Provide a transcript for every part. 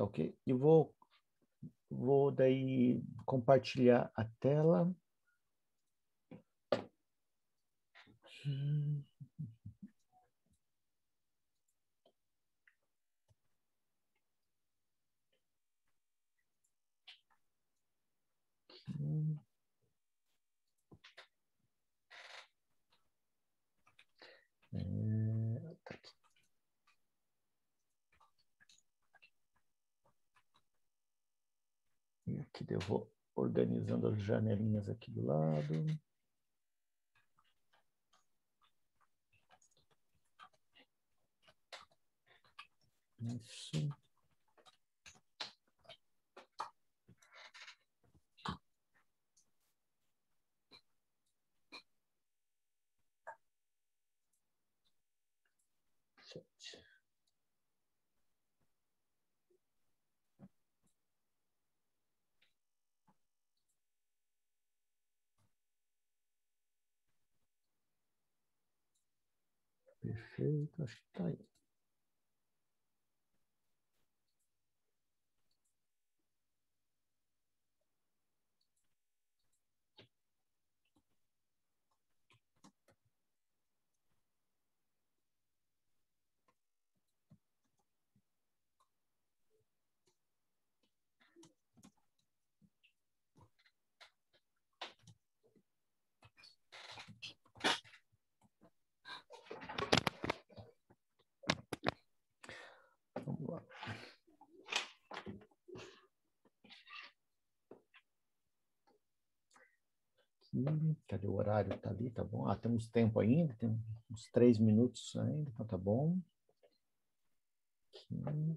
Tá ok? E vou, vou daí compartilhar a tela. Hum. Hum. que eu vou organizando as janelinhas aqui do lado. Isso. で、フェイドしたい。cadê tá o horário? Tá ali, tá bom. Ah, temos tempo ainda, tem uns três minutos ainda, então tá bom. Aqui.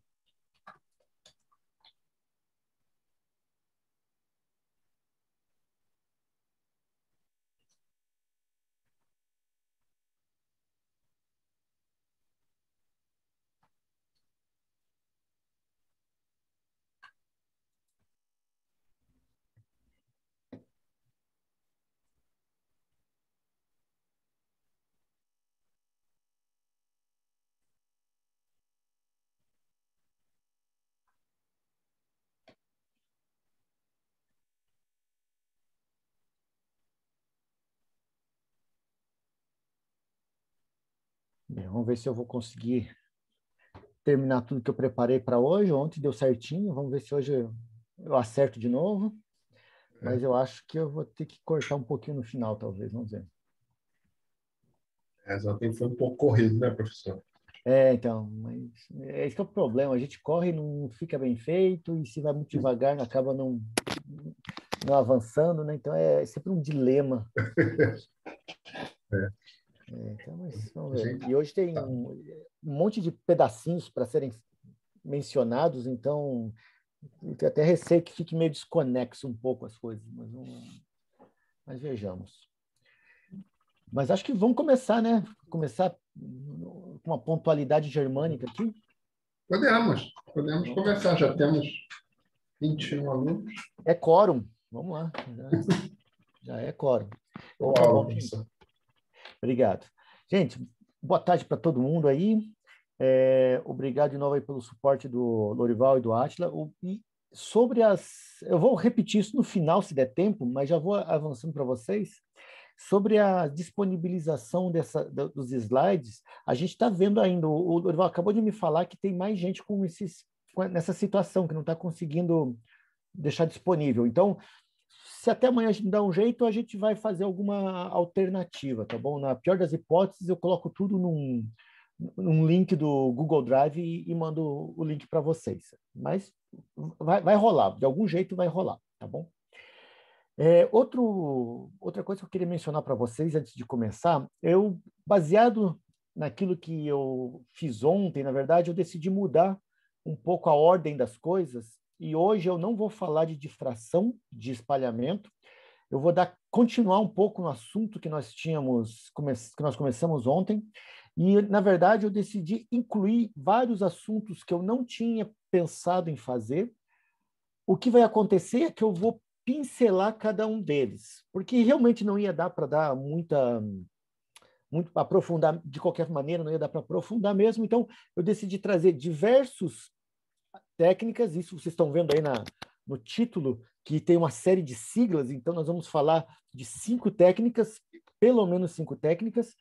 Vamos ver se eu vou conseguir terminar tudo que eu preparei para hoje. Ontem deu certinho, vamos ver se hoje eu acerto de novo. É. Mas eu acho que eu vou ter que cortar um pouquinho no final, talvez, vamos ver. Exatamente, é, foi um pouco corrido, né, professor? É, então, mas é esse é o problema. A gente corre e não fica bem feito, e se vai muito devagar, acaba não, não avançando, né? Então é sempre um dilema. é então, mas, uhum. e hoje tem tá. um, monte de pedacinhos para serem mencionados, então eu tenho até receio que fique meio desconexo um pouco as coisas, mas, mas vejamos. Mas acho que vamos começar, né? Começar com uma pontualidade germânica aqui. Podemos, podemos começar. Já temos 21 alunos. É quórum, vamos lá. Já, já é quórum. Opa, Opa, Obrigado. Gente, boa tarde para todo mundo aí. É, obrigado de novo aí pelo suporte do Lorival e do Atila. E sobre as. Eu vou repetir isso no final, se der tempo, mas já vou avançando para vocês. Sobre a disponibilização dessa, dos slides, a gente está vendo ainda. O Lorival acabou de me falar que tem mais gente com esses, nessa situação, que não está conseguindo deixar disponível. Então, se até amanhã a gente dá um jeito, a gente vai fazer alguma alternativa, tá bom? Na pior das hipóteses, eu coloco tudo num, num link do Google Drive e, e mando o link para vocês. Mas vai, vai, rolar, de algum jeito vai rolar, tá bom? É, outro, outra coisa que eu queria mencionar para vocês antes de começar, eu, baseado naquilo que eu fiz ontem, na verdade, eu decidi mudar um pouco a ordem das coisas e hoje eu não vou falar de difração, de espalhamento. Eu vou dar continuar um pouco no assunto que nós tínhamos que nós começamos ontem. E na verdade eu decidi incluir vários assuntos que eu não tinha pensado em fazer. O que vai acontecer é que eu vou pincelar cada um deles, porque realmente não ia dar para dar muita muito aprofundar de qualquer maneira, não ia dar para aprofundar mesmo. Então, eu decidi trazer diversos técnicas, isso vocês estão vendo aí na, no título, que tem uma série de siglas, então nós vamos falar de cinco técnicas, pelo menos cinco técnicas.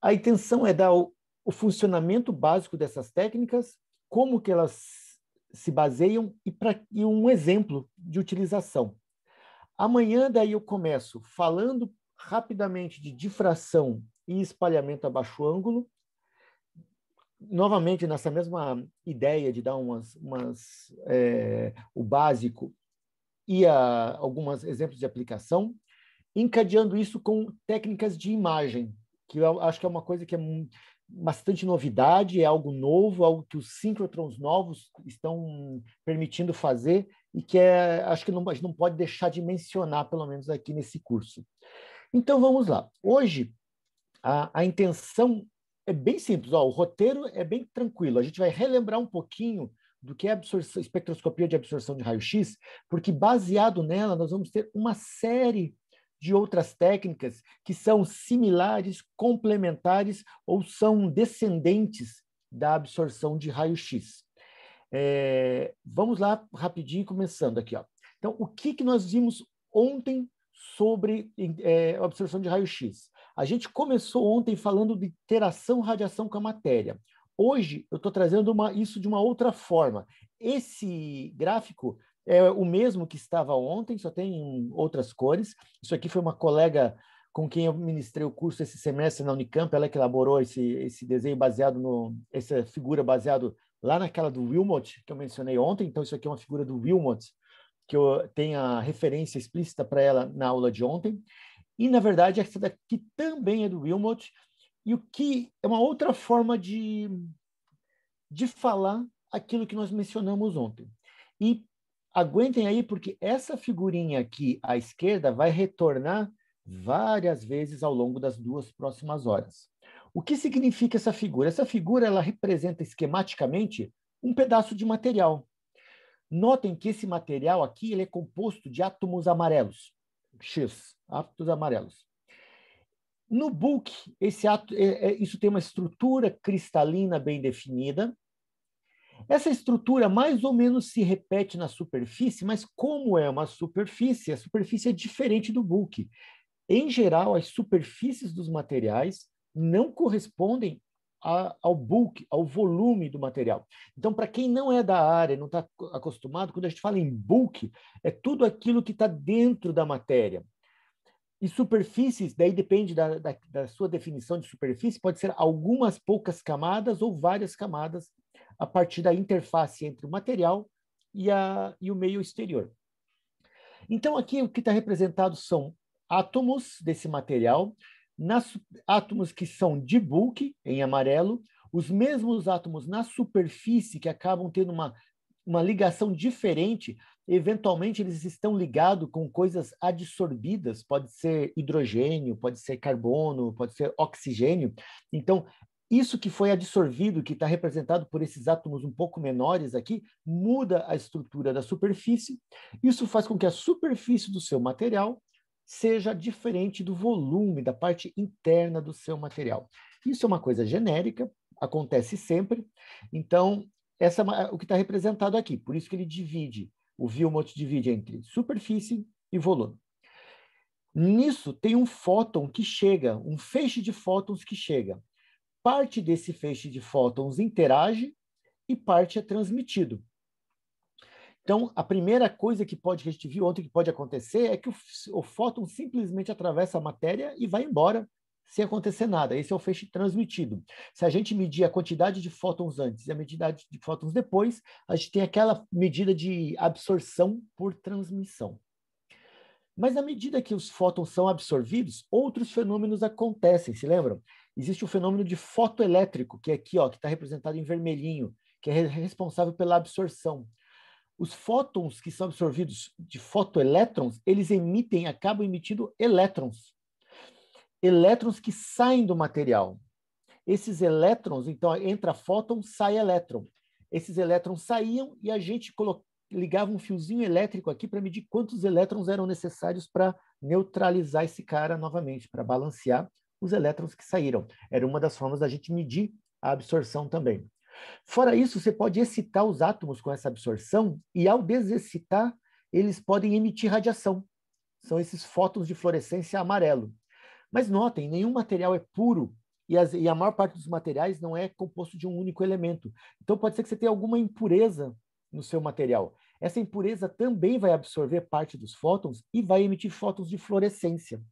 A intenção é dar o, o funcionamento básico dessas técnicas, como que elas se baseiam e, pra, e um exemplo de utilização. Amanhã daí eu começo falando rapidamente de difração e espalhamento a baixo ângulo, novamente nessa mesma ideia de dar umas, umas é, o básico e a, alguns exemplos de aplicação, encadeando isso com técnicas de imagem, que eu acho que é uma coisa que é bastante novidade, é algo novo, algo que os sincrotrons novos estão permitindo fazer e que é, acho que não, a gente não pode deixar de mencionar, pelo menos aqui nesse curso. Então vamos lá. Hoje, a, a intenção é bem simples. Ó, o roteiro é bem tranquilo. A gente vai relembrar um pouquinho do que é absorção, espectroscopia de absorção de raio-x, porque baseado nela nós vamos ter uma série de outras técnicas que são similares, complementares ou são descendentes da absorção de raio-x. É, vamos lá rapidinho, começando aqui. Ó. Então, o que, que nós vimos ontem sobre é, absorção de raio-x? A gente começou ontem falando de interação radiação com a matéria. Hoje eu estou trazendo uma, isso de uma outra forma. Esse gráfico é o mesmo que estava ontem, só tem outras cores. Isso aqui foi uma colega com quem eu ministrei o curso esse semestre na Unicamp, ela é que elaborou esse, esse desenho baseado no essa figura baseado lá naquela do Wilmot que eu mencionei ontem. Então isso aqui é uma figura do Wilmot que eu tenho a referência explícita para ela na aula de ontem. E, na verdade, essa daqui também é do Wilmot, e o que é uma outra forma de, de falar aquilo que nós mencionamos ontem. E aguentem aí, porque essa figurinha aqui à esquerda vai retornar várias vezes ao longo das duas próximas horas. O que significa essa figura? Essa figura ela representa esquematicamente um pedaço de material. Notem que esse material aqui ele é composto de átomos amarelos. X, hábitos amarelos. No book, esse ato, é, é, isso tem uma estrutura cristalina bem definida. Essa estrutura mais ou menos se repete na superfície, mas como é uma superfície, a superfície é diferente do book. Em geral, as superfícies dos materiais não correspondem a, ao bulk, ao volume do material. Então, para quem não é da área, não está acostumado, quando a gente fala em bulk, é tudo aquilo que está dentro da matéria. E superfícies, daí depende da, da, da sua definição de superfície, pode ser algumas poucas camadas ou várias camadas a partir da interface entre o material e, a, e o meio exterior. Então, aqui o que está representado são átomos desse material nas átomos que são de bulk, em amarelo, os mesmos átomos na superfície que acabam tendo uma, uma ligação diferente, eventualmente eles estão ligados com coisas adsorbidas, pode ser hidrogênio, pode ser carbono, pode ser oxigênio. Então, isso que foi adsorvido, que está representado por esses átomos um pouco menores aqui, muda a estrutura da superfície. Isso faz com que a superfície do seu material seja diferente do volume, da parte interna do seu material. Isso é uma coisa genérica, acontece sempre. Então, essa é o que está representado aqui. Por isso que ele divide, o Wilmot divide entre superfície e volume. Nisso tem um fóton que chega, um feixe de fótons que chega. Parte desse feixe de fótons interage e parte é transmitido. Então, a primeira coisa que pode, que a gente viu ontem que pode acontecer é que o, o fóton simplesmente atravessa a matéria e vai embora sem acontecer nada. Esse é o feixe transmitido. Se a gente medir a quantidade de fótons antes e a quantidade de fótons depois, a gente tem aquela medida de absorção por transmissão. Mas à medida que os fótons são absorvidos, outros fenômenos acontecem, se lembram? Existe o fenômeno de fotoelétrico, que é aqui, ó, que está representado em vermelhinho, que é responsável pela absorção os fótons que são absorvidos de fotoelétrons, eles emitem, acabam emitindo elétrons. Elétrons que saem do material. Esses elétrons, então, entra fóton, sai elétron. Esses elétrons saíam e a gente ligava um fiozinho elétrico aqui para medir quantos elétrons eram necessários para neutralizar esse cara novamente, para balancear os elétrons que saíram. Era uma das formas da gente medir a absorção também. Fora isso, você pode excitar os átomos com essa absorção e, ao desexcitar, eles podem emitir radiação. São esses fótons de fluorescência amarelo. Mas notem, nenhum material é puro e, as, e, a maior parte dos materiais não é composto de um único elemento. Então, pode ser que você tenha alguma impureza no seu material. Essa impureza também vai absorver parte dos fótons e vai emitir fótons de fluorescência.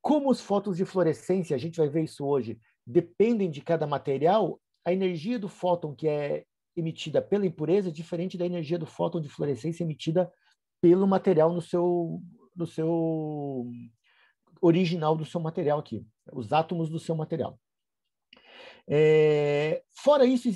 Como os fótons de fluorescência, a gente vai ver isso hoje, dependem de cada material, a energia do fóton que é emitida pela impureza é diferente da energia do fóton de fluorescência emitida pelo material no seu no seu original do seu material aqui, os átomos do seu material. É, fora isso,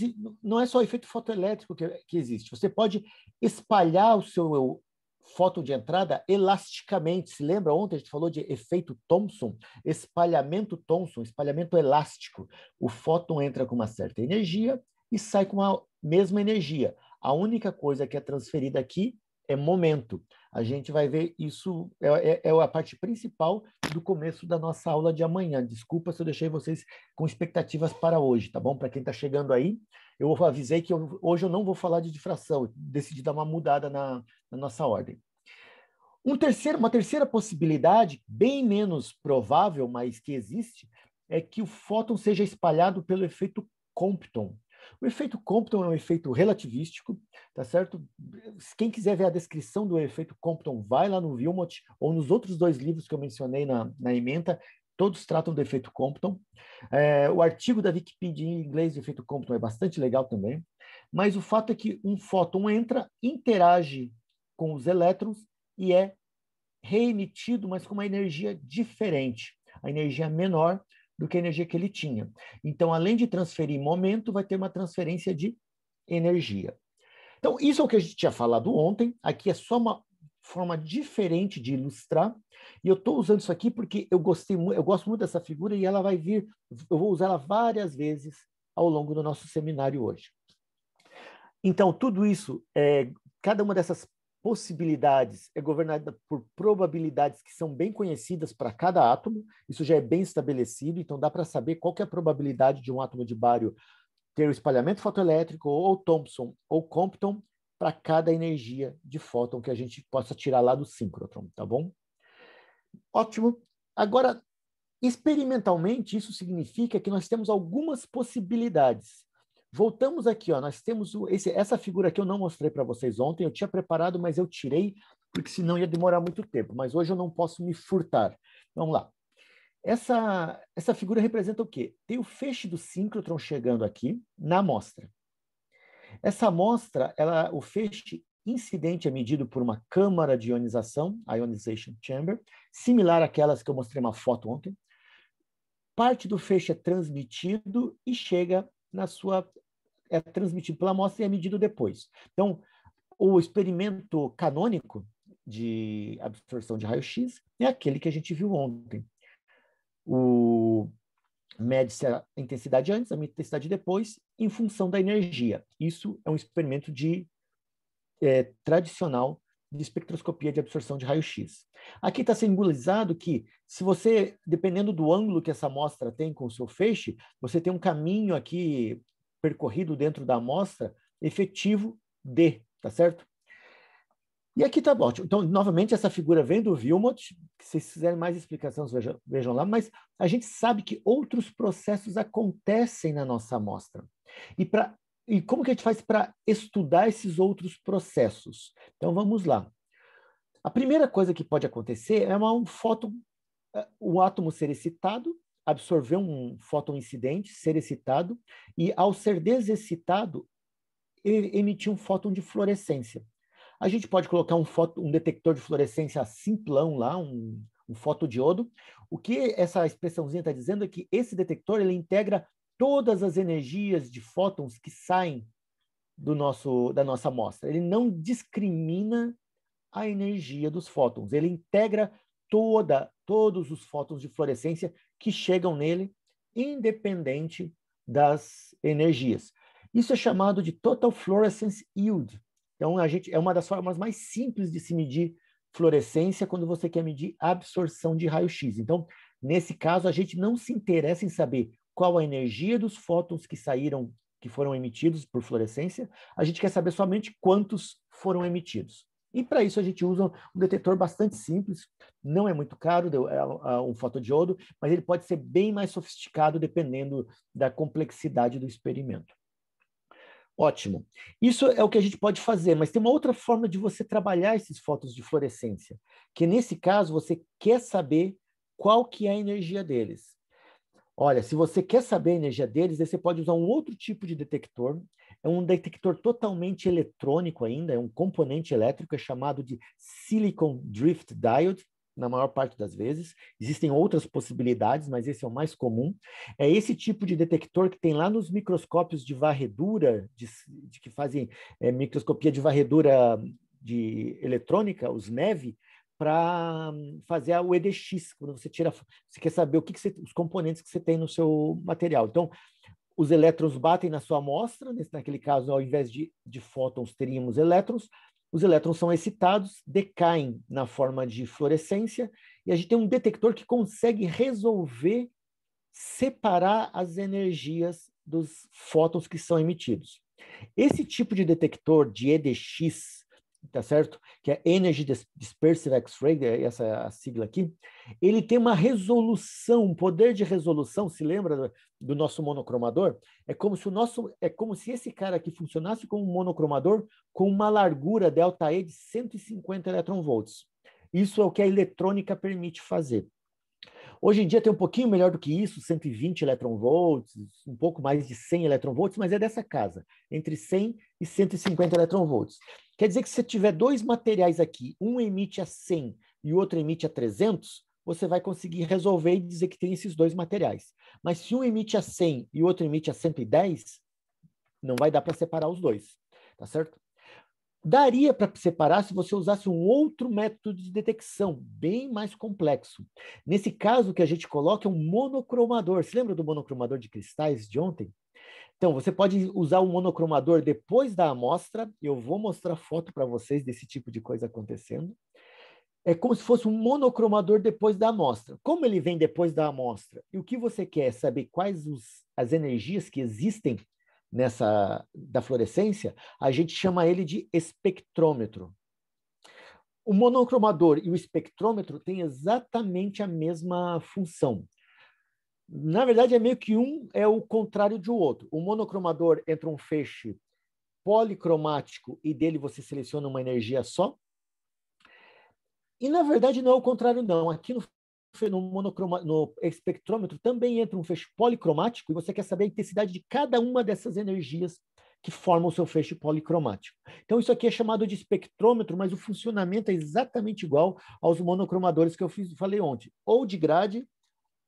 não é só o efeito fotoelétrico que, que, existe. Você pode espalhar o seu foto de entrada elasticamente. Se lembra ontem a gente falou de efeito Thomson, espalhamento Thomson, espalhamento elástico. O fóton entra com uma certa energia e sai com a mesma energia. A única coisa que é transferida aqui é momento. A gente vai ver isso, é, é, é, a parte principal do começo da nossa aula de amanhã. Desculpa se eu deixei vocês com expectativas para hoje, tá bom? Para quem está chegando aí, eu avisei que eu, hoje eu não vou falar de difração, decidi dar uma mudada na, na nossa ordem. Um terceiro, uma terceira possibilidade, bem menos provável, mas que existe, é que o fóton seja espalhado pelo efeito Compton, o efeito Compton é um efeito relativístico, tá certo? Quem quiser ver a descrição do efeito Compton, vai lá no Wilmot ou nos outros dois livros que eu mencionei na, na emenda, todos tratam do efeito Compton. É, o artigo da Wikipedia em inglês do efeito Compton é bastante legal também, mas o fato é que um fóton entra, interage com os elétrons e é reemitido, mas com uma energia diferente. A energia menor do que a energia que ele tinha. Então, além de transferir momento, vai ter uma transferência de energia. Então, isso é o que a gente tinha falado ontem. Aqui é só uma forma diferente de ilustrar. E eu estou usando isso aqui porque eu gostei, eu gosto muito dessa figura e ela vai vir, eu vou usar ela várias vezes ao longo do nosso seminário hoje. Então, tudo isso, é, cada uma dessas possibilidades é governada por probabilidades que são bem conhecidas para cada átomo, isso já é bem estabelecido, então dá para saber qual é a probabilidade de um átomo de bário ter o espalhamento fotoelétrico, ou Thomson, ou Compton, para cada energia de fóton que a gente possa tirar lá do síncrotron, tá bom? Ótimo. Agora, experimentalmente, isso significa que nós temos algumas possibilidades Voltamos aqui, ó, nós temos o, esse, essa figura que eu não mostrei para vocês ontem, eu tinha preparado, mas eu tirei, porque senão ia demorar muito tempo, mas hoje eu não posso me furtar. Vamos lá. Essa, essa figura representa o quê? Tem o feixe do síncrotron chegando aqui na amostra. Essa amostra, ela, o feixe incidente é medido por uma câmara de ionização, ionization chamber, similar àquelas que eu mostrei uma foto ontem. Parte do feixe é transmitido e chega na sua é transmitido pela amostra e é medido depois. Então, o experimento canônico de absorção de raio-x é aquele que a gente viu ontem. O mede-se a intensidade antes, a intensidade depois, em função da energia. Isso é um experimento de é, tradicional de espectroscopia de absorção de raio-x. Aqui está simbolizado que, se você, dependendo do ângulo que essa amostra tem com o seu feixe, você tem um caminho aqui percorrido dentro da amostra efetivo d, tá certo? E aqui tá ótimo. Então, novamente, essa figura vem do Wilmot. Se vocês quiserem mais explicações, vejam, vejam lá. Mas a gente sabe que outros processos acontecem na nossa amostra. E, pra, e como que a gente faz para estudar esses outros processos? Então, vamos lá. A primeira coisa que pode acontecer é uma, um fóton, o é, um átomo ser excitado absorver um fóton incidente, ser excitado, e ao ser desexcitado, emitir um fóton de fluorescência. A gente pode colocar um, foto, um detector de fluorescência simplão lá, um, um fotodiodo. O que essa expressãozinha está dizendo é que esse detector ele integra todas as energias de fótons que saem do nosso, da nossa amostra. Ele não discrimina a energia dos fótons, ele integra toda, todos os fótons de fluorescência que chegam nele, independente das energias. Isso é chamado de total fluorescence yield. Então, a gente é uma das formas mais simples de se medir fluorescência quando você quer medir absorção de raio-x. Então, nesse caso, a gente não se interessa em saber qual a energia dos fótons que saíram, que foram emitidos por fluorescência, a gente quer saber somente quantos foram emitidos. E para isso a gente usa um detetor bastante simples, não é muito caro, é, é um fotodiodo, mas ele pode ser bem mais sofisticado dependendo da complexidade do experimento. Ótimo. Isso é o que a gente pode fazer, mas tem uma outra forma de você trabalhar esses fotos de fluorescência, que nesse caso você quer saber qual que é a energia deles. Olha, se você quer saber a energia deles, você pode usar um outro tipo de detector. É um detector totalmente eletrônico ainda, é um componente elétrico, é chamado de Silicon Drift Diode, na maior parte das vezes. Existem outras possibilidades, mas esse é o mais comum. É esse tipo de detector que tem lá nos microscópios de varredura, de, de que fazem é, microscopia de varredura de eletrônica, os NEV, para hum, fazer o EDX, quando você tira, você quer saber o que, que você, os componentes que você tem no seu material. Então, os elétrons batem na sua amostra, nesse, naquele caso, ao invés de, de fótons, teríamos elétrons. Os elétrons são excitados, decaem na forma de fluorescência, e a gente tem um detector que consegue resolver separar as energias dos fótons que são emitidos. Esse tipo de detector de EDX, tá certo? Que é Energy Dispersive X-Ray, é essa é a sigla aqui. Ele tem uma resolução, um poder de resolução, se lembra do, nosso monocromador? É como se o nosso, é como se esse cara aqui funcionasse como um monocromador com uma largura delta E de 150 electron volts. Isso é o que a eletrônica permite fazer. Hoje em dia tem um pouquinho melhor do que isso, 120 eletronvolts, um pouco mais de 100 eletronvolts, mas é dessa casa, entre 100 e 150 eletronvolts. Quer dizer que se tiver dois materiais aqui, um emite a 100 e o outro emite a 300, você vai conseguir resolver e dizer que tem esses dois materiais. Mas se um emite a 100 e o outro emite a 110, não vai dar para separar os dois, tá certo? Daria para separar se você usasse um outro método de detecção, bem mais complexo. Nesse caso, o que a gente coloca é um monocromador. Você lembra do monocromador de cristais de ontem? Então, você pode usar o um monocromador depois da amostra. Eu vou mostrar foto para vocês desse tipo de coisa acontecendo. É como se fosse um monocromador depois da amostra. Como ele vem depois da amostra? E o que você quer é saber quais os, as energias que existem nessa da fluorescência, a gente chama ele de espectrômetro. O monocromador e o espectrômetro têm exatamente a mesma função. Na verdade, é meio que um é o contrário do outro. O monocromador entra um feixe policromático e dele você seleciona uma energia só. E na verdade não é o contrário não. Aqui no no, monocroma, no espectrômetro também entra um feixe policromático e você quer saber a intensidade de cada uma dessas energias que formam o seu feixe policromático. Então, isso aqui é chamado de espectrômetro, mas o funcionamento é exatamente igual aos monocromadores que eu fiz, falei ontem, ou de grade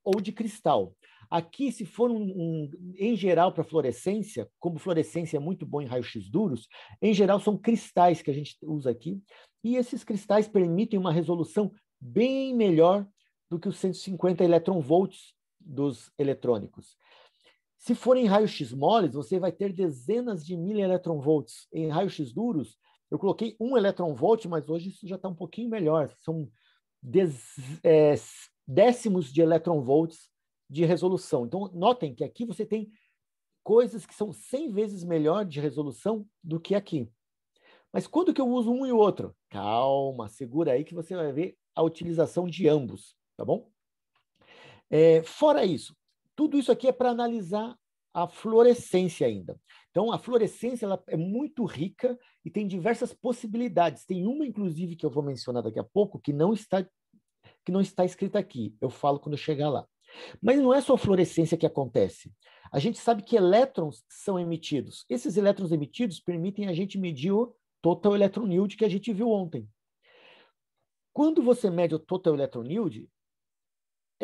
ou de cristal. Aqui, se for um, um em geral para fluorescência, como fluorescência é muito bom em raios-x duros, em geral são cristais que a gente usa aqui, e esses cristais permitem uma resolução bem melhor do que os 150 eletronvolts dos eletrônicos. Se forem raios x moles, você vai ter dezenas de mil eletronvolts. Em raios x duros, eu coloquei um eletronvolt, mas hoje isso já está um pouquinho melhor. São é, décimos de eletronvolts de resolução. Então, notem que aqui você tem coisas que são 100 vezes melhor de resolução do que aqui. Mas quando que eu uso um e o outro? Calma, segura aí que você vai ver a utilização de ambos. Tá bom? É, fora isso, tudo isso aqui é para analisar a fluorescência ainda. Então, a fluorescência ela é muito rica e tem diversas possibilidades. Tem uma, inclusive, que eu vou mencionar daqui a pouco, que não está que não está escrita aqui. Eu falo quando eu chegar lá. Mas não é só a fluorescência que acontece. A gente sabe que elétrons são emitidos. Esses elétrons emitidos permitem a gente medir o total electron yield que a gente viu ontem. Quando você mede o total electron yield,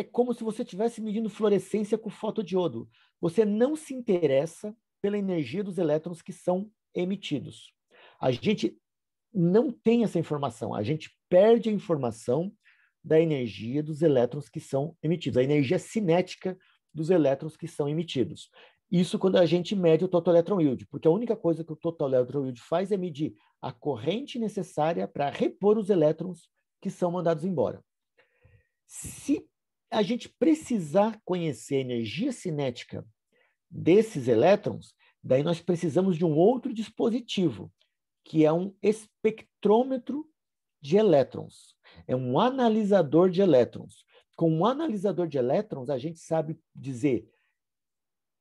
é como se você estivesse medindo fluorescência com fotodiodo. Você não se interessa pela energia dos elétrons que são emitidos. A gente não tem essa informação, a gente perde a informação da energia dos elétrons que são emitidos, a energia cinética dos elétrons que são emitidos. Isso quando a gente mede o total electron yield, porque a única coisa que o total electron yield faz é medir a corrente necessária para repor os elétrons que são mandados embora. Se a gente precisar conhecer a energia cinética desses elétrons, daí nós precisamos de um outro dispositivo, que é um espectrômetro de elétrons. É um analisador de elétrons. Com um analisador de elétrons, a gente sabe dizer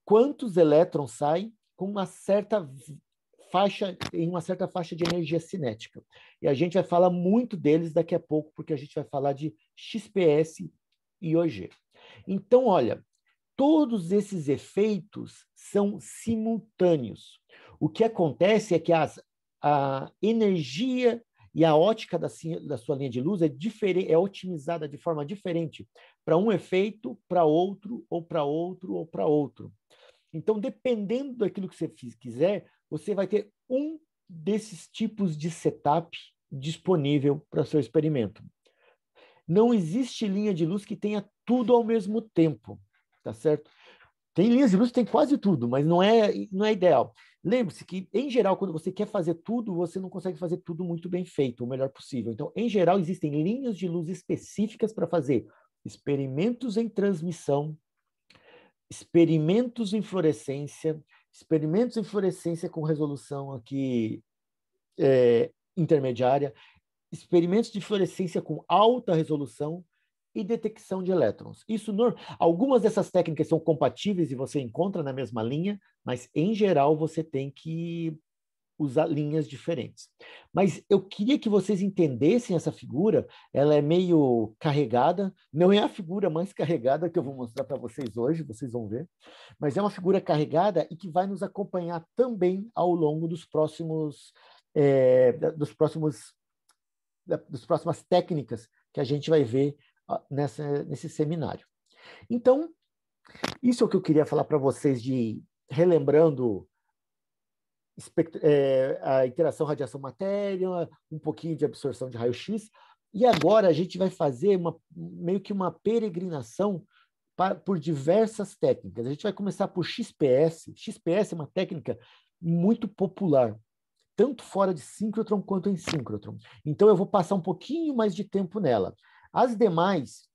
quantos elétrons saem com uma certa faixa, em uma certa faixa de energia cinética. E a gente vai falar muito deles daqui a pouco, porque a gente vai falar de XPS e IOG. Então, olha, todos esses efeitos são simultâneos. O que acontece é que as, a energia e a ótica da, da sua linha de luz é, é otimizada de forma diferente para um efeito, para outro, ou para outro, ou para outro. Então, dependendo daquilo que você quiser, você vai ter um desses tipos de setup disponível para seu experimento. Não existe linha de luz que tenha tudo ao mesmo tempo, tá certo? Tem linhas de luz que tem quase tudo, mas não é, não é ideal. Lembre-se que, em geral, quando você quer fazer tudo, você não consegue fazer tudo muito bem feito, o melhor possível. Então, em geral, existem linhas de luz específicas para fazer experimentos em transmissão, experimentos em fluorescência, experimentos em fluorescência com resolução aqui é, intermediária, experimentos de fluorescência com alta resolução e detecção de elétrons. Isso no... algumas dessas técnicas são compatíveis e você encontra na mesma linha, mas em geral você tem que usar linhas diferentes. Mas eu queria que vocês entendessem essa figura, ela é meio carregada, não é a figura mais carregada que eu vou mostrar para vocês hoje, vocês vão ver, mas é uma figura carregada e que vai nos acompanhar também ao longo dos próximos é, dos próximos das próximas técnicas que a gente vai ver nessa, nesse seminário. Então, isso é o que eu queria falar para vocês de relembrando é, a interação radiação-matéria, um pouquinho de absorção de raio-x. E agora a gente vai fazer uma, meio que uma peregrinação para, por diversas técnicas. A gente vai começar por XPS. XPS é uma técnica muito popular tanto fora de síncrotron quanto em síncrotron. Então eu vou passar um pouquinho mais de tempo nela. As demais,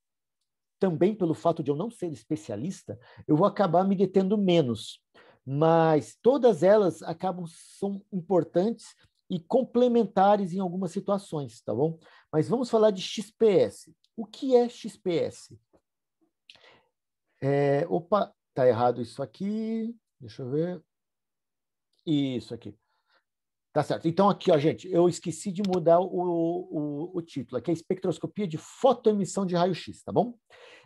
também pelo fato de eu não ser especialista, eu vou acabar me detendo menos. Mas todas elas acabam são importantes e complementares em algumas situações, tá bom? Mas vamos falar de XPS. O que é XPS? É, opa, tá errado isso aqui. Deixa eu ver. Isso aqui. Tá certo. Então, aqui, ó, gente, eu esqueci de mudar o, o, o título. Aqui é espectroscopia de fotoemissão de raio-x, tá bom?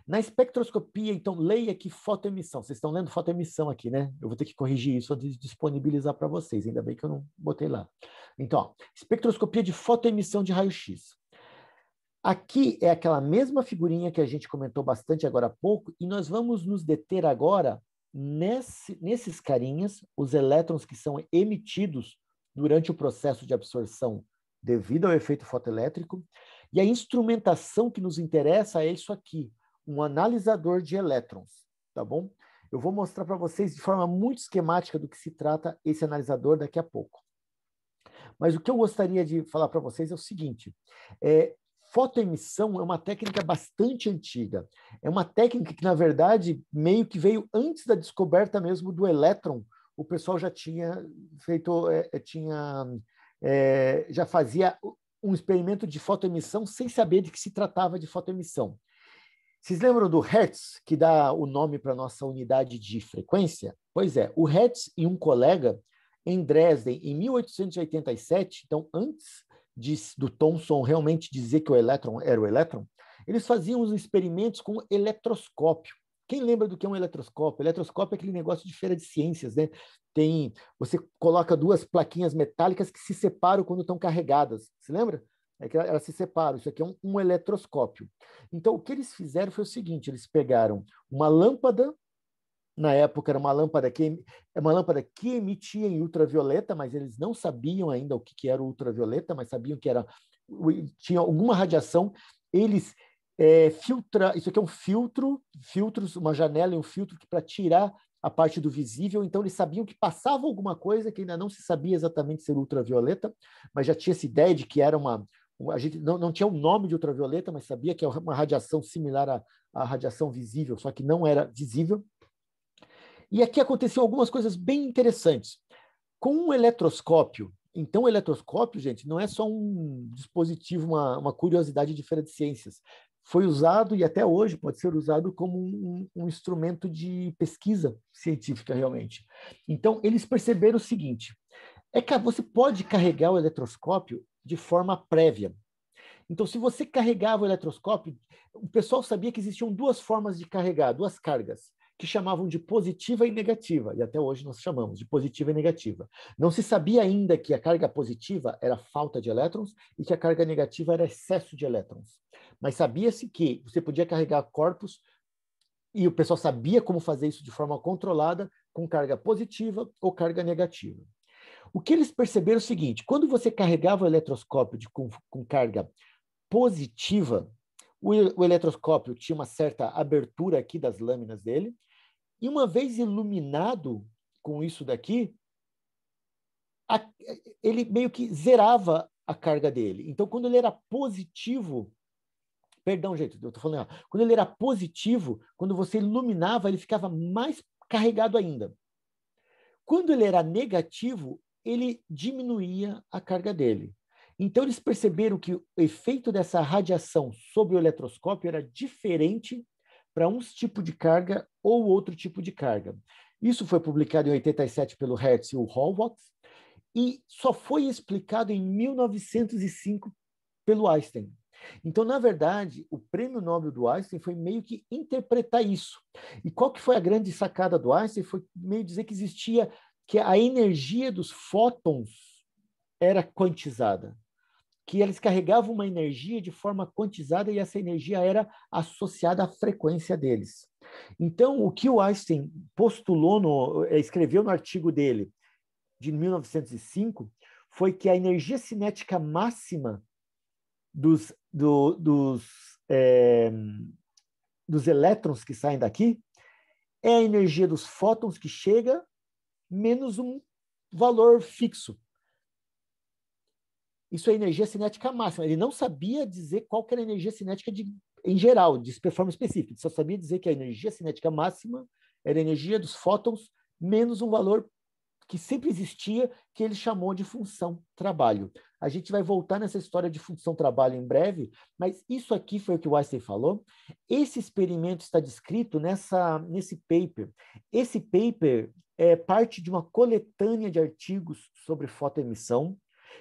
Na espectroscopia, então, leia aqui fotoemissão. Vocês estão lendo fotoemissão aqui, né? Eu vou ter que corrigir isso antes de disponibilizar para vocês. Ainda bem que eu não botei lá. Então, ó, espectroscopia de fotoemissão de raio-x. Aqui é aquela mesma figurinha que a gente comentou bastante agora há pouco, e nós vamos nos deter agora nesse, nesses carinhas, os elétrons que são emitidos durante o processo de absorção devido ao efeito fotoelétrico. E a instrumentação que nos interessa é isso aqui, um analisador de elétrons, tá bom? Eu vou mostrar para vocês de forma muito esquemática do que se trata esse analisador daqui a pouco. Mas o que eu gostaria de falar para vocês é o seguinte: é, fotoemissão é uma técnica bastante antiga. É uma técnica que, na verdade, meio que veio antes da descoberta mesmo do elétron o pessoal já tinha feito, é, tinha, é, já fazia um experimento de fotoemissão sem saber de que se tratava de fotoemissão. Vocês lembram do Hertz, que dá o nome para a nossa unidade de frequência? Pois é, o Hertz e um colega em Dresden, em 1887, então antes de, do Thomson realmente dizer que o elétron era o elétron, eles faziam os experimentos com eletroscópio. Quem lembra do que é um eletroscópio? Eletroscópio é aquele negócio de feira de ciências, né? Tem, você coloca duas plaquinhas metálicas que se separam quando estão carregadas. Se lembra? É que elas se separam. Isso aqui é um, um eletroscópio. Então, o que eles fizeram foi o seguinte: eles pegaram uma lâmpada na época era uma lâmpada que é uma lâmpada que emitia em ultravioleta, mas eles não sabiam ainda o que, que era ultravioleta, mas sabiam que era tinha alguma radiação. Eles é, filtrar. Isso aqui é um filtro, filtros, uma janela e um filtro para tirar a parte do visível, então eles sabiam que passava alguma coisa que ainda não se sabia exatamente ser ultravioleta, mas já tinha essa ideia de que era uma. A gente não, não tinha o um nome de ultravioleta, mas sabia que é uma radiação similar à, à radiação visível, só que não era visível. E aqui aconteciam algumas coisas bem interessantes. Com um eletroscópio, então, o eletroscópio, gente, não é só um dispositivo, uma, uma curiosidade de feira de ciências foi usado e até hoje pode ser usado como um, um, instrumento de pesquisa científica realmente. Então eles perceberam o seguinte: é que você pode carregar o eletroscópio de forma prévia. Então, se você carregava o eletroscópio, o pessoal sabia que existiam duas formas de carregar, duas cargas que chamavam de positiva e negativa, e até hoje nós chamamos de positiva e negativa. Não se sabia ainda que a carga positiva era falta de elétrons e que a carga negativa era excesso de elétrons. Mas sabia-se que você podia carregar corpos e o pessoal sabia como fazer isso de forma controlada com carga positiva ou carga negativa. O que eles perceberam é o seguinte: quando você carregava o eletroscópio de, com, com carga positiva, o, o eletroscópio tinha uma certa abertura aqui das lâminas dele, e uma vez iluminado com isso daqui, a, ele meio que zerava a carga dele. Então, quando ele era positivo, perdão, gente, eu tô falando, ó, quando ele era positivo, quando você iluminava, ele ficava mais carregado ainda. Quando ele era negativo, ele diminuía a carga dele. Então, eles perceberam que o efeito dessa radiação sobre o eletroscópio era diferente para um tipo de carga ou outro tipo de carga. Isso foi publicado em 87 pelo Hertz e o Horvath, e só foi explicado em 1905 pelo Einstein. Então, na verdade, o prêmio Nobel do Einstein foi meio que interpretar isso. E qual que foi a grande sacada do Einstein? Foi meio dizer que existia que a energia dos fótons era quantizada que eles carregavam uma energia de forma quantizada e essa energia era associada à frequência deles. Então, o que o Einstein postulou, no, eh, escreveu no artigo dele de 1905, foi que a energia cinética máxima dos, do, dos, é, dos elétrons que saem daqui é a energia dos fótons que chega menos um valor fixo, isso é energia cinética máxima. Ele não sabia dizer qual era a energia cinética de, em geral, de performance específica. Ele só sabia dizer que a energia cinética máxima era a energia dos fótons menos um valor que sempre existia, que ele chamou de função trabalho. A gente vai voltar nessa história de função trabalho em breve, mas isso aqui foi o que o Einstein falou. Esse experimento está descrito nessa, nesse paper. Esse paper é parte de uma coletânea de artigos sobre fotoemissão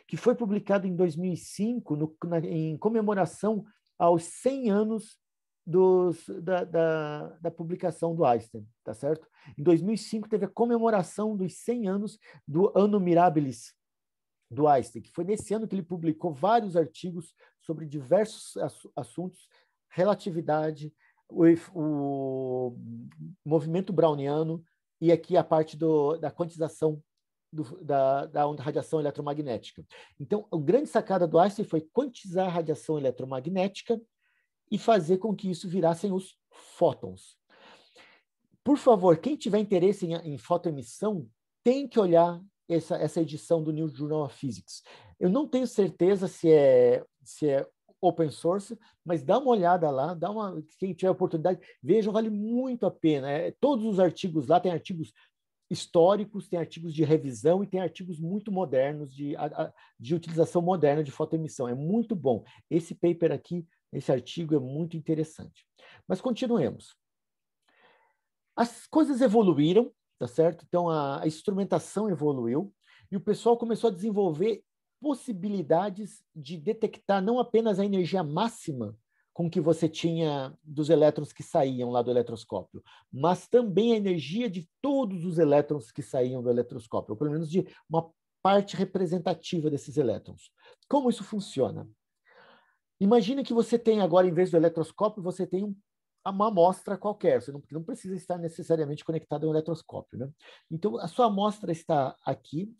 que foi publicado em 2005 no, na, em comemoração aos 100 anos dos, da, da, da, publicação do Einstein, tá certo? Em 2005 teve a comemoração dos 100 anos do Anno Mirabilis do Einstein, que foi nesse ano que ele publicou vários artigos sobre diversos assuntos, relatividade, o, o movimento browniano e aqui a parte do, da quantização do, da, da radiação eletromagnética. Então, a grande sacada do Einstein foi quantizar a radiação eletromagnética e fazer com que isso virassem os fótons. Por favor, quem tiver interesse em, em fotoemissão, tem que olhar essa, essa edição do New Journal of Physics. Eu não tenho certeza se é, se é open source, mas dá uma olhada lá, dá uma, quem tiver oportunidade, veja, vale muito a pena. É, todos os artigos lá, tem artigos históricos, tem artigos de revisão e tem artigos muito modernos de, de utilização moderna de fotoemissão. É muito bom. Esse paper aqui, esse artigo é muito interessante. Mas continuemos. As coisas evoluíram, tá certo? Então a, a instrumentação evoluiu e o pessoal começou a desenvolver possibilidades de detectar não apenas a energia máxima com que você tinha dos elétrons que saíam lá do eletroscópio, mas também a energia de todos os elétrons que saíam do eletroscópio, ou pelo menos de uma parte representativa desses elétrons. Como isso funciona? Imagina que você tem agora, em vez do eletroscópio, você tem um, uma amostra qualquer, você não, não precisa estar necessariamente conectado a um eletroscópio. Né? Então, a sua amostra está aqui,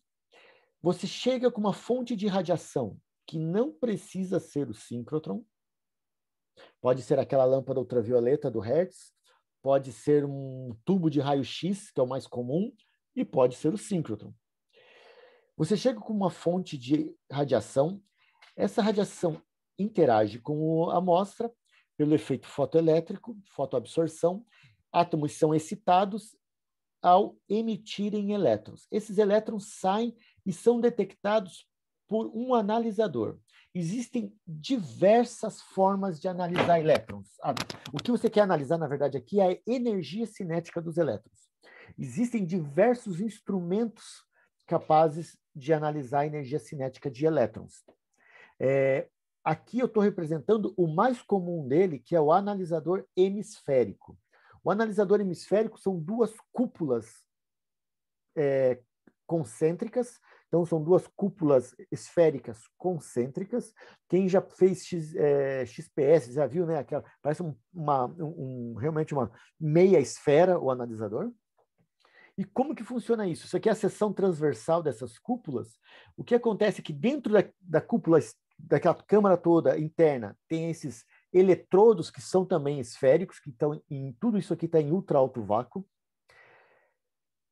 você chega com uma fonte de radiação que não precisa ser o síncrotron, Pode ser aquela lâmpada ultravioleta do Hertz, pode ser um tubo de raio-x, que é o mais comum, e pode ser o síncrotron. Você chega com uma fonte de radiação, essa radiação interage com a amostra pelo efeito fotoelétrico, fotoabsorção, átomos são excitados ao emitirem elétrons. Esses elétrons saem e são detectados por um analisador. Existem diversas formas de analisar elétrons. Ah, o que você quer analisar, na verdade, aqui é a energia cinética dos elétrons. Existem diversos instrumentos capazes de analisar a energia cinética de elétrons. É, aqui eu estou representando o mais comum dele, que é o analisador hemisférico. O analisador hemisférico são duas cúpulas é, concêntricas então, são duas cúpulas esféricas concêntricas. Quem já fez X, é, XPS já viu, né? Aquela, parece um, uma, um, realmente uma meia esfera o analisador. E como que funciona isso? Isso aqui é a seção transversal dessas cúpulas. O que acontece é que dentro da, da cúpula, daquela câmara toda interna, tem esses eletrodos que são também esféricos, que estão em tudo isso aqui está em ultra alto vácuo.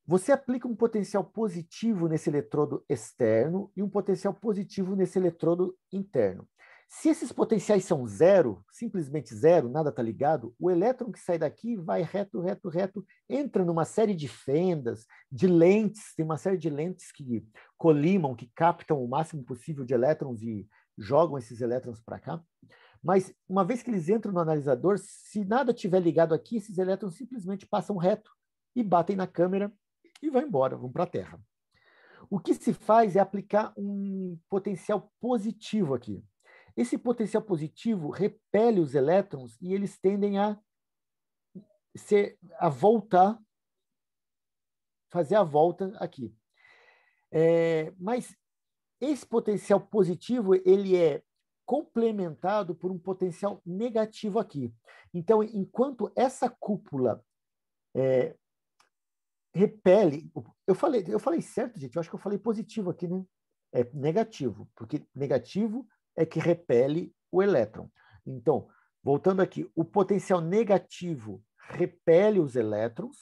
Você aplica um potencial positivo nesse eletrodo externo e um potencial positivo nesse eletrodo interno. Se esses potenciais são zero, simplesmente zero, nada está ligado, o elétron que sai daqui vai reto, reto, reto, entra numa série de fendas, de lentes, tem uma série de lentes que colimam, que captam o máximo possível de elétrons e jogam esses elétrons para cá. Mas uma vez que eles entram no analisador, se nada tiver ligado aqui, esses elétrons simplesmente passam reto e batem na câmera e vão embora, vão para a Terra. O que se faz é aplicar um potencial positivo aqui. Esse potencial positivo repele os elétrons e eles tendem a ser, a voltar, fazer a volta aqui. É, mas esse potencial positivo ele é complementado por um potencial negativo aqui. Então, enquanto essa cúpula é, repele. Eu falei, eu falei certo, gente. Eu acho que eu falei positivo aqui, né? é negativo, porque negativo é que repele o elétron. Então, voltando aqui, o potencial negativo repele os elétrons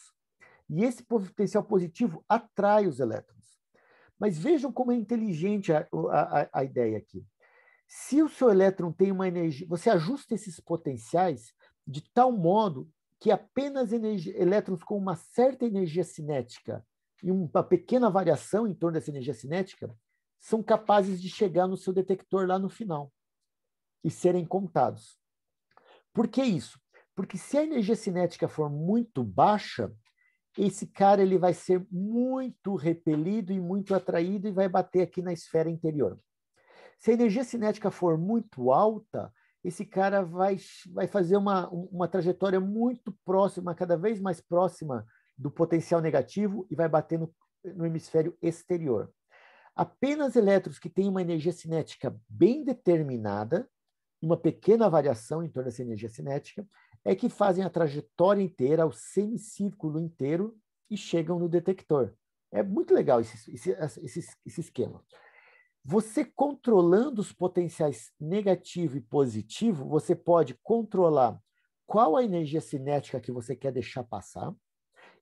e esse potencial positivo atrai os elétrons. Mas vejam como é inteligente a, a, a ideia aqui. Se o seu elétron tem uma energia, você ajusta esses potenciais de tal modo que apenas energia, elétrons com uma certa energia cinética e uma pequena variação em torno dessa energia cinética são capazes de chegar no seu detector lá no final e serem contados. Por que isso? Porque se a energia cinética for muito baixa, esse cara ele vai ser muito repelido e muito atraído e vai bater aqui na esfera interior. Se a energia cinética for muito alta, esse cara vai, vai fazer uma, uma trajetória muito próxima, cada vez mais próxima do potencial negativo e vai bater no, no hemisfério exterior. Apenas elétrons que têm uma energia cinética bem determinada, uma pequena variação em torno dessa energia cinética, é que fazem a trajetória inteira, o semicírculo inteiro, e chegam no detector. É muito legal esse, esse, esse, esse esquema. Você controlando os potenciais negativo e positivo, você pode controlar qual a energia cinética que você quer deixar passar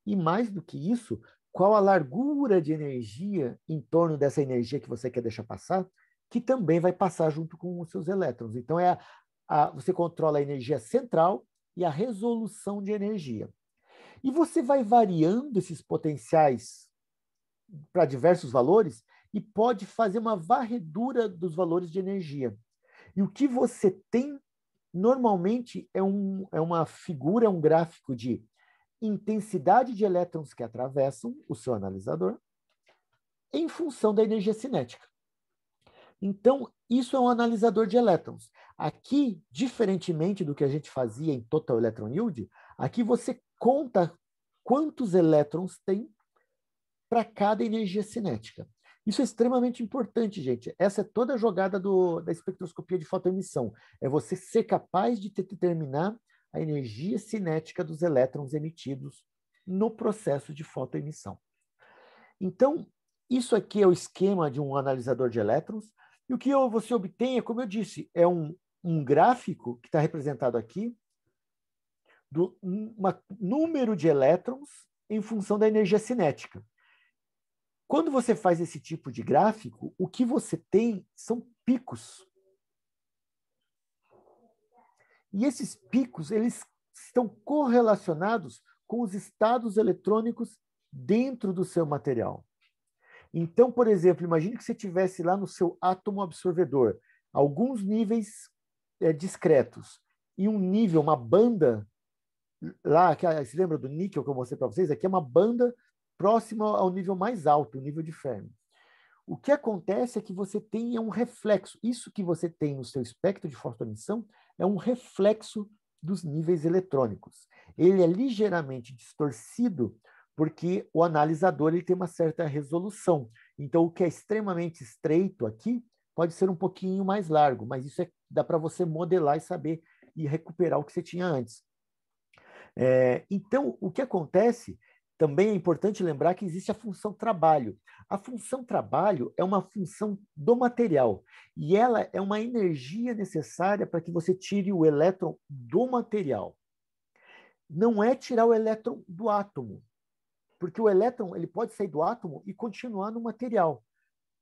e, mais do que isso, qual a largura de energia em torno dessa energia que você quer deixar passar, que também vai passar junto com os seus elétrons. Então, é a, a, você controla a energia central e a resolução de energia. E você vai variando esses potenciais para diversos valores e pode fazer uma varredura dos valores de energia. E o que você tem normalmente é, um, é uma figura, é um gráfico de intensidade de elétrons que atravessam o seu analisador em função da energia cinética. Então, isso é um analisador de elétrons. Aqui, diferentemente do que a gente fazia em Total Electron Yield, aqui você conta quantos elétrons tem para cada energia cinética. Isso é extremamente importante, gente. Essa é toda a jogada do, da espectroscopia de fotoemissão. É você ser capaz de determinar a energia cinética dos elétrons emitidos no processo de fotoemissão. Então, isso aqui é o esquema de um analisador de elétrons. E o que você obtém é, como eu disse, é um, um gráfico que está representado aqui do um, uma, número de elétrons em função da energia cinética. Quando você faz esse tipo de gráfico, o que você tem são picos. E esses picos, eles estão correlacionados com os estados eletrônicos dentro do seu material. Então, por exemplo, imagine que você tivesse lá no seu átomo absorvedor alguns níveis é, discretos e um nível, uma banda lá, que ah, se lembra do níquel que eu mostrei para vocês, aqui é uma banda próximo ao nível mais alto, o nível de Fermi. O que acontece é que você tem um reflexo. Isso que você tem no seu espectro de fotoemissão é um reflexo dos níveis eletrônicos. Ele é ligeiramente distorcido porque o analisador ele tem uma certa resolução. Então, o que é extremamente estreito aqui pode ser um pouquinho mais largo, mas isso é, dá para você modelar e saber e recuperar o que você tinha antes. É, então, o que acontece também é importante lembrar que existe a função trabalho. A função trabalho é uma função do material e ela é uma energia necessária para que você tire o elétron do material. Não é tirar o elétron do átomo, porque o elétron ele pode sair do átomo e continuar no material.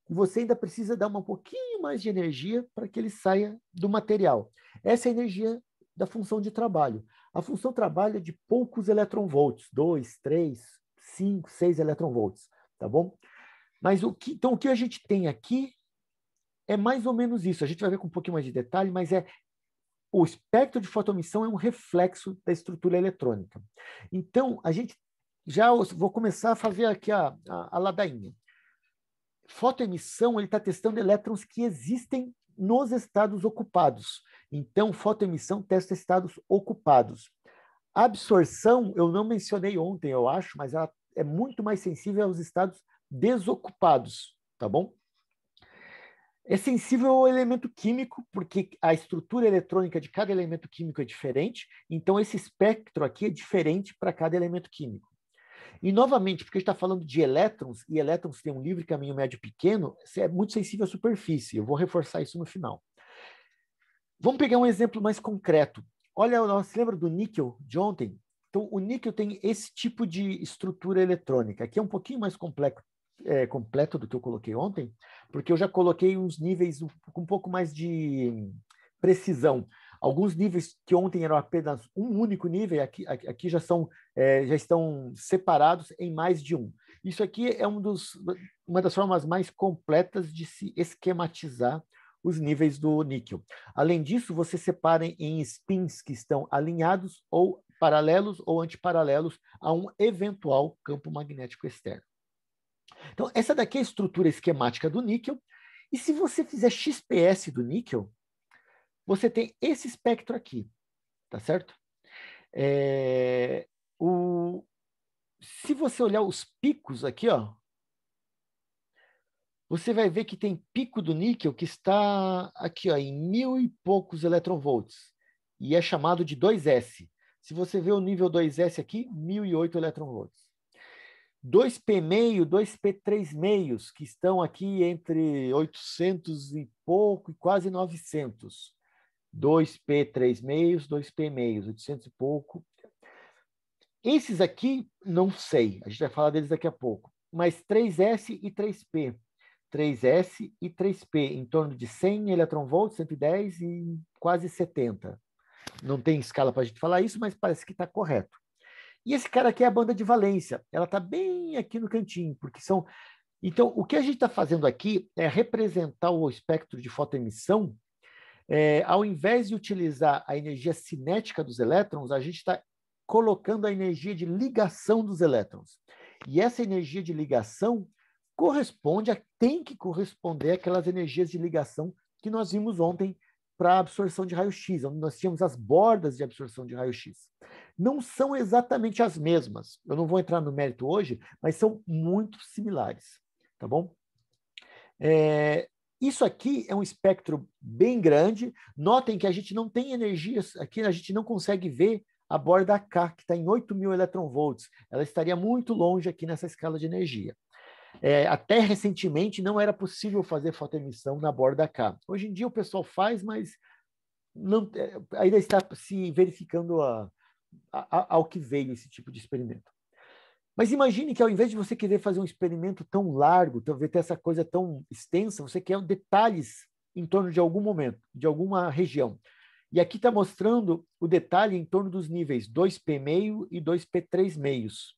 E você ainda precisa dar um pouquinho mais de energia para que ele saia do material. Essa é a energia da função de trabalho. A função trabalho é de poucos eletronvolts, 2, 3, 5, 6 eletronvolts, tá bom? Mas o que, então o que a gente tem aqui é mais ou menos isso. A gente vai ver com um pouquinho mais de detalhe, mas é o espectro de fotoemissão é um reflexo da estrutura eletrônica. Então, a gente já vou começar a fazer aqui a, a, a ladainha. Fotoemissão, ele está testando elétrons que existem nos estados ocupados. Então, fotoemissão testa estados ocupados. absorção, eu não mencionei ontem, eu acho, mas ela é muito mais sensível aos estados desocupados, tá bom? É sensível ao elemento químico, porque a estrutura eletrônica de cada elemento químico é diferente, então esse espectro aqui é diferente para cada elemento químico. E, novamente, porque a gente está falando de elétrons, e elétrons têm um livre caminho médio pequeno, é muito sensível à superfície, eu vou reforçar isso no final. Vamos pegar um exemplo mais concreto. Olha, você lembra do níquel de ontem? Então, o níquel tem esse tipo de estrutura eletrônica, que é um pouquinho mais complexo, é, completo do que eu coloquei ontem, porque eu já coloquei uns níveis com um pouco mais de precisão. Alguns níveis que ontem eram apenas um único nível, aqui, aqui já, são, é, já estão separados em mais de um. Isso aqui é um dos, uma das formas mais completas de se esquematizar os níveis do níquel. Além disso, você separa em spins que estão alinhados ou paralelos ou antiparalelos a um eventual campo magnético externo. Então, essa daqui é a estrutura esquemática do níquel. E se você fizer XPS do níquel, você tem esse espectro aqui, tá certo? É, o, se você olhar os picos aqui, ó, você vai ver que tem pico do níquel que está aqui ó, em mil e poucos eletronvolts e é chamado de 2S. Se você vê o nível 2S aqui, 1.008 eletronvolts. 2P5, 2P3 meios, que estão aqui entre 800 e pouco e quase 900. 2P3 meios, 2P meios, 800 e pouco. Esses aqui, não sei, a gente vai falar deles daqui a pouco, mas 3S e 3P. 3S e 3P, em torno de 100 eletronvolts, 110 e quase 70. Não tem escala para a gente falar isso, mas parece que está correto. E esse cara aqui é a banda de valência. Ela está bem aqui no cantinho, porque são. Então, o que a gente está fazendo aqui é representar o espectro de fotoemissão. É, ao invés de utilizar a energia cinética dos elétrons, a gente está colocando a energia de ligação dos elétrons. E essa energia de ligação corresponde, a, tem que corresponder aquelas energias de ligação que nós vimos ontem para a absorção de raio-x, onde nós tínhamos as bordas de absorção de raio-x. Não são exatamente as mesmas. Eu não vou entrar no mérito hoje, mas são muito similares, tá bom? É, isso aqui é um espectro bem grande. Notem que a gente não tem energias, aqui a gente não consegue ver a borda K, que está em 8 mil eletronvolts. Ela estaria muito longe aqui nessa escala de energia. É, até recentemente não era possível fazer fotoemissão na borda cá. Hoje em dia o pessoal faz, mas não, é, ainda está se verificando a, a, ao que veio esse tipo de experimento. Mas imagine que ao invés de você querer fazer um experimento tão largo, talvez ter essa coisa tão extensa, você quer detalhes em torno de algum momento, de alguma região. E aqui está mostrando o detalhe em torno dos níveis 2P meio e 2P3 meios.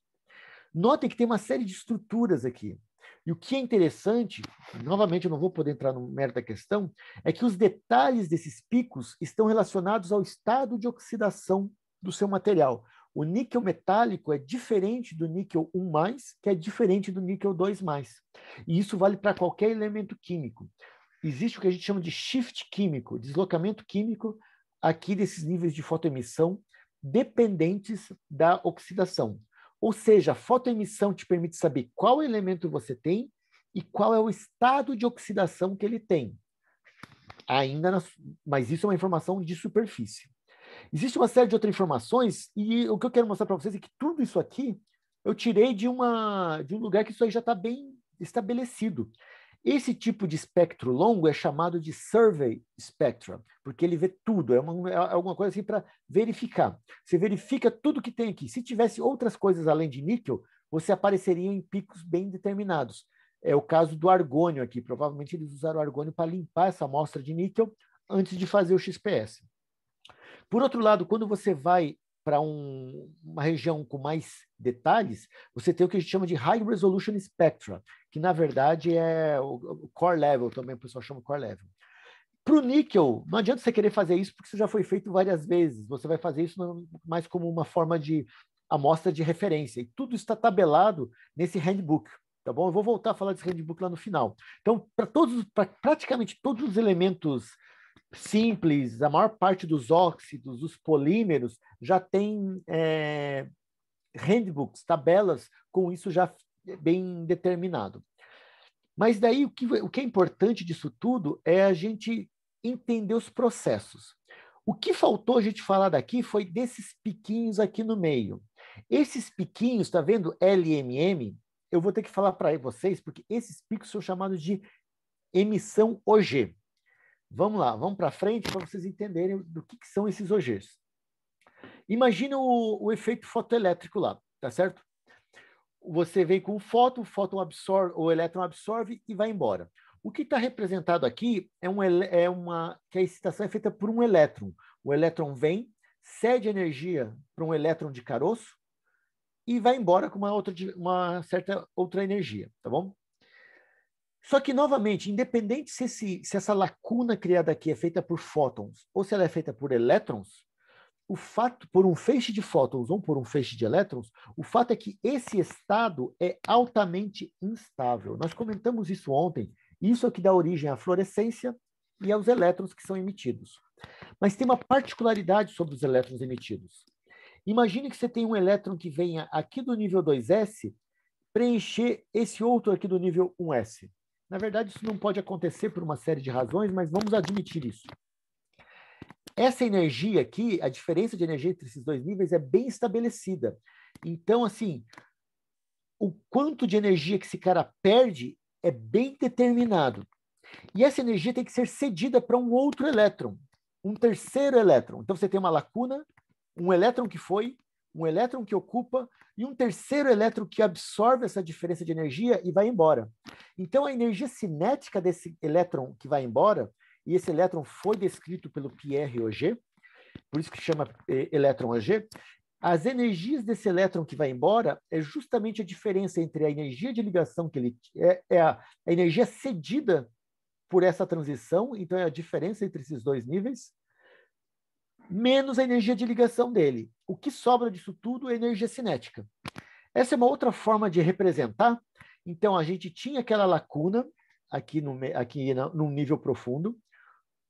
Notem que tem uma série de estruturas aqui. E o que é interessante, novamente eu não vou poder entrar no mérito da questão, é que os detalhes desses picos estão relacionados ao estado de oxidação do seu material. O níquel metálico é diferente do níquel 1+, que é diferente do níquel 2+. E isso vale para qualquer elemento químico. Existe o que a gente chama de shift químico, deslocamento químico aqui desses níveis de fotoemissão dependentes da oxidação. Ou seja, a fotoemissão te permite saber qual elemento você tem e qual é o estado de oxidação que ele tem. Ainda, na, mas isso é uma informação de superfície. Existe uma série de outras informações e o que eu quero mostrar para vocês é que tudo isso aqui eu tirei de uma de um lugar que isso aí já está bem estabelecido. Esse tipo de espectro longo é chamado de survey spectrum, porque ele vê tudo, é, uma, é, é alguma coisa assim para verificar. Você verifica tudo que tem aqui. Se tivesse outras coisas além de níquel, você apareceria em picos bem determinados. É o caso do argônio aqui. Provavelmente eles usaram o argônio para limpar essa amostra de níquel antes de fazer o XPS. Por outro lado, quando você vai para um, uma região com mais detalhes, você tem o que a gente chama de High Resolution Spectra, que na verdade é o, o core level também, o pessoal chama core level. Para o níquel, não adianta você querer fazer isso porque isso já foi feito várias vezes. Você vai fazer isso mais como uma forma de amostra de referência. E tudo está tabelado nesse handbook. Tá bom? Eu vou voltar a falar desse handbook lá no final. Então, para todos, para praticamente todos os elementos simples, a maior parte dos óxidos, dos polímeros, já tem é, handbooks, tabelas com isso já bem determinado. Mas daí o que, o que é importante disso tudo é a gente entender os processos. O que faltou a gente falar daqui foi desses piquinhos aqui no meio. Esses piquinhos, está vendo? LMM, eu vou ter que falar para vocês, porque esses picos são chamados de emissão OG. Vamos lá, vamos para frente para vocês entenderem do que, que são esses OGs. Imagina o, o, efeito fotoelétrico lá, tá certo? Você vem com o fóton, o fóton absorve, o elétron absorve e vai embora. O que está representado aqui é, um, é uma que a excitação é feita por um elétron. O elétron vem, cede energia para um elétron de caroço e vai embora com uma outra uma certa outra energia, tá bom? Só que, novamente, independente se, esse, se essa lacuna criada aqui é feita por fótons ou se ela é feita por elétrons, o fato, por um feixe de fótons ou por um feixe de elétrons, o fato é que esse estado é altamente instável. Nós comentamos isso ontem. Isso é o que dá origem à fluorescência e aos elétrons que são emitidos. Mas tem uma particularidade sobre os elétrons emitidos. Imagine que você tem um elétron que venha aqui do nível 2S preencher esse outro aqui do nível 1S. Na verdade, isso não pode acontecer por uma série de razões, mas vamos admitir isso. Essa energia aqui, a diferença de energia entre esses dois níveis é bem estabelecida. Então, assim, o quanto de energia que esse cara perde é bem determinado. E essa energia tem que ser cedida para um outro elétron, um terceiro elétron. Então você tem uma lacuna, um elétron que foi um elétron que ocupa e um terceiro elétron que absorve essa diferença de energia e vai embora. Então, a energia cinética desse elétron que vai embora, e esse elétron foi descrito pelo Pierre Auger, por isso que chama é, elétron Auger, as energias desse elétron que vai embora é justamente a diferença entre a energia de ligação que ele é, é a, a energia cedida por essa transição, então é a diferença entre esses dois níveis, menos a energia de ligação dele. O que sobra disso tudo é energia cinética. Essa é uma outra forma de representar. Então, a gente tinha aquela lacuna aqui, no, aqui no, num nível profundo.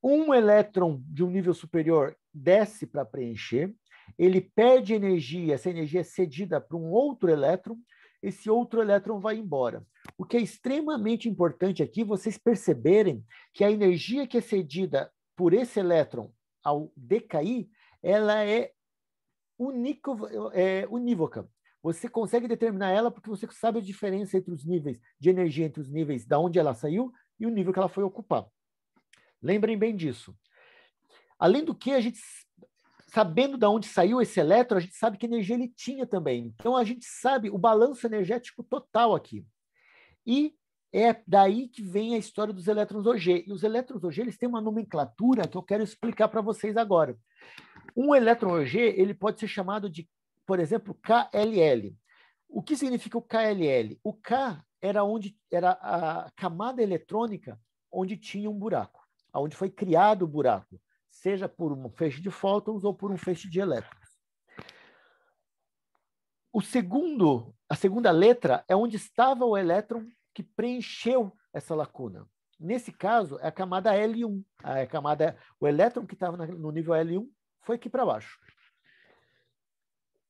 Um elétron de um nível superior desce para preencher, ele perde energia, essa energia é cedida para um outro elétron, esse outro elétron vai embora. O que é extremamente importante aqui, vocês perceberem que a energia que é cedida por esse elétron ao decair, ela é, unico, é unívoca. Você consegue determinar ela porque você sabe a diferença entre os níveis de energia, entre os níveis da onde ela saiu e o nível que ela foi ocupar. Lembrem bem disso. Além do que, a gente, sabendo de onde saiu esse elétron, a gente sabe que energia ele tinha também. Então, a gente sabe o balanço energético total aqui. E é daí que vem a história dos elétrons OG. E os elétrons OG eles têm uma nomenclatura que eu quero explicar para vocês agora. Um elétron OG ele pode ser chamado de, por exemplo, KLL. O que significa o KLL? O K era onde era a camada eletrônica onde tinha um buraco, onde foi criado o buraco, seja por um feixe de fótons ou por um feixe de elétrons. O segundo, a segunda letra é onde estava o elétron que preencheu essa lacuna. Nesse caso, é a camada L1. A camada, o elétron que estava no nível L1 foi aqui para baixo.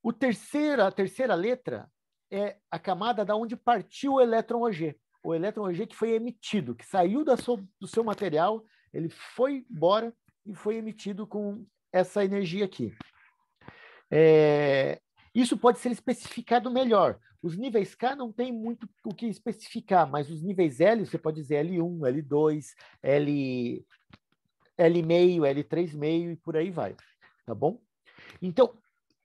O terceira, a terceira letra é a camada da onde partiu o elétron OG. O elétron OG que foi emitido, que saiu sua, do seu material, ele foi embora e foi emitido com essa energia aqui. É, isso pode ser especificado melhor. Os níveis K não tem muito o que especificar, mas os níveis L, você pode dizer L1, L2, L, L meio, L3 meio e por aí vai, tá bom? Então,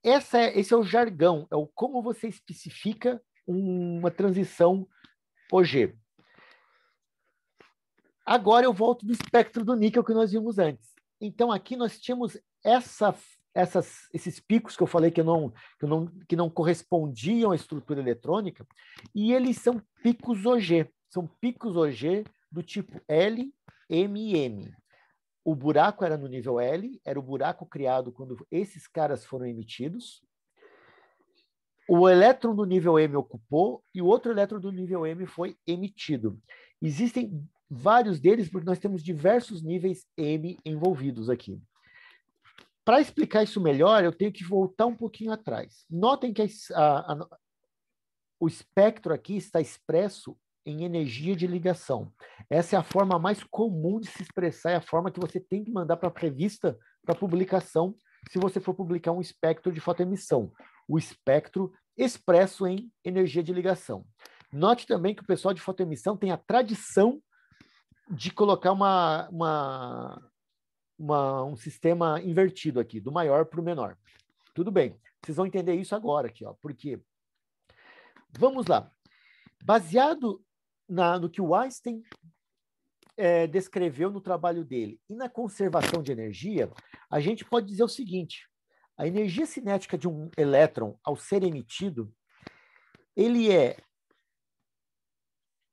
essa é, esse é o jargão, é o como você especifica uma transição OG. Agora eu volto do espectro do níquel que nós vimos antes. Então, aqui nós tínhamos essa essas, esses picos que eu falei que não, que, não, que não correspondiam à estrutura eletrônica, e eles são picos OG, são picos OG do tipo L, M e M. O buraco era no nível L, era o buraco criado quando esses caras foram emitidos. O elétron do nível M ocupou e o outro elétron do nível M foi emitido. Existem vários deles porque nós temos diversos níveis M envolvidos aqui. Para explicar isso melhor, eu tenho que voltar um pouquinho atrás. Notem que a, a, a, o espectro aqui está expresso em energia de ligação. Essa é a forma mais comum de se expressar, é a forma que você tem que mandar para a revista, para publicação, se você for publicar um espectro de fotoemissão. O espectro expresso em energia de ligação. Note também que o pessoal de fotoemissão tem a tradição de colocar uma, uma uma, um sistema invertido aqui, do maior para o menor. Tudo bem, vocês vão entender isso agora aqui, ó, porque. Vamos lá. Baseado na, no que o Einstein é, descreveu no trabalho dele e na conservação de energia, a gente pode dizer o seguinte: a energia cinética de um elétron ao ser emitido, ele é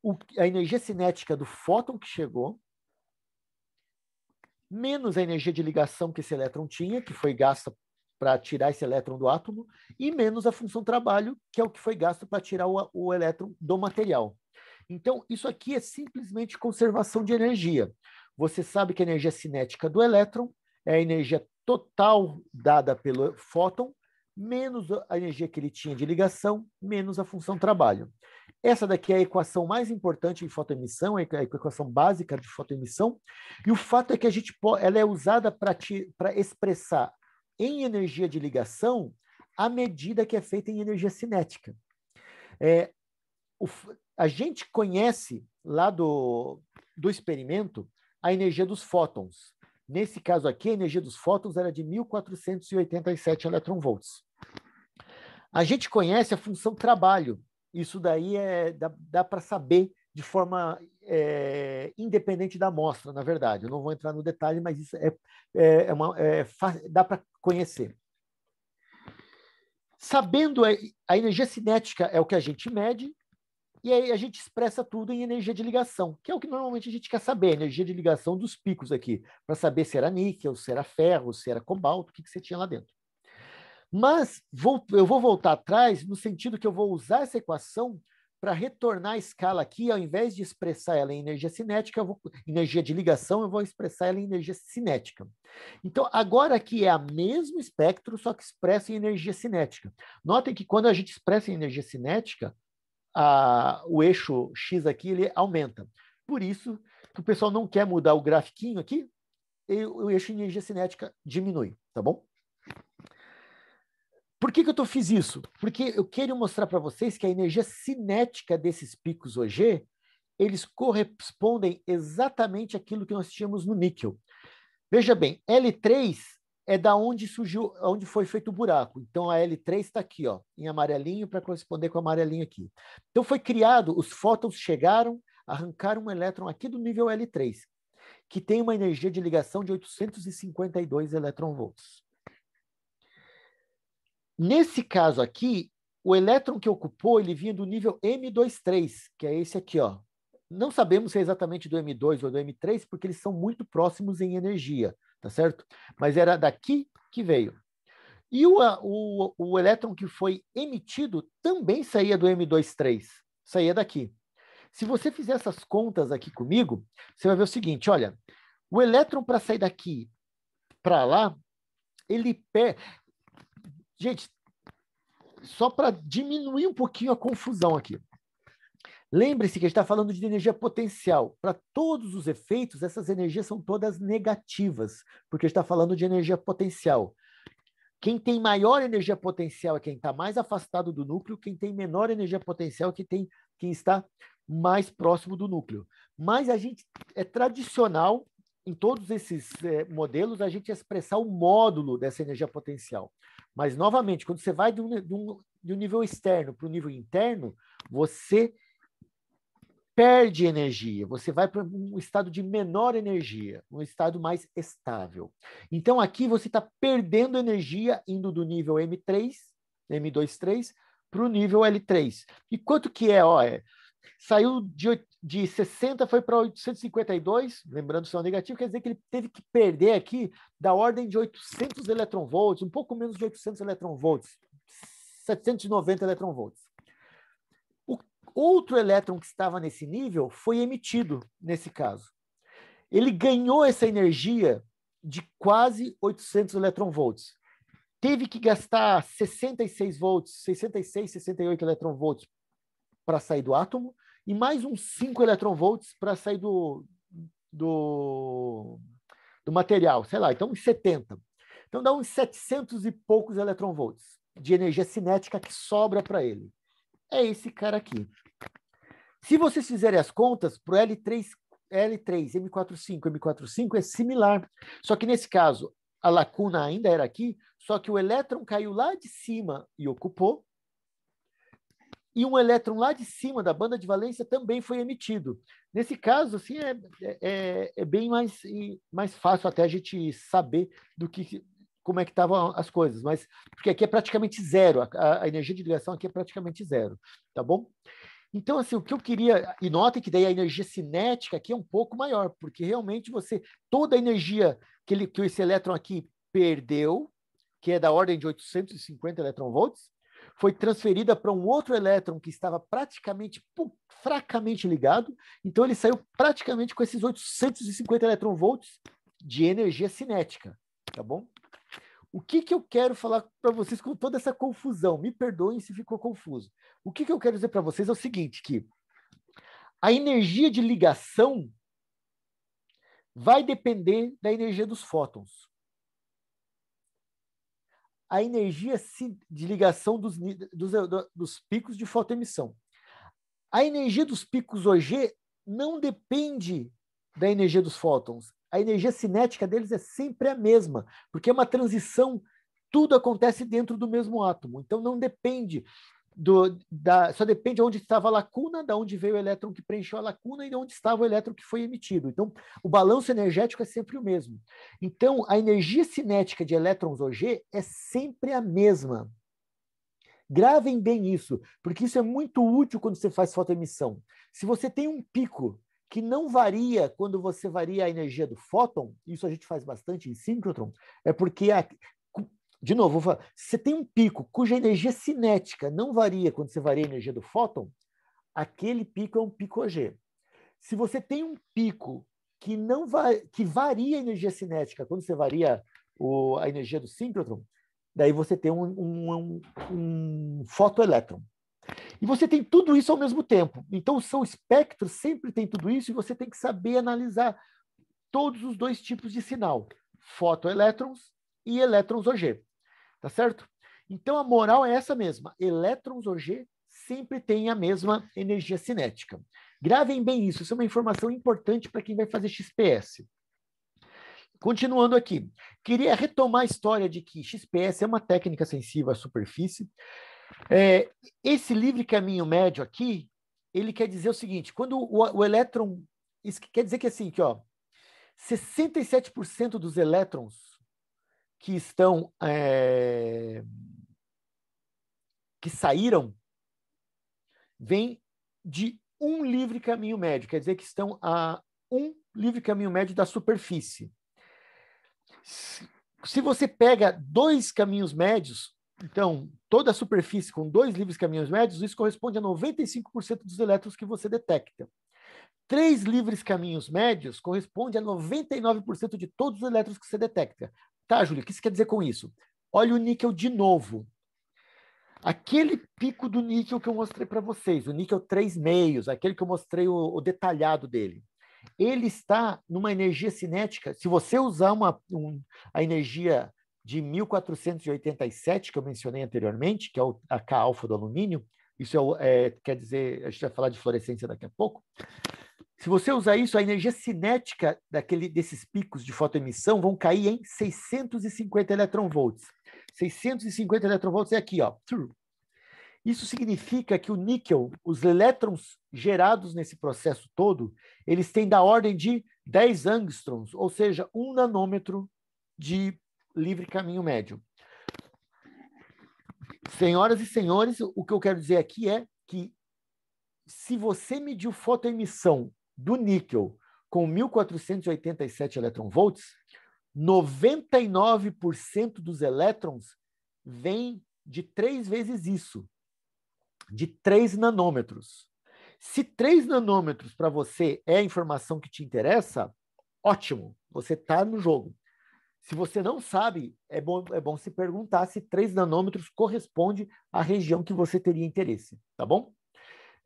o, a energia cinética do fóton que chegou menos a energia de ligação que esse elétron tinha, que foi gasta para tirar esse elétron do átomo, e menos a função trabalho, que é o que foi gasto para tirar o, o elétron do material. Então, isso aqui é simplesmente conservação de energia. Você sabe que a energia cinética do elétron é a energia total dada pelo fóton, menos a energia que ele tinha de ligação, menos a função trabalho. Essa daqui é a equação mais importante em fotoemissão, é a equação básica de fotoemissão. E o fato é que a gente ela é usada para expressar em energia de ligação a medida que é feita em energia cinética. É, o, a gente conhece lá do, do experimento a energia dos fótons. Nesse caso aqui, a energia dos fótons era de 1487 eletronvolts. A gente conhece a função trabalho isso daí é, dá, dá para saber de forma é, independente da amostra, na verdade. Eu não vou entrar no detalhe, mas isso é, é, é uma, é, dá para conhecer. Sabendo a, é, a, energia cinética é o que a gente mede, e aí a gente expressa tudo em energia de ligação, que é o que normalmente a gente quer saber, a energia de ligação dos picos aqui, para saber se era níquel, se era ferro, se era cobalto, o que, que você tinha lá dentro. Mas vou, eu vou voltar atrás no sentido que eu vou usar essa equação para retornar a escala aqui, ao invés de expressar ela em energia cinética, vou, energia de ligação, eu vou expressar ela em energia cinética. Então, agora aqui é o mesmo espectro, só que expressa em energia cinética. Notem que quando a gente expressa em energia cinética, a, o eixo x aqui ele aumenta. Por isso que o pessoal não quer mudar o grafiquinho aqui, e o eixo de energia cinética diminui, tá bom? que, que eu tô, fiz isso? Porque eu quero mostrar para vocês que a energia cinética desses picos OG, eles correspondem exatamente àquilo que nós tínhamos no níquel. Veja bem, L3 é da onde surgiu, onde foi feito o buraco. Então a L3 está aqui, ó, em amarelinho para corresponder com o amarelinho aqui. Então foi criado, os fótons chegaram, arrancaram um elétron aqui do nível L3, que tem uma energia de ligação de 852 elétron volts. Nesse caso aqui, o elétron que ocupou, ele vinha do nível M23, que é esse aqui, ó. Não sabemos se é exatamente do M2 ou do M3, porque eles são muito próximos em energia, tá certo? Mas era daqui que veio. E o, o, o elétron que foi emitido também saía do M23, saía daqui. Se você fizer essas contas aqui comigo, você vai ver o seguinte, olha, o elétron para sair daqui para lá, ele perde. Gente, só para diminuir um pouquinho a confusão aqui. Lembre-se que a gente está falando de energia potencial. Para todos os efeitos, essas energias são todas negativas, porque a gente está falando de energia potencial. Quem tem maior energia potencial é quem está mais afastado do núcleo, quem tem menor energia potencial é quem, tem, quem está mais próximo do núcleo. Mas a gente é tradicional em todos esses eh, modelos, a gente expressar o módulo dessa energia potencial. Mas, novamente, quando você vai de um, de um, de um nível externo para o nível interno, você perde energia, você vai para um estado de menor energia, um estado mais estável. Então, aqui você está perdendo energia indo do nível M3, M23, para o nível L3. E quanto que é? Ó, é Saiu de, de 60, foi para 852, lembrando o sinal negativo, quer dizer que ele teve que perder aqui da ordem de 800 eletronvolts, um pouco menos de 800 eletronvolts, 790 eletronvolts. O outro elétron que estava nesse nível foi emitido, nesse caso. Ele ganhou essa energia de quase 800 eletronvolts. Teve que gastar 66 volts, 66, 68 eletronvolts para sair do átomo e mais uns 5 eletronvolts para sair do, do, do, material, sei lá, então uns 70. Então dá uns 700 e poucos eletronvolts de energia cinética que sobra para ele. É esse cara aqui. Se vocês fizerem as contas, para o L3, L3, M45, M45 é similar. Só que nesse caso, a lacuna ainda era aqui, só que o elétron caiu lá de cima e ocupou, e um elétron lá de cima da banda de valência também foi emitido. Nesse caso, assim, é, é, é, é bem mais, mais fácil até a gente saber do que como é que estavam as coisas, mas porque aqui é praticamente zero, a, a, energia de ligação aqui é praticamente zero, tá bom? Então, assim, o que eu queria, e notem que daí a energia cinética aqui é um pouco maior, porque realmente você, toda a energia que, ele, que esse elétron aqui perdeu, que é da ordem de 850 eletronvolts, foi transferida para um outro elétron que estava praticamente, fracamente ligado. Então, ele saiu praticamente com esses 850 eletronvolts de energia cinética, tá bom? O que, que eu quero falar para vocês com toda essa confusão? Me perdoem se ficou confuso. O que, que eu quero dizer para vocês é o seguinte, que a energia de ligação vai depender da energia dos fótons a energia de ligação dos, dos, eh, dos picos de fotoemissão. A energia dos picos OG não depende da energia dos fótons. A energia cinética deles é sempre a mesma, porque é uma transição, tudo acontece dentro do mesmo átomo. Então não depende do, da, só depende de onde estava a lacuna, de onde veio o elétron que preencheu a lacuna e de onde estava o elétron que foi emitido. Então, o balanço energético é sempre o mesmo. Então, a energia cinética de elétrons OG é sempre a mesma. Gravem bem isso, porque isso é muito útil quando você faz fotoemissão. Se você tem um pico que não varia quando você varia a energia do fóton, isso a gente faz bastante em síncrotron, é porque a, de novo, você tem um pico cuja energia cinética não varia quando você varia a energia do fóton, aquele pico é um pico OG. Se você tem um pico que não va que varia a energia cinética quando você varia o, a energia do síncrotron, daí você tem um, um, um, um fotoelétron. E você tem tudo isso ao mesmo tempo. Então, são espectros, sempre tem tudo isso, e você tem que saber analisar todos os dois tipos de sinal, fotoelétrons e elétrons OG. Tá certo? Então a moral é essa mesma. Elétrons ou G sempre têm a mesma energia cinética. Gravem bem isso, isso é uma informação importante para quem vai fazer XPS. Continuando aqui, queria retomar a história de que XPS é uma técnica sensível à superfície. É, esse livre caminho médio aqui, ele quer dizer o seguinte: quando o, o elétron. Isso quer dizer que assim, que ó, 67% dos elétrons que estão é, que saíram vêm de um livre caminho médio, quer dizer que estão a um livre caminho médio da superfície. Se você pega dois caminhos médios, então toda a superfície com dois livres caminhos médios, isso corresponde a 95% dos elétrons que você detecta. Três livres caminhos médios corresponde a 99% de todos os elétrons que você detecta. Tá, Júlio, o que você quer dizer com isso? Olha o níquel de novo. Aquele pico do níquel que eu mostrei para vocês, o níquel 3 meios, aquele que eu mostrei o, o, detalhado dele, ele está numa energia cinética. Se você usar uma, um, a energia de 1487, que eu mencionei anteriormente, que é o, a K-alfa do alumínio, isso é, é, quer dizer, a gente vai falar de fluorescência daqui a pouco, se você usar isso, a energia cinética daquele, desses picos de fotoemissão vão cair em 650 eletronvolts. 650 eletronvolts é aqui, ó. Isso significa que o níquel, os elétrons gerados nesse processo todo, eles têm da ordem de 10 angstroms, ou seja, um nanômetro de livre caminho médio. Senhoras e senhores, o que eu quero dizer aqui é que se você medir fotoemissão do níquel com 1487 elétron 99% dos elétrons vem de três vezes isso, de 3 nanômetros. Se 3 nanômetros para você é a informação que te interessa, ótimo, você está no jogo. Se você não sabe, é bom, é bom se perguntar se 3 nanômetros corresponde à região que você teria interesse, tá bom?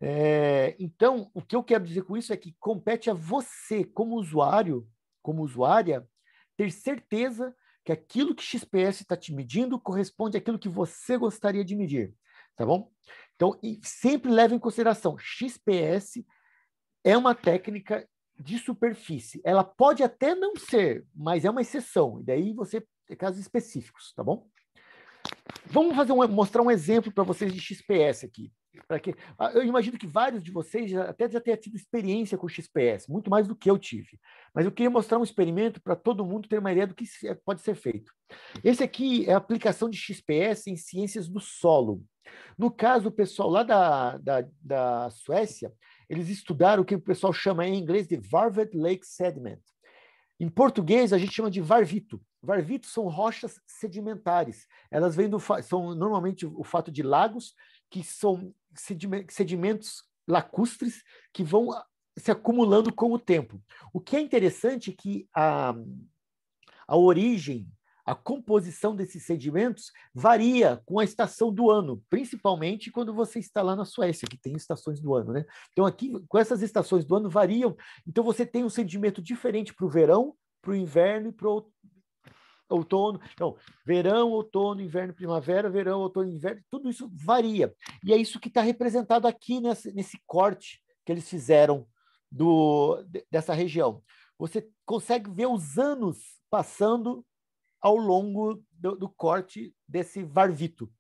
É, então, o que eu quero dizer com isso é que compete a você, como usuário, como usuária, ter certeza que aquilo que XPS está te medindo corresponde àquilo que você gostaria de medir, tá bom? Então, sempre leve em consideração, XPS é uma técnica de superfície. Ela pode até não ser, mas é uma exceção. E daí você tem casos específicos, tá bom? Vamos fazer um, mostrar um exemplo para vocês de XPS aqui. Para que eu imagino que vários de vocês até já tenham tido experiência com XPS, muito mais do que eu tive. Mas eu queria mostrar um experimento para todo mundo ter uma ideia do que é, pode ser feito. Esse aqui é a aplicação de XPS em ciências do solo. No caso, o pessoal lá da, da, da Suécia, eles estudaram o que o pessoal chama em inglês de varved Lake Sediment. Em português, a gente chama de varvito. Varvito são rochas sedimentares. Elas vêm do são normalmente o fato de lagos que são sedimentos lacustres que vão se acumulando com o tempo. O que é interessante é que a, a origem, a composição desses sedimentos varia com a estação do ano, principalmente quando você está lá na Suécia, que tem estações do ano. Né? Então, aqui, com essas estações do ano, variam. Então, você tem um sedimento diferente para o verão, para o inverno e para o outono. Então, verão, outono, inverno, primavera, verão, outono, inverno, tudo isso varia. E é isso que está representado aqui nesse, nesse corte que eles fizeram do, dessa região. Você consegue ver os anos passando ao longo do, do corte desse varvito.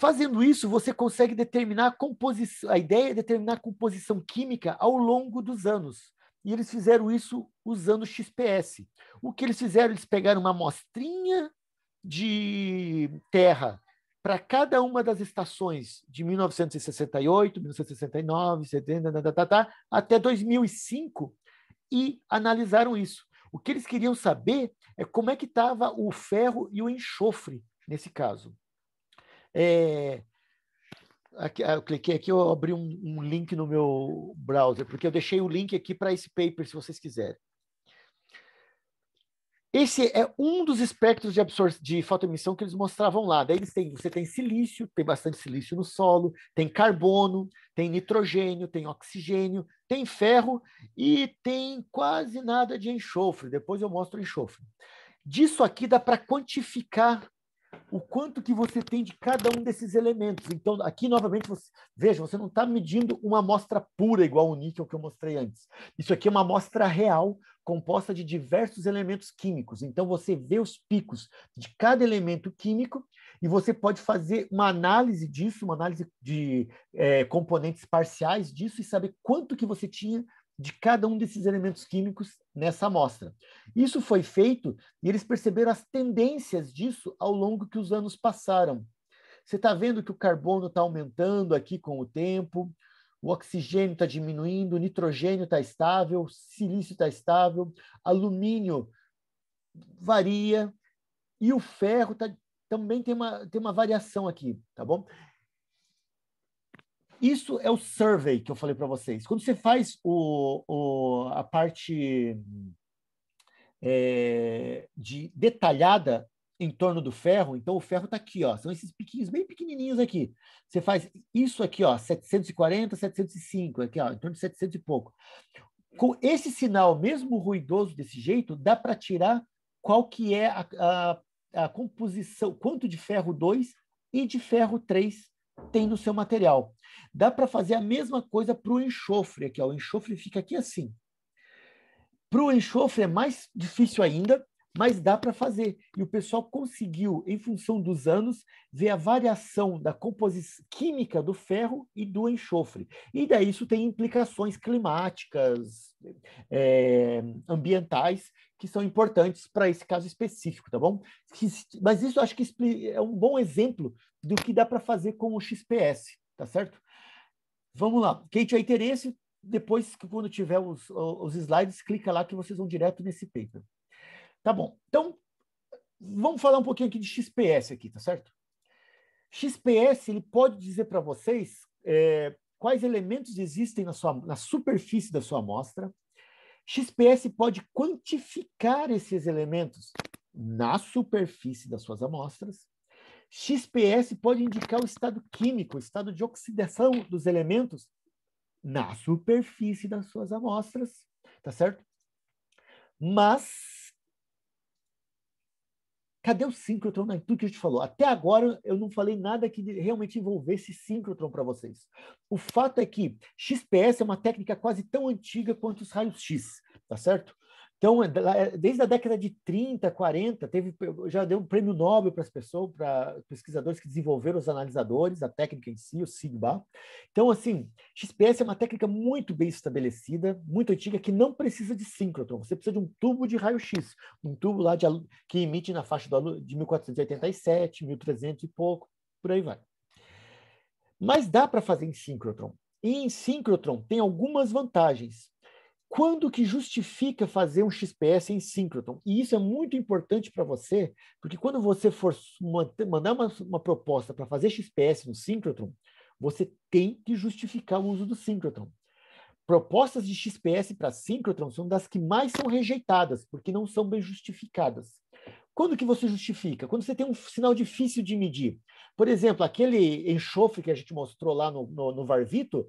Fazendo isso, você consegue determinar a composição. A ideia é determinar a composição química ao longo dos anos. E eles fizeram isso usando XPS. O que eles fizeram? Eles pegaram uma amostrinha de terra para cada uma das estações de 1968, 1969, 70, até 2005 e analisaram isso. O que eles queriam saber é como é que estava o ferro e o enxofre nesse caso. É, Aqui, ah, eu cliquei aqui, eu abri um, um, link no meu browser, porque eu deixei o link aqui para esse paper, se vocês quiserem. Esse é um dos espectros de, de fotoemissão que eles mostravam lá. Daí eles têm, você tem silício, tem bastante silício no solo, tem carbono, tem nitrogênio, tem oxigênio, tem ferro e tem quase nada de enxofre. Depois eu mostro o enxofre. Disso aqui dá para quantificar o quanto que você tem de cada um desses elementos. Então, aqui novamente, você, veja, você não está medindo uma amostra pura igual o níquel que eu mostrei antes. Isso aqui é uma amostra real composta de diversos elementos químicos. Então, você vê os picos de cada elemento químico e você pode fazer uma análise disso, uma análise de é, componentes parciais disso e saber quanto que você tinha de cada um desses elementos químicos nessa amostra. Isso foi feito e eles perceberam as tendências disso ao longo que os anos passaram. Você está vendo que o carbono está aumentando aqui com o tempo, o oxigênio está diminuindo, o nitrogênio está estável, o silício está estável, alumínio varia e o ferro tá, também tem uma, tem uma variação aqui, tá bom? Isso é o survey que eu falei para vocês. Quando você faz o, o a parte é, de detalhada em torno do ferro, então o ferro está aqui, ó, são esses piquinhos bem pequenininhos aqui. Você faz isso aqui, ó, 740, 705, aqui, ó, em torno de 700 e pouco. Com esse sinal, mesmo ruidoso desse jeito, dá para tirar qual que é a, a, a composição, quanto de ferro 2 e de ferro 3 tem no seu material. Dá para fazer a mesma coisa para o enxofre aqui. Ó. O enxofre fica aqui assim. Para o enxofre é mais difícil ainda, mas dá para fazer. E o pessoal conseguiu, em função dos anos, ver a variação da composição química do ferro e do enxofre. E daí isso tem implicações climáticas, é, ambientais, que são importantes para esse caso específico, tá bom? Mas isso acho que é um bom exemplo do que dá para fazer com o XPS, tá certo? Vamos lá. Quem tiver interesse, depois que quando tiver os, os slides, clica lá que vocês vão direto nesse paper. Tá bom. Então, vamos falar um pouquinho aqui de XPS aqui, tá certo? XPS ele pode dizer para vocês é, quais elementos existem na, sua, na superfície da sua amostra. XPS pode quantificar esses elementos na superfície das suas amostras. XPS pode indicar o estado químico, o estado de oxidação dos elementos na superfície das suas amostras, tá certo? Mas cadê o síncrotron na tudo que a gente falou? Até agora eu não falei nada que realmente envolvesse síncrotron para vocês. O fato é que XPS é uma técnica quase tão antiga quanto os raios X, tá certo? Então, é, desde a década de 30, 40, teve, já deu um prêmio Nobel para as pessoas, para pesquisadores que desenvolveram os analisadores, a técnica em si, o SIGBA. Então, assim, XPS é uma técnica muito bem estabelecida, muito antiga, que não precisa de síncrotron. Você precisa de um tubo de raio-x, um tubo lá de, que emite na faixa do, de 1487, 1300 e pouco, por aí vai. Mas dá para fazer em síncrotron. E em síncrotron tem algumas vantagens. Quando que justifica fazer um XPS em síncroton? E isso é muito importante para você, porque quando você for mandar uma, uma proposta para fazer XPS no síncroton, você tem que justificar o uso do síncroton. Propostas de XPS para síncroton são das que mais são rejeitadas, porque não são bem justificadas. Quando que você justifica? Quando você tem um sinal difícil de medir. Por exemplo, aquele enxofre que a gente mostrou lá no, no, no Varvito,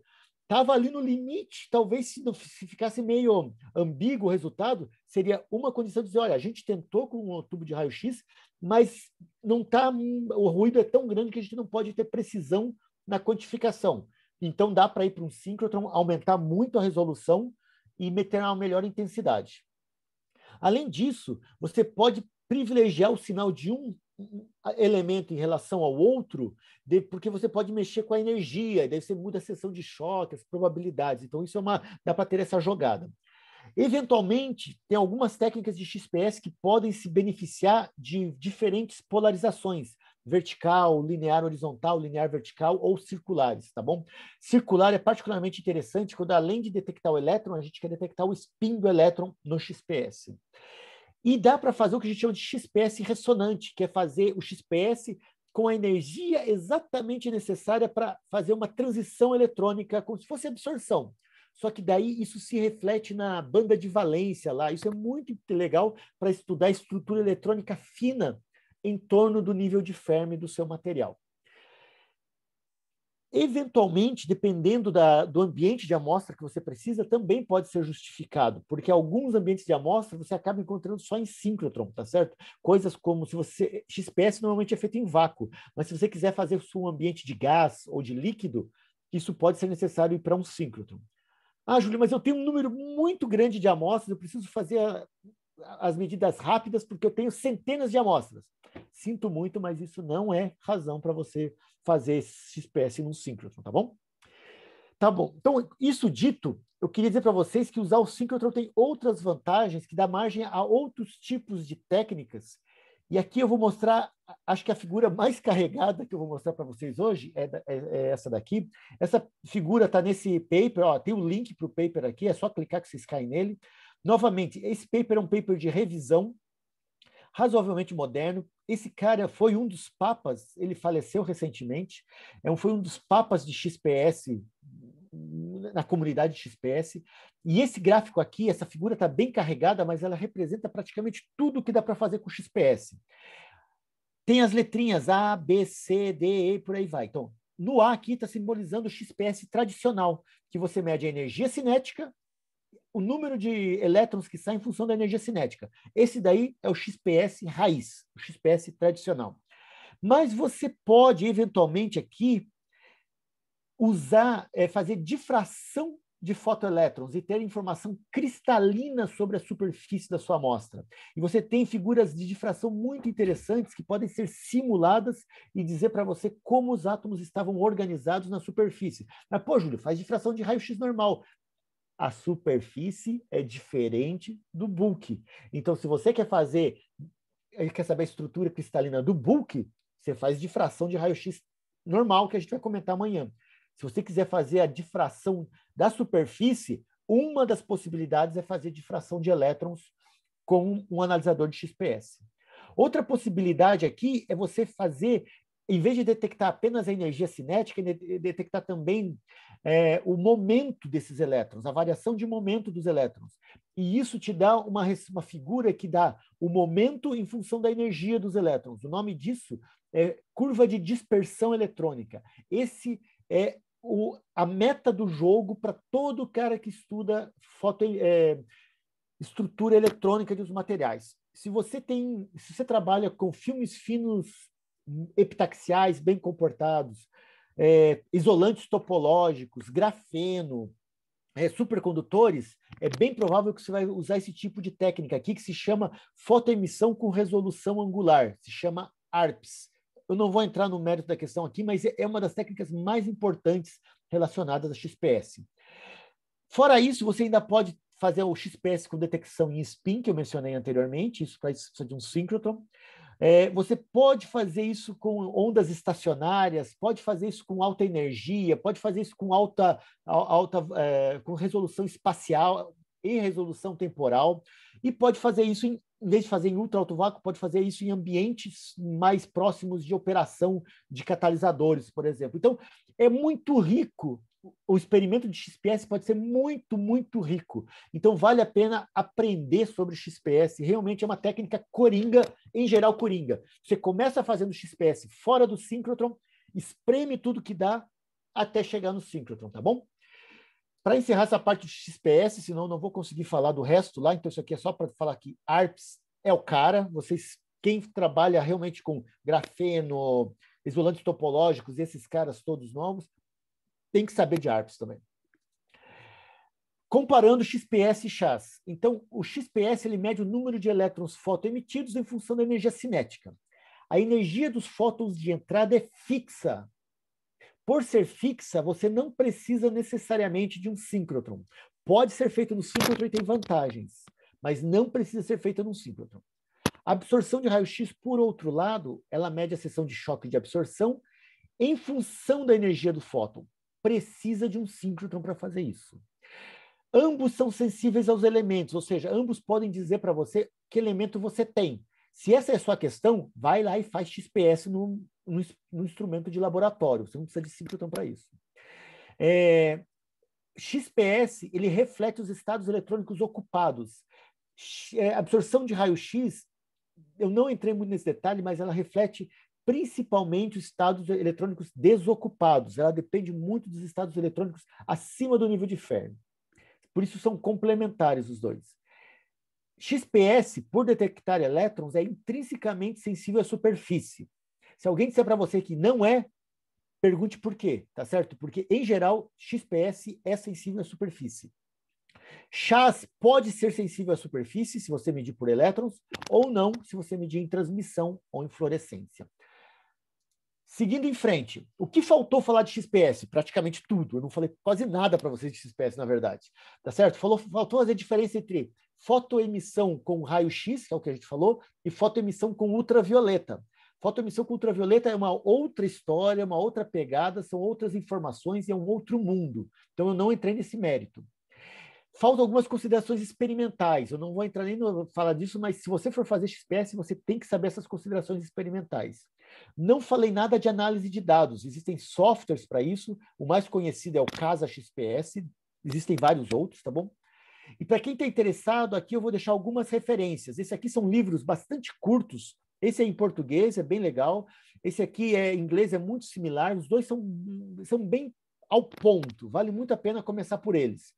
Estava ali no limite, talvez se, se, ficasse meio ambíguo o resultado, seria uma condição de dizer, olha, a gente tentou com um tubo de raio-x, mas não tá, o ruído é tão grande que a gente não pode ter precisão na quantificação. Então dá para ir para um síncrotron, aumentar muito a resolução e meter uma melhor intensidade. Além disso, você pode privilegiar o sinal de um elemento em relação ao outro, de, porque você pode mexer com a energia, e daí você muda a seção de choque, as probabilidades. Então, isso é uma. dá para ter essa jogada. Eventualmente, tem algumas técnicas de XPS que podem se beneficiar de diferentes polarizações vertical, linear horizontal, linear vertical ou circulares, tá bom? Circular é particularmente interessante quando, além de detectar o elétron, a gente quer detectar o spin do elétron no XPS. E dá para fazer o que a gente chama de XPS ressonante, que é fazer o XPS com a energia exatamente necessária para fazer uma transição eletrônica, como se fosse absorção. Só que daí isso se reflete na banda de valência lá. Isso é muito legal para estudar a estrutura eletrônica fina em torno do nível de Fermi do seu material. Eventualmente, dependendo da, do ambiente de amostra que você precisa, também pode ser justificado, porque alguns ambientes de amostra você acaba encontrando só em síncrotron, tá certo? Coisas como se você. XPS normalmente é feito em vácuo, mas se você quiser fazer um ambiente de gás ou de líquido, isso pode ser necessário para um síncrotron. Ah, Júlio, mas eu tenho um número muito grande de amostras, eu preciso fazer a, as medidas rápidas porque eu tenho centenas de amostras. Sinto muito, mas isso não é razão para você fazer esse espécie num síncrotron, tá bom? Tá bom. Então, isso dito, eu queria dizer para vocês que usar o síncrotron tem outras vantagens que dá margem a outros tipos de técnicas. E aqui eu vou mostrar, acho que a figura mais carregada que eu vou mostrar para vocês hoje é, é, é, essa daqui. Essa figura está nesse paper, ó, tem o um link para o paper aqui, é só clicar que vocês caem nele. Novamente, esse paper é um paper de revisão, razoavelmente moderno. Esse cara foi um dos papas, ele faleceu recentemente, é um, foi um dos papas de XPS, na comunidade XPS. E esse gráfico aqui, essa figura está bem carregada, mas ela representa praticamente tudo que dá para fazer com XPS. Tem as letrinhas A, B, C, D, E, por aí vai. Então, no A aqui está simbolizando o XPS tradicional, que você mede a energia cinética o número de elétrons que saem em função da energia cinética. Esse daí é o XPS raiz, o XPS tradicional. Mas você pode, eventualmente, aqui usar, é, fazer difração de fotoelétrons e ter informação cristalina sobre a superfície da sua amostra. E você tem figuras de difração muito interessantes que podem ser simuladas e dizer para você como os átomos estavam organizados na superfície. Mas, pô, Júlio, faz difração de raio-x normal a superfície é diferente do bulk. Então, se você quer fazer, eh, quer saber a estrutura cristalina do bulk, você faz difração de raio-x normal, que a gente vai comentar amanhã. Se você quiser fazer a difração da superfície, uma das possibilidades é fazer difração de elétrons com um analisador de XPS. Outra possibilidade aqui é você fazer em vez de detectar apenas a energia cinética, detectar também é, o momento desses elétrons, a variação de momento dos elétrons. E isso te dá uma, uma figura que dá o momento em função da energia dos elétrons. O nome disso é curva de dispersão eletrônica. Esse é o, a meta do jogo para todo cara que estuda foto, é, estrutura eletrônica dos materiais. Se você tem, se você trabalha com filmes finos epitaxiais bem comportados, é, isolantes topológicos, grafeno, é, supercondutores, é bem provável que você vai usar esse tipo de técnica aqui, que se chama fotoemissão com resolução angular, se chama ARPS. Eu não vou entrar no mérito da questão aqui, mas é, é uma das técnicas mais importantes relacionadas à XPS. Fora isso, você ainda pode fazer o XPS com detecção em spin, que eu mencionei anteriormente, isso precisa de um síncrotron. É, você pode fazer isso com ondas estacionárias, pode fazer isso com alta energia, pode fazer isso com alta, alta é, com resolução espacial e resolução temporal, e pode fazer isso em, em vez de fazer em ultra alto vácuo, pode fazer isso em ambientes mais próximos de operação de catalisadores, por exemplo. Então, é muito rico o experimento de XPS pode ser muito, muito rico. Então, vale a pena aprender sobre XPS. Realmente é uma técnica coringa, em geral coringa. Você começa fazendo XPS fora do síncrotron, espreme tudo que dá até chegar no síncrotron, tá bom? Para encerrar essa parte de XPS, senão não vou conseguir falar do resto lá, então isso aqui é só para falar que ARPS é o cara. Vocês, quem trabalha realmente com grafeno, isolantes topológicos, esses caras todos novos, tem que saber de ARPS também. Comparando XPS e CHAS. Então, o XPS ele mede o número de elétrons fotoemitidos em função da energia cinética. A energia dos fótons de entrada é fixa. Por ser fixa, você não precisa necessariamente de um síncrotron. Pode ser feito no síncrotron e tem vantagens, mas não precisa ser feita no síncrotron. A absorção de raio-x, por outro lado, ela mede a seção de choque de absorção em função da energia do fóton precisa de um síncrotron para fazer isso. Ambos são sensíveis aos elementos, ou seja, ambos podem dizer para você que elemento você tem. Se essa é a sua questão, vai lá e faz XPS no, no, no instrumento de laboratório. Você não precisa de síncrotron para isso. É, XPS ele reflete os estados eletrônicos ocupados. É, absorção de raio-x, eu não entrei muito nesse detalhe, mas ela reflete principalmente os estados eletrônicos desocupados. Ela depende muito dos estados eletrônicos acima do nível de Fermi. Por isso são complementares os dois. XPS, por detectar elétrons, é intrinsecamente sensível à superfície. Se alguém disser para você que não é, pergunte por quê, tá certo? Porque, em geral, XPS é sensível à superfície. Chas pode ser sensível à superfície, se você medir por elétrons, ou não, se você medir em transmissão ou em fluorescência. Seguindo em frente, o que faltou falar de XPS? Praticamente tudo. Eu não falei quase nada para vocês de XPS, na verdade. Tá certo? Falou, faltou fazer diferença entre fotoemissão com raio-x, que é o que a gente falou, e fotoemissão com ultravioleta. Fotoemissão com ultravioleta é uma outra história, uma outra pegada, são outras informações e é um outro mundo. Então eu não entrei nesse mérito. Faltam algumas considerações experimentais. Eu não vou entrar nem no falar disso, mas se você for fazer XPS, você tem que saber essas considerações experimentais. Não falei nada de análise de dados, existem softwares para isso, o mais conhecido é o Casa XPS, existem vários outros, tá bom? E para quem está interessado, aqui eu vou deixar algumas referências. Esse aqui são livros bastante curtos. Esse é em português, é bem legal. Esse aqui é em inglês, é muito similar. Os dois são, são bem ao ponto. Vale muito a pena começar por eles.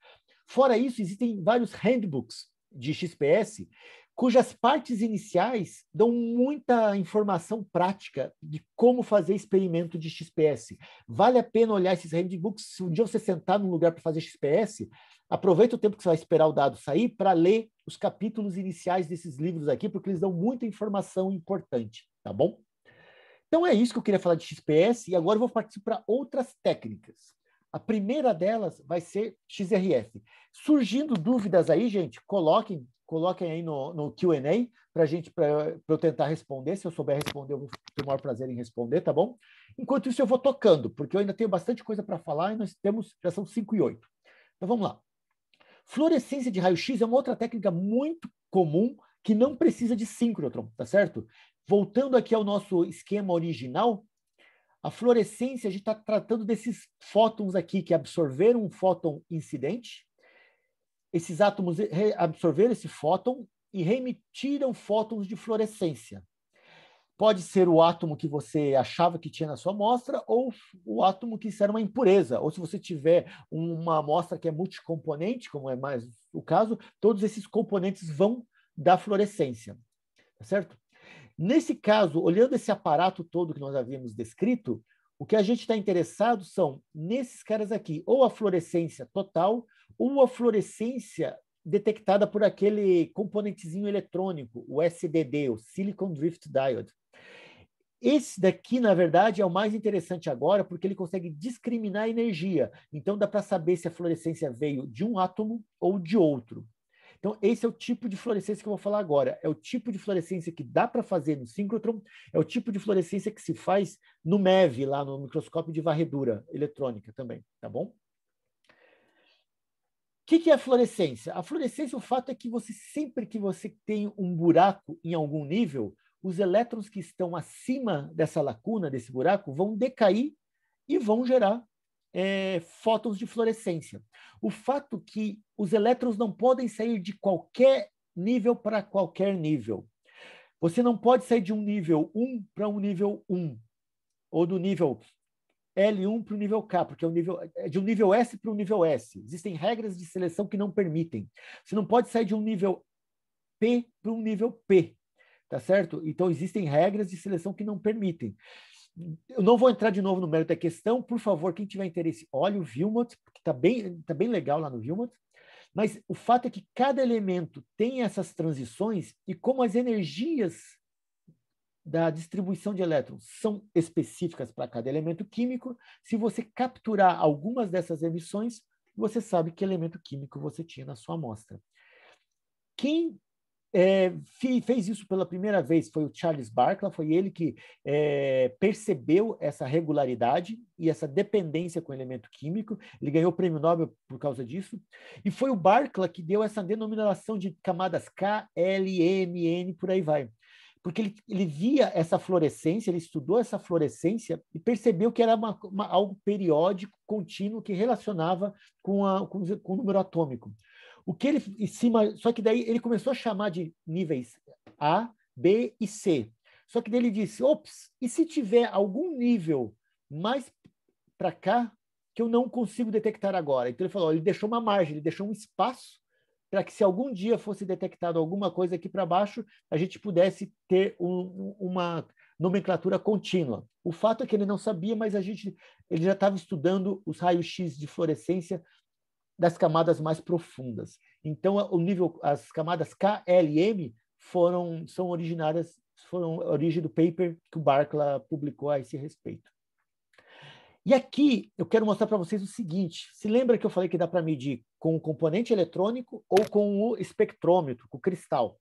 Fora isso, existem vários handbooks de XPS cujas partes iniciais dão muita informação prática de como fazer experimento de XPS. Vale a pena olhar esses handbooks. Se um dia você sentar num lugar para fazer XPS, aproveita o tempo que você vai esperar o dado sair para ler os capítulos iniciais desses livros aqui, porque eles dão muita informação importante, tá bom? Então é isso que eu queria falar de XPS e agora eu vou partir para outras técnicas. A primeira delas vai ser XRF. Surgindo dúvidas aí, gente, coloquem coloquem aí no, no Q&A para gente para eu tentar responder. Se eu souber responder, eu vou ter o maior prazer em responder, tá bom? Enquanto isso, eu vou tocando, porque eu ainda tenho bastante coisa para falar e nós temos, já são 5 e 8. Então vamos lá. Fluorescência de raio-x é uma outra técnica muito comum que não precisa de síncrotron, tá certo? Voltando aqui ao nosso esquema original, a fluorescência, a gente está tratando desses fótons aqui que absorveram um fóton incidente esses átomos absorveram esse fóton e reemitiram fótons de fluorescência. Pode ser o átomo que você achava que tinha na sua amostra ou o átomo que era uma impureza. Ou se você tiver uma amostra que é multicomponente, como é mais o caso, todos esses componentes vão dar fluorescência. Tá certo? Nesse caso, olhando esse aparato todo que nós havíamos descrito, o que a gente está interessado são nesses caras aqui, ou a fluorescência total, ou a fluorescência detectada por aquele componentezinho eletrônico, o SDD, o Silicon Drift Diode. Esse daqui, na verdade, é o mais interessante agora, porque ele consegue discriminar a energia. Então, dá para saber se a fluorescência veio de um átomo ou de outro. Então, esse é o tipo de fluorescência que eu vou falar agora. É o tipo de fluorescência que dá para fazer no síncrotron, é o tipo de fluorescência que se faz no MEV, lá no microscópio de varredura eletrônica também, tá bom? O que, que é a fluorescência? A fluorescência, o fato é que você sempre que você tem um buraco em algum nível, os elétrons que estão acima dessa lacuna, desse buraco, vão decair e vão gerar é, fótons de fluorescência. O fato que os elétrons não podem sair de qualquer nível para qualquer nível. Você não pode sair de um nível 1 para um nível 1, ou do nível L1 para o nível K, porque é um nível, é de um nível S para um nível S. Existem regras de seleção que não permitem. Você não pode sair de um nível P para um nível P, tá certo? Então, existem regras de seleção que não permitem. Eu não vou entrar de novo no mérito da é questão, por favor, quem tiver interesse, olhe o Vilmot, que está bem, tá bem legal lá no Vilmot. Mas o fato é que cada elemento tem essas transições e como as energias da distribuição de elétrons são específicas para cada elemento químico, se você capturar algumas dessas emissões, você sabe que elemento químico você tinha na sua amostra. Quem é, fez isso pela primeira vez foi o Charles Barkla, foi ele que é, percebeu essa regularidade e essa dependência com o elemento químico. Ele ganhou o prêmio Nobel por causa disso. E foi o Barkla que deu essa denominação de camadas K, L, M, N, por aí vai. Porque ele, ele via essa fluorescência, ele estudou essa fluorescência e percebeu que era uma, uma, algo periódico, contínuo, que relacionava com, a, com, com o número atômico. O que ele em cima, só que daí ele começou a chamar de níveis A, B e C. Só que daí ele disse, ops, e se tiver algum nível mais para cá que eu não consigo detectar agora? Então ele falou, ele deixou uma margem, ele deixou um espaço para que se algum dia fosse detectado alguma coisa aqui para baixo, a gente pudesse ter um, uma nomenclatura contínua. O fato é que ele não sabia, mas a gente ele já estava estudando os raios-x de fluorescência das camadas mais profundas. Então, o nível, as camadas K, L e M foram, são originárias, foram origem do paper que o Barclay publicou a esse respeito. E aqui eu quero mostrar para vocês o seguinte: se lembra que eu falei que dá para medir com o componente eletrônico ou com o espectrômetro, com o cristal?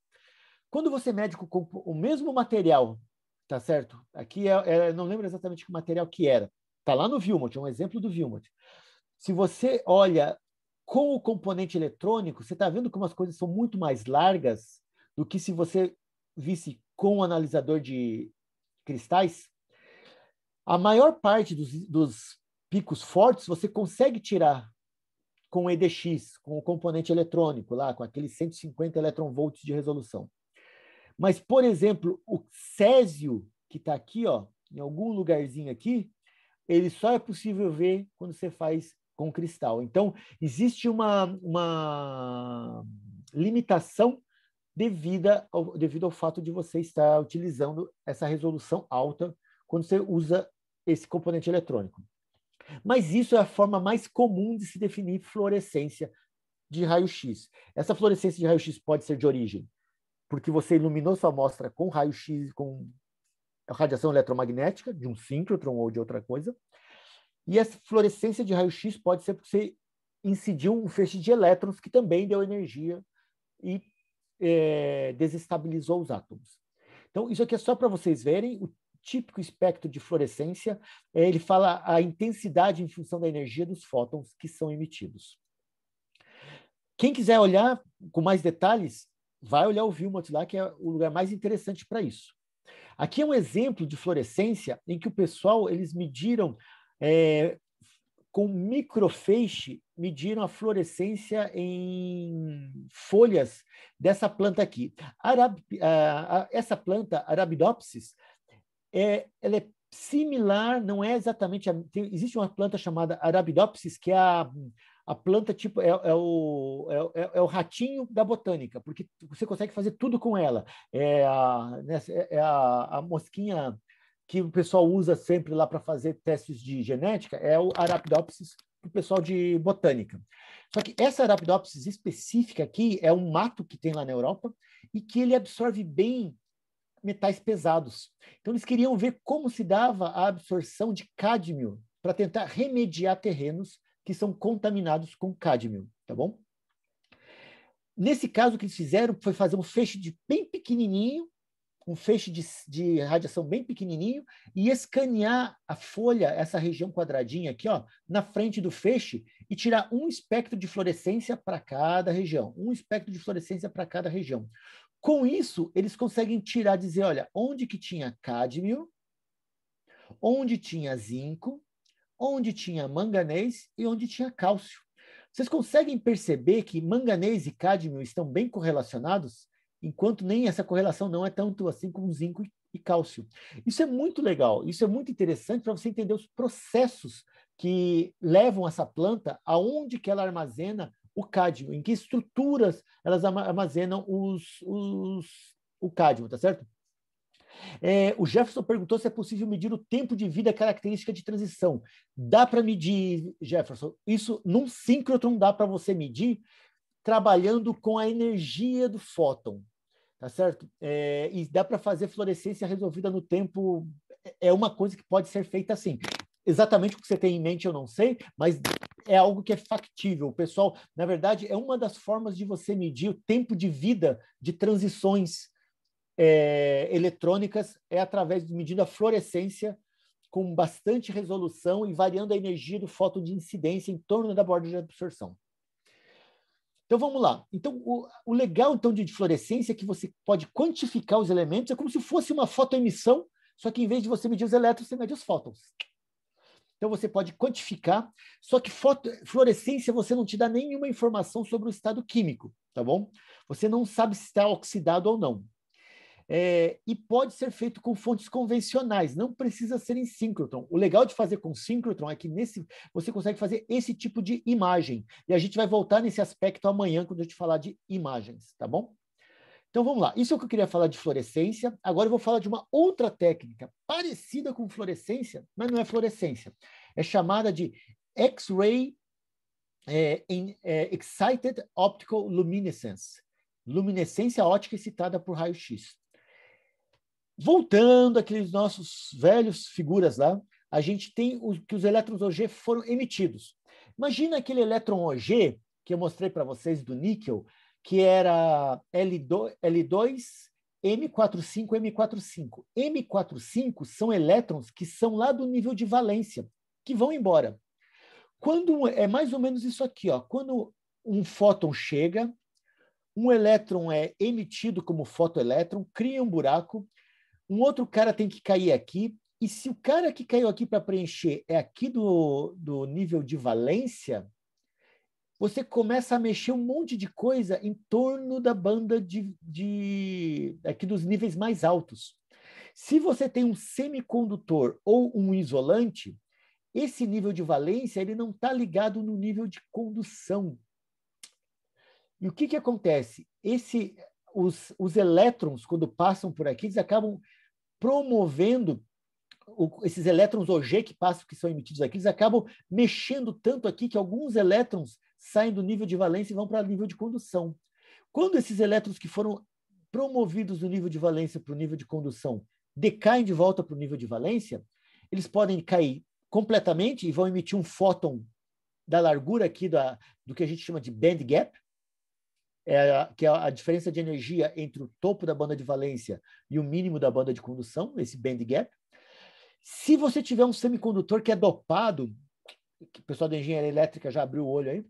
Quando você mede com o mesmo material, tá certo? Aqui é, é, não lembro exatamente que material que era. Tá lá no Wilmot, é um exemplo do Wilmot. Se você olha com o componente eletrônico, você está vendo como as coisas são muito mais largas do que se você visse com o analisador de cristais. A maior parte dos, dos picos fortes você consegue tirar com o EDX, com o componente eletrônico lá, com aqueles 150 electron de resolução. Mas, por exemplo, o césio, que está aqui, ó, em algum lugarzinho aqui, ele só é possível ver quando você faz com cristal. Então, existe uma, uma limitação devida ao, devido ao fato de você estar utilizando essa resolução alta quando você usa esse componente eletrônico. Mas isso é a forma mais comum de se definir fluorescência de raio-x. Essa fluorescência de raio-x pode ser de origem, porque você iluminou sua amostra com raio-x, com radiação eletromagnética, de um síncrotron ou de outra coisa. E essa fluorescência de raio-x pode ser porque você incidiu um feixe de elétrons que também deu energia e é, desestabilizou os átomos. Então, isso aqui é só para vocês verem o típico espectro de fluorescência. É, ele fala a intensidade em função da energia dos fótons que são emitidos. Quem quiser olhar com mais detalhes, vai olhar o Vilmot lá, que é o lugar mais interessante para isso. Aqui é um exemplo de fluorescência em que o pessoal eles mediram é, com microfeixe, mediram a fluorescência em folhas dessa planta aqui. Arab, a, ah, a, ah, essa planta, Arabidopsis, é, ela é similar, não é exatamente. A, tem, existe uma planta chamada Arabidopsis, que é a, a planta tipo. É, é o, é, é, é o ratinho da botânica, porque você consegue fazer tudo com ela. É a, é, é a, a mosquinha que o pessoal usa sempre lá para fazer testes de genética é o Arabidopsis para o pessoal de botânica. Só que essa Arabidopsis específica aqui é um mato que tem lá na Europa e que ele absorve bem metais pesados. Então eles queriam ver como se dava a absorção de cádmio para tentar remediar terrenos que são contaminados com cádmio, tá bom? Nesse caso, o que eles fizeram foi fazer um feixe de bem pequenininho um feixe de, de, radiação bem pequenininho e escanear a folha, essa região quadradinha aqui, ó, na frente do feixe e tirar um espectro de fluorescência para cada região, um espectro de fluorescência para cada região. Com isso, eles conseguem tirar, dizer, olha, onde que tinha cádmio, onde tinha zinco, onde tinha manganês e onde tinha cálcio. Vocês conseguem perceber que manganês e cádmio estão bem correlacionados? enquanto nem essa correlação não é tanto assim com zinco e cálcio. Isso é muito legal, isso é muito interessante para você entender os processos que levam essa planta aonde que ela armazena o cádmio, em que estruturas elas armazenam os, os o cádmio, tá certo? É, o Jefferson perguntou se é possível medir o tempo de vida característica de transição. Dá para medir, Jefferson? Isso num síncrotron dá para você medir trabalhando com a energia do fóton tá certo? É, e dá para fazer fluorescência resolvida no tempo, é, é uma coisa que pode ser feita assim. Exatamente o que você tem em mente eu não sei, mas é algo que é factível. O pessoal, na verdade, é uma das formas de você medir o tempo de vida de transições é, eletrônicas é através de medir a fluorescência com bastante resolução e variando a energia do fóton de incidência em torno da borda de absorção. Então vamos lá. Então o, o, legal então de fluorescência é que você pode quantificar os elementos, é como se fosse uma fotoemissão, só que em vez de você medir os elétrons, você mede os fótons. Então você pode quantificar, só que foto, fluorescência você não te dá nenhuma informação sobre o estado químico, tá bom? Você não sabe se está oxidado ou não é, e pode ser feito com fontes convencionais, não precisa ser em síncrotron. O legal de fazer com síncrotron é que nesse você consegue fazer esse tipo de imagem. E a gente vai voltar nesse aspecto amanhã quando a gente falar de imagens, tá bom? Então vamos lá. Isso é o que eu queria falar de fluorescência. Agora eu vou falar de uma outra técnica parecida com fluorescência, mas não é fluorescência. É chamada de X-ray é, é, excited optical luminescence, luminescência ótica excitada por raio-x. Voltando àqueles nossos velhos figuras lá, a gente tem o, que os elétrons OG foram emitidos. Imagina aquele elétron OG que eu mostrei para vocês do níquel, que era L2, L2 M45, M45. M45 são elétrons que são lá do nível de valência, que vão embora. Quando é mais ou menos isso aqui, ó, quando um fóton chega, um elétron é emitido como fotoelétron, cria um buraco, um outro cara tem que cair aqui, e se o cara que caiu aqui para preencher é aqui do, do nível de valência, você começa a mexer um monte de coisa em torno da banda de, de aqui é dos níveis mais altos. Se você tem um semicondutor ou um isolante, esse nível de valência ele não está ligado no nível de condução. E o que, que acontece? Esse, os, os elétrons, quando passam por aqui, eles acabam promovendo o, esses elétrons OG que passam, que são emitidos aqui, eles acabam mexendo tanto aqui que alguns elétrons saem do nível de valência e vão para o nível de condução. Quando esses elétrons que foram promovidos do nível de valência para o nível de condução decaem de volta para o nível de valência, eles podem cair completamente e vão emitir um fóton da largura aqui da, do que a gente chama de band gap, é, que é a diferença de energia entre o topo da banda de valência e o mínimo da banda de condução, esse band gap. Se você tiver um semicondutor que é dopado, que o pessoal da engenharia elétrica já abriu o olho aí,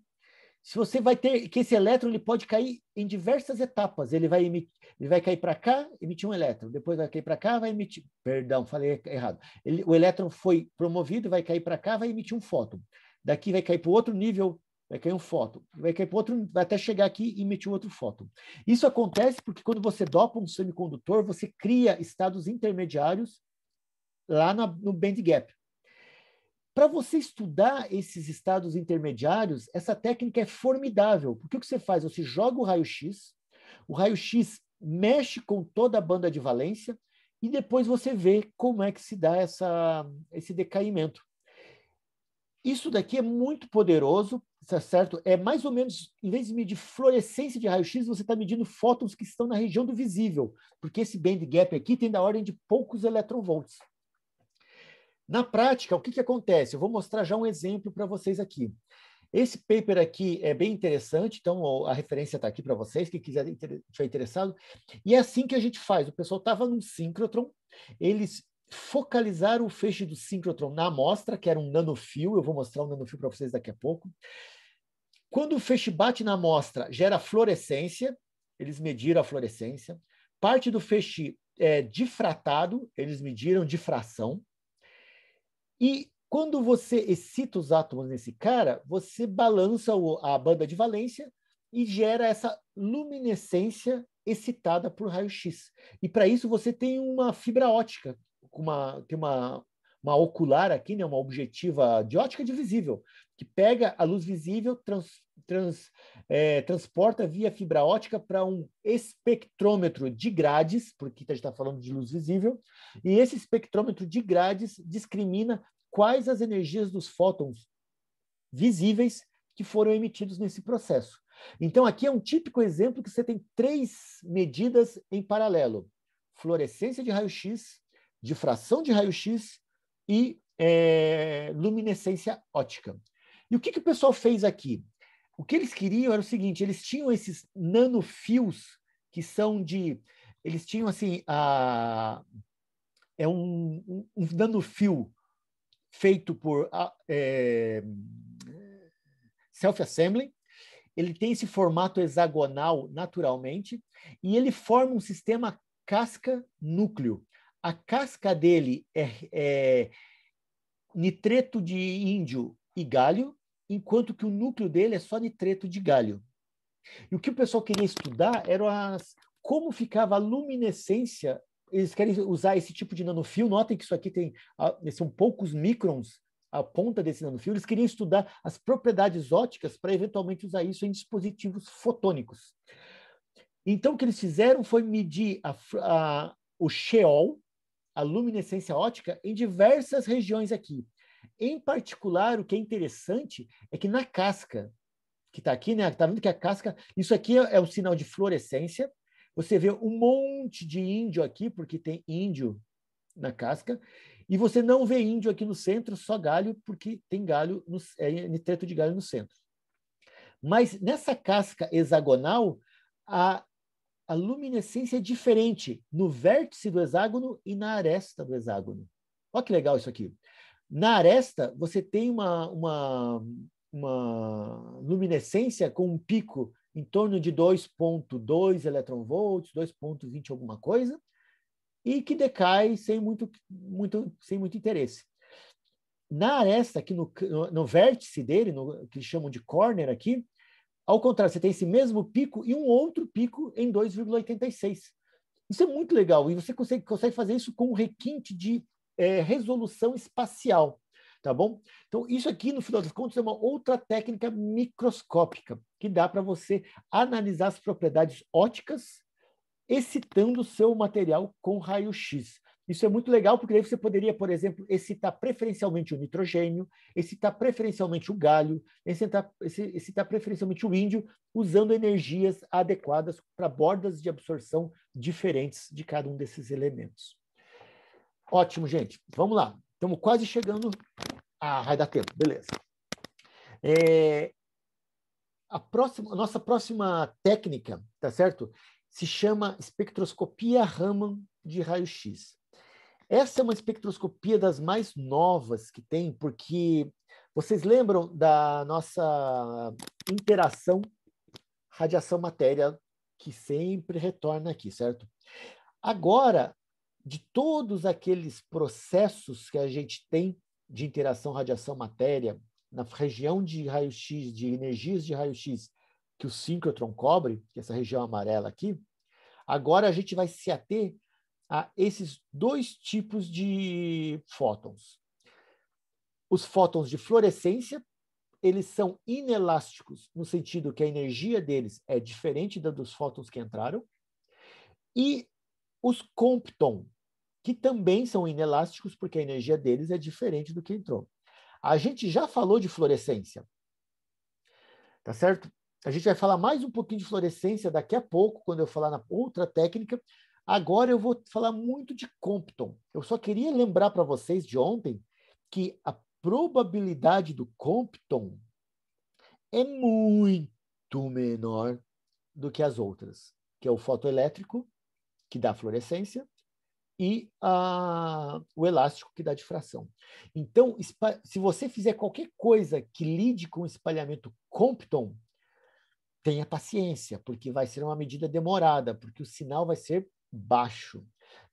se você vai ter que esse elétron ele pode cair em diversas etapas. Ele vai emitir, ele vai cair para cá, emitir um elétron, depois vai cair para cá, vai emitir, perdão, falei errado. Ele, o elétron foi promovido, vai cair para cá, vai emitir um fóton. Daqui vai cair para outro nível vai cair um fóton, vai cair para outro, vai até chegar aqui e emitir outro fóton. Isso acontece porque quando você dopa um semicondutor, você cria estados intermediários lá na, no band gap. Para você estudar esses estados intermediários, essa técnica é formidável, porque o que você faz? Você joga o raio-x, o raio-x mexe com toda a banda de valência e depois você vê como é que se dá essa, esse decaimento. Isso daqui é muito poderoso tá certo? É mais ou menos, em vez de medir fluorescência de raio-x, você está medindo fótons que estão na região do visível, porque esse band gap aqui tem da ordem de poucos eletronvolts. Na prática, o que, que acontece? Eu vou mostrar já um exemplo para vocês aqui. Esse paper aqui é bem interessante, então a referência está aqui para vocês, quem quiser tiver interessado. E é assim que a gente faz. O pessoal estava num síncrotron, eles focalizar o feixe do síncrotron na amostra, que era um nanofio, eu vou mostrar um nanofio para vocês daqui a pouco. Quando o feixe bate na amostra, gera fluorescência, eles mediram a fluorescência. Parte do feixe é, difratado, eles mediram difração. E quando você excita os átomos nesse cara, você balança o, a banda de valência e gera essa luminescência excitada por raio-x. E para isso você tem uma fibra ótica, uma, tem uma, uma ocular aqui, né, uma objetiva de ótica divisível, que pega a luz visível, trans, trans, é, transporta via fibra ótica para um espectrômetro de grades, porque a gente está falando de luz visível, e esse espectrômetro de grades discrimina quais as energias dos fótons visíveis que foram emitidos nesse processo. Então, aqui é um típico exemplo que você tem três medidas em paralelo: fluorescência de raio-x, difração de raio-x e é, luminescência ótica. E o que, que o pessoal fez aqui? O que eles queriam era o seguinte: eles tinham esses nanofios que são de. Eles tinham assim. A, é um, um, um nanofio feito por é, self-assembly. Ele tem esse formato hexagonal naturalmente e ele forma um sistema casca-núcleo a casca dele é, é nitreto de índio e galho, enquanto que o núcleo dele é só nitreto de galho. E o que o pessoal queria estudar era as, como ficava a luminescência. Eles querem usar esse tipo de nanofio. Notem que isso aqui tem são poucos microns a ponta desse nanofio. Eles queriam estudar as propriedades óticas para eventualmente usar isso em dispositivos fotônicos. Então, o que eles fizeram foi medir a, a, o Sheol, a luminescência ótica em diversas regiões aqui. Em particular, o que é interessante é que na casca, que está aqui, né? Tá vendo que a casca, isso aqui é, um é o sinal de fluorescência. Você vê um monte de índio aqui, porque tem índio na casca, e você não vê índio aqui no centro, só galho, porque tem galho, no, é nitreto de galho no centro. Mas nessa casca hexagonal, a, a luminescência é diferente no vértice do hexágono e na aresta do hexágono. Olha que legal isso aqui. Na aresta, você tem uma, uma, uma luminescência com um pico em torno de 2,2 volts, 2,20 alguma coisa, e que decai sem muito, muito, sem muito interesse. Na aresta, aqui no, no, no vértice dele, no, que chamam de corner aqui, ao contrário, você tem esse mesmo pico e um outro pico em 2,86. Isso é muito legal e você consegue, consegue fazer isso com um requinte de é, resolução espacial, tá bom? Então, isso aqui, no final das contas, é uma outra técnica microscópica que dá para você analisar as propriedades óticas excitando o seu material com raio-x. Isso é muito legal, porque daí você poderia, por exemplo, excitar preferencialmente o nitrogênio, excitar preferencialmente o galho, excitar, excitar preferencialmente o índio, usando energias adequadas para bordas de absorção diferentes de cada um desses elementos. Ótimo, gente. Vamos lá. Estamos quase chegando. Ah, vai dar tempo, beleza. É... A, próxima, a nossa próxima técnica, tá certo? Se chama espectroscopia Raman de raio-x. Essa é uma espectroscopia das mais novas que tem, porque vocês lembram da nossa interação radiação-matéria que sempre retorna aqui, certo? Agora, de todos aqueles processos que a gente tem de interação radiação-matéria na região de raio-x, de energias de raio-x que o síncrotron cobre, que é essa região amarela aqui, agora a gente vai se ater a esses dois tipos de fótons. Os fótons de fluorescência, eles são inelásticos, no sentido que a energia deles é diferente da dos fótons que entraram. E os compton, que também são inelásticos, porque a energia deles é diferente do que entrou. A gente já falou de fluorescência, tá certo? A gente vai falar mais um pouquinho de fluorescência daqui a pouco, quando eu falar na outra técnica, Agora eu vou falar muito de Compton. Eu só queria lembrar para vocês de ontem que a probabilidade do Compton é muito menor do que as outras, que é o fotoelétrico, que dá fluorescência, e a, o elástico, que dá difração. Então, se você fizer qualquer coisa que lide com o espalhamento Compton, tenha paciência, porque vai ser uma medida demorada, porque o sinal vai ser baixo.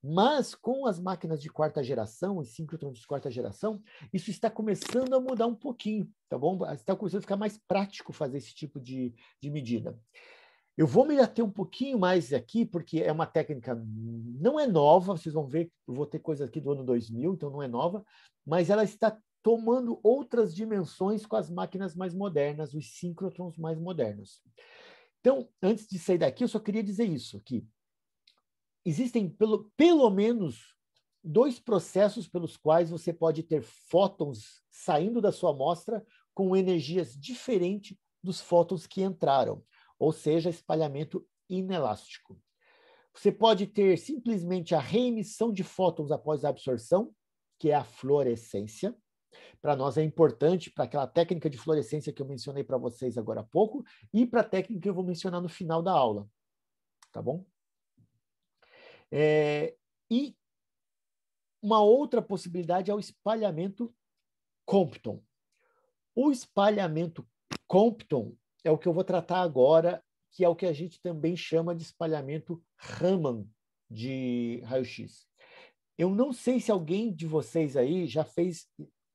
Mas com as máquinas de quarta geração, os síncrotrons de quarta geração, isso está começando a mudar um pouquinho, tá bom? Está começando a ficar mais prático fazer esse tipo de, de medida. Eu vou me ater um pouquinho mais aqui, porque é uma técnica, não é nova, vocês vão ver, eu vou ter coisa aqui do ano 2000, então não é nova, mas ela está tomando outras dimensões com as máquinas mais modernas, os síncrotrons mais modernos. Então, antes de sair daqui, eu só queria dizer isso, que existem pelo, pelo menos dois processos pelos quais você pode ter fótons saindo da sua amostra com energias diferentes dos fótons que entraram, ou seja, espalhamento inelástico. Você pode ter simplesmente a reemissão de fótons após a absorção, que é a fluorescência. Para nós é importante para aquela técnica de fluorescência que eu mencionei para vocês agora há pouco e para a técnica que eu vou mencionar no final da aula. Tá bom? É, e uma outra possibilidade é o espalhamento Compton. O espalhamento Compton é o que eu vou tratar agora, que é o que a gente também chama de espalhamento Raman de raio-x. Eu não sei se alguém de vocês aí já fez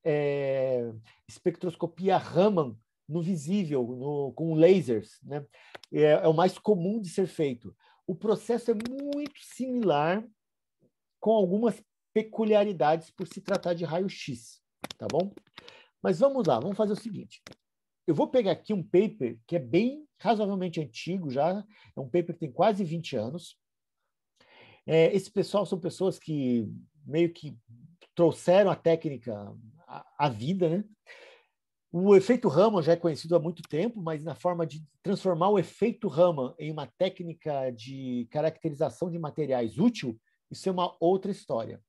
é, espectroscopia Raman no visível, no, com lasers. Né? É, é, o mais comum de ser feito. O processo é muito similar, com algumas peculiaridades por se tratar de raio-x, tá bom? Mas vamos lá, vamos fazer o seguinte. Eu vou pegar aqui um paper que é bem razoavelmente antigo já, é um paper que tem quase 20 anos. É, esse pessoal são pessoas que meio que trouxeram a técnica à, à vida, né? O efeito Raman já é conhecido há muito tempo, mas na forma de transformar o efeito Raman em uma técnica de caracterização de materiais útil, isso é uma outra história.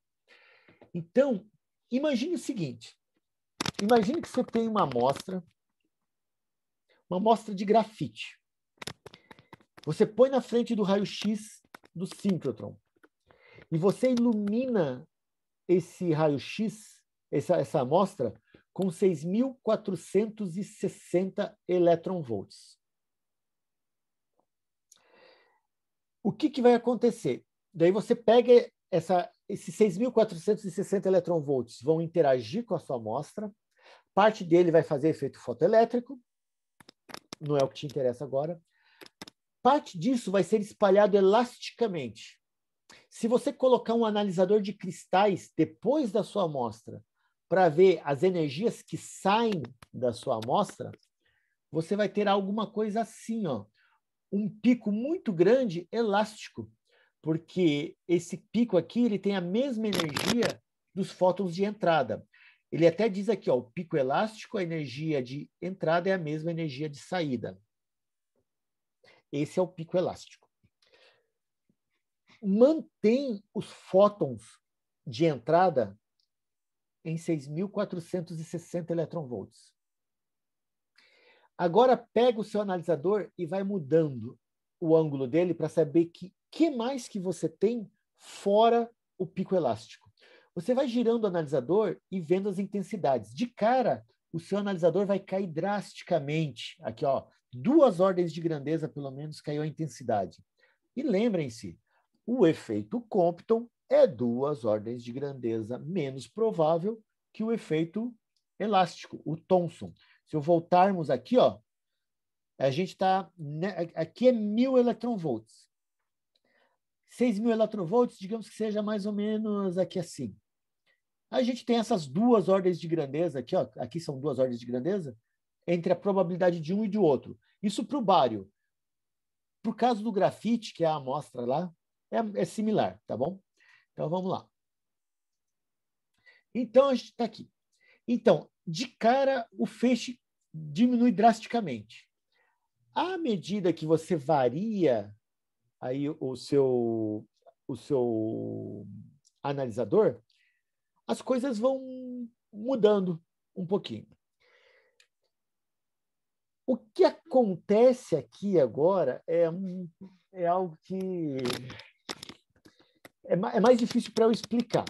Então, imagine o seguinte: imagine que você tem uma amostra, uma amostra de grafite. Você põe na frente do raio-x do síncrotron e você ilumina esse raio-x, essa, essa amostra, com 6.460 eletronvolts. O que, que vai acontecer? Daí você pega essa, esses 6.460 eletronvolts, vão interagir com a sua amostra, parte dele vai fazer efeito fotoelétrico, não é o que te interessa agora. Parte disso vai ser espalhado elasticamente. Se você colocar um analisador de cristais depois da sua amostra para ver as energias que saem da sua amostra, você vai ter alguma coisa assim, ó, um pico muito grande elástico, porque esse pico aqui ele tem a mesma energia dos fótons de entrada. Ele até diz aqui, ó, o pico elástico, a energia de entrada é a mesma energia de saída. Esse é o pico elástico. Mantém os fótons de entrada em 6.460 eletronvolts. Agora pega o seu analisador e vai mudando o ângulo dele para saber que que mais que você tem fora o pico elástico. Você vai girando o analisador e vendo as intensidades. De cara, o seu analisador vai cair drasticamente. Aqui, ó, duas ordens de grandeza pelo menos caiu a intensidade. E lembrem-se, o efeito Compton é duas ordens de grandeza menos provável que o efeito elástico, o Thomson. Se eu voltarmos aqui, ó, a gente está. Né, aqui é mil eletronvolts. 6 mil eletronvolts, digamos que seja mais ou menos aqui assim. A gente tem essas duas ordens de grandeza aqui, ó, aqui são duas ordens de grandeza, entre a probabilidade de um e de outro. Isso para o bário. Por caso do grafite, que é a amostra lá, é, é similar, tá bom? Então vamos lá. Então a gente está aqui. Então, de cara, o feixe diminui drasticamente. À medida que você varia aí o seu, o seu analisador, as coisas vão mudando um pouquinho. O que acontece aqui agora é, um, é algo que é, é mais difícil para eu explicar,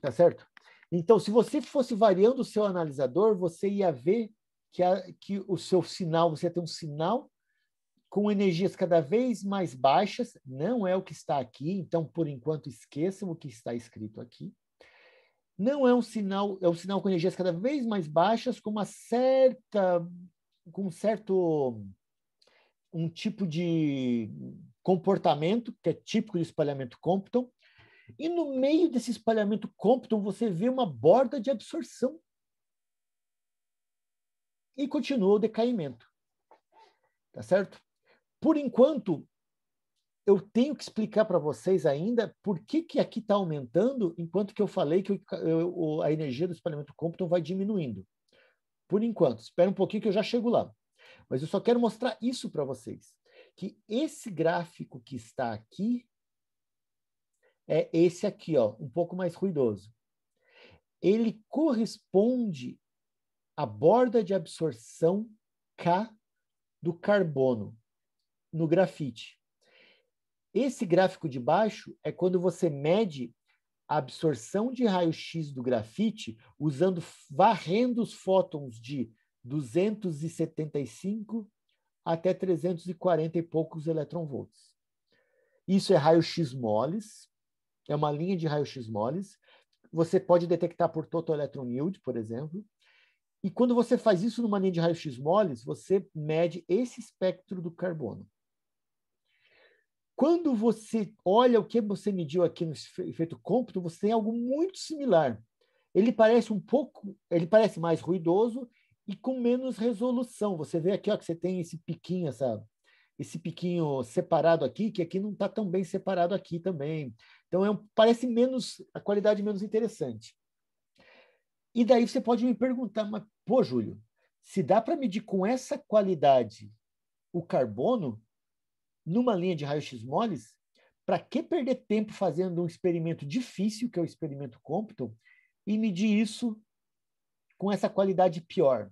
tá certo? Então, se você fosse variando o seu analisador, você ia ver que, a, que o seu sinal, você ia ter um sinal com energias cada vez mais baixas, não é o que está aqui, então por enquanto esqueçam o que está escrito aqui. Não é um sinal, é um sinal com energias cada vez mais baixas, com uma certa com um certo um tipo de comportamento que é típico do espalhamento Compton, e no meio desse espalhamento Compton, você vê uma borda de absorção. E continua o decaimento. Tá certo? Por enquanto, eu tenho que explicar para vocês ainda por que, que aqui está aumentando, enquanto que eu falei que a energia do espalhamento Compton vai diminuindo. Por enquanto, espera um pouquinho que eu já chego lá. Mas eu só quero mostrar isso para vocês, que esse gráfico que está aqui é esse aqui, ó, um pouco mais ruidoso. Ele corresponde à borda de absorção K do carbono no grafite. Esse gráfico de baixo é quando você mede a absorção de raio-x do grafite usando varrendo os fótons de 275 até 340 e poucos eletronvolts. Isso é raio-x moles, é uma linha de raio-x moles. Você pode detectar por total electron yield, por exemplo. E quando você faz isso numa linha de raio-x moles, você mede esse espectro do carbono. Quando você olha o que você mediu aqui no efeito cômputo, você tem algo muito similar. Ele parece um pouco, ele parece mais ruidoso e com menos resolução. Você vê aqui ó, que você tem esse piquinho, essa, esse piquinho separado aqui, que aqui não está tão bem separado aqui também. Então é um, parece menos a qualidade menos interessante. E daí você pode me perguntar, mas pô, Júlio, se dá para medir com essa qualidade o carbono numa linha de raio-x moles, para que perder tempo fazendo um experimento difícil, que é o experimento Compton, e medir isso com essa qualidade pior?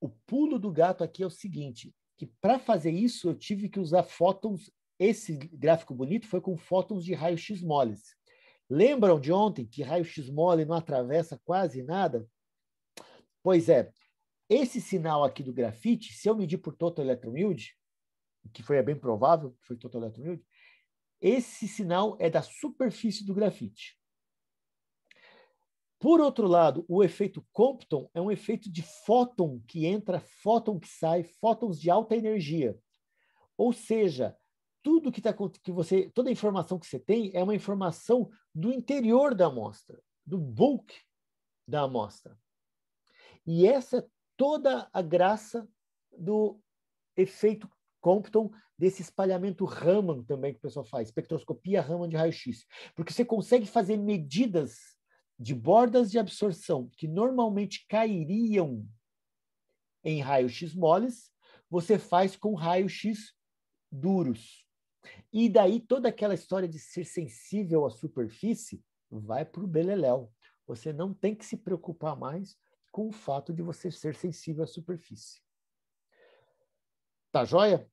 O pulo do gato aqui é o seguinte: que para fazer isso eu tive que usar fótons. Esse gráfico bonito foi com fótons de raio-x moles. Lembram de ontem que raio-x mole não atravessa quase nada? Pois é, esse sinal aqui do grafite, se eu medir por total electron yield, que foi bem provável, que foi total electron yield, esse sinal é da superfície do grafite. Por outro lado, o efeito Compton é um efeito de fóton que entra, fóton que sai, fótons de alta energia. Ou seja, tudo que, tá, que você, toda a informação que você tem é uma informação do interior da amostra, do bulk da amostra. E essa é toda a graça do efeito Compton desse espalhamento Raman também que o pessoal faz, espectroscopia Raman de raio-x, porque você consegue fazer medidas de bordas de absorção que normalmente cairiam em raios x moles, você faz com raios x duros. E daí toda aquela história de ser sensível à superfície vai para o beleléu. Você não tem que se preocupar mais com o fato de você ser sensível à superfície. Tá joia?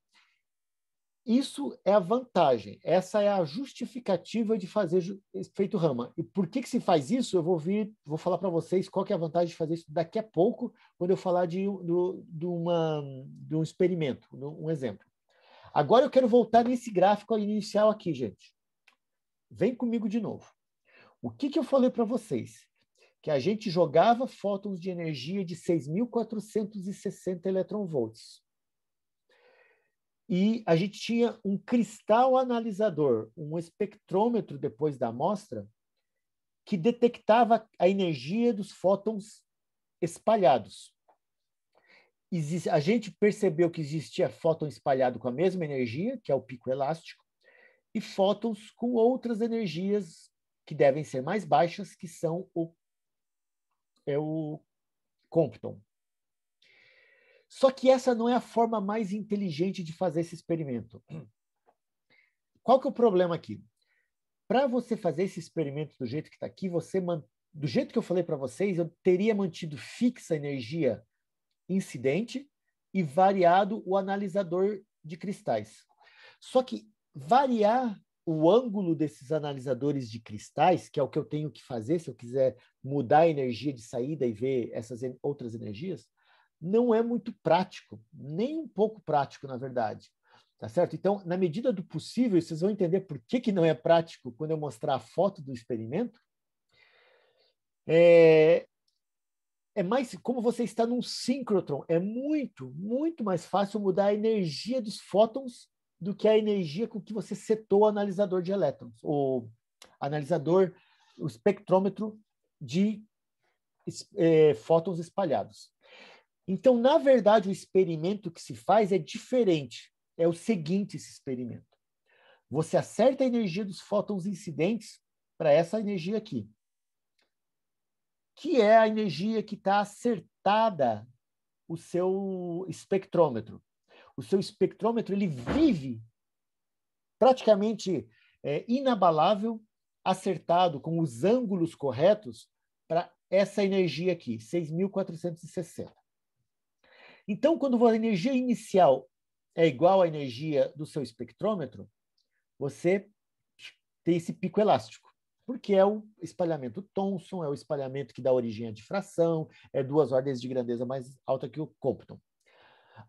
Isso é a vantagem, essa é a justificativa de fazer feito rama. E por que, que se faz isso? Eu vou vir, vou falar para vocês qual que é a vantagem de fazer isso daqui a pouco, quando eu falar de, do, de, uma, de um experimento, um exemplo. Agora eu quero voltar nesse gráfico inicial aqui, gente. Vem comigo de novo. O que, que eu falei para vocês? Que a gente jogava fótons de energia de 6.460 eletronvolts e a gente tinha um cristal analisador, um espectrômetro depois da amostra, que detectava a energia dos fótons espalhados. a gente percebeu que existia fóton espalhado com a mesma energia, que é o pico elástico, e fótons com outras energias que devem ser mais baixas, que são o, é o Compton. Só que essa não é a forma mais inteligente de fazer esse experimento. Qual que é o problema aqui? Para você fazer esse experimento do jeito que está aqui, você man... do jeito que eu falei para vocês, eu teria mantido fixa a energia incidente e variado o analisador de cristais. Só que variar o ângulo desses analisadores de cristais, que é o que eu tenho que fazer se eu quiser mudar a energia de saída e ver essas outras energias, não é muito prático, nem um pouco prático, na verdade. Tá certo? Então, na medida do possível, vocês vão entender por que, que não é prático quando eu mostrar a foto do experimento. É, é mais como você está num síncrotron, é muito, muito mais fácil mudar a energia dos fótons do que a energia com que você setou o analisador de elétrons, o analisador, o espectrômetro de é, fótons espalhados. Então, na verdade, o experimento que se faz é diferente. É o seguinte esse experimento. Você acerta a energia dos fótons incidentes para essa energia aqui, que é a energia que está acertada o seu espectrômetro. O seu espectrômetro ele vive praticamente é, inabalável, acertado com os ângulos corretos para essa energia aqui, 6.460. Então, quando a energia inicial é igual à energia do seu espectrômetro, você tem esse pico elástico, porque é o espalhamento Thomson, é o espalhamento que dá origem à difração, é duas ordens de grandeza mais alta que o Compton.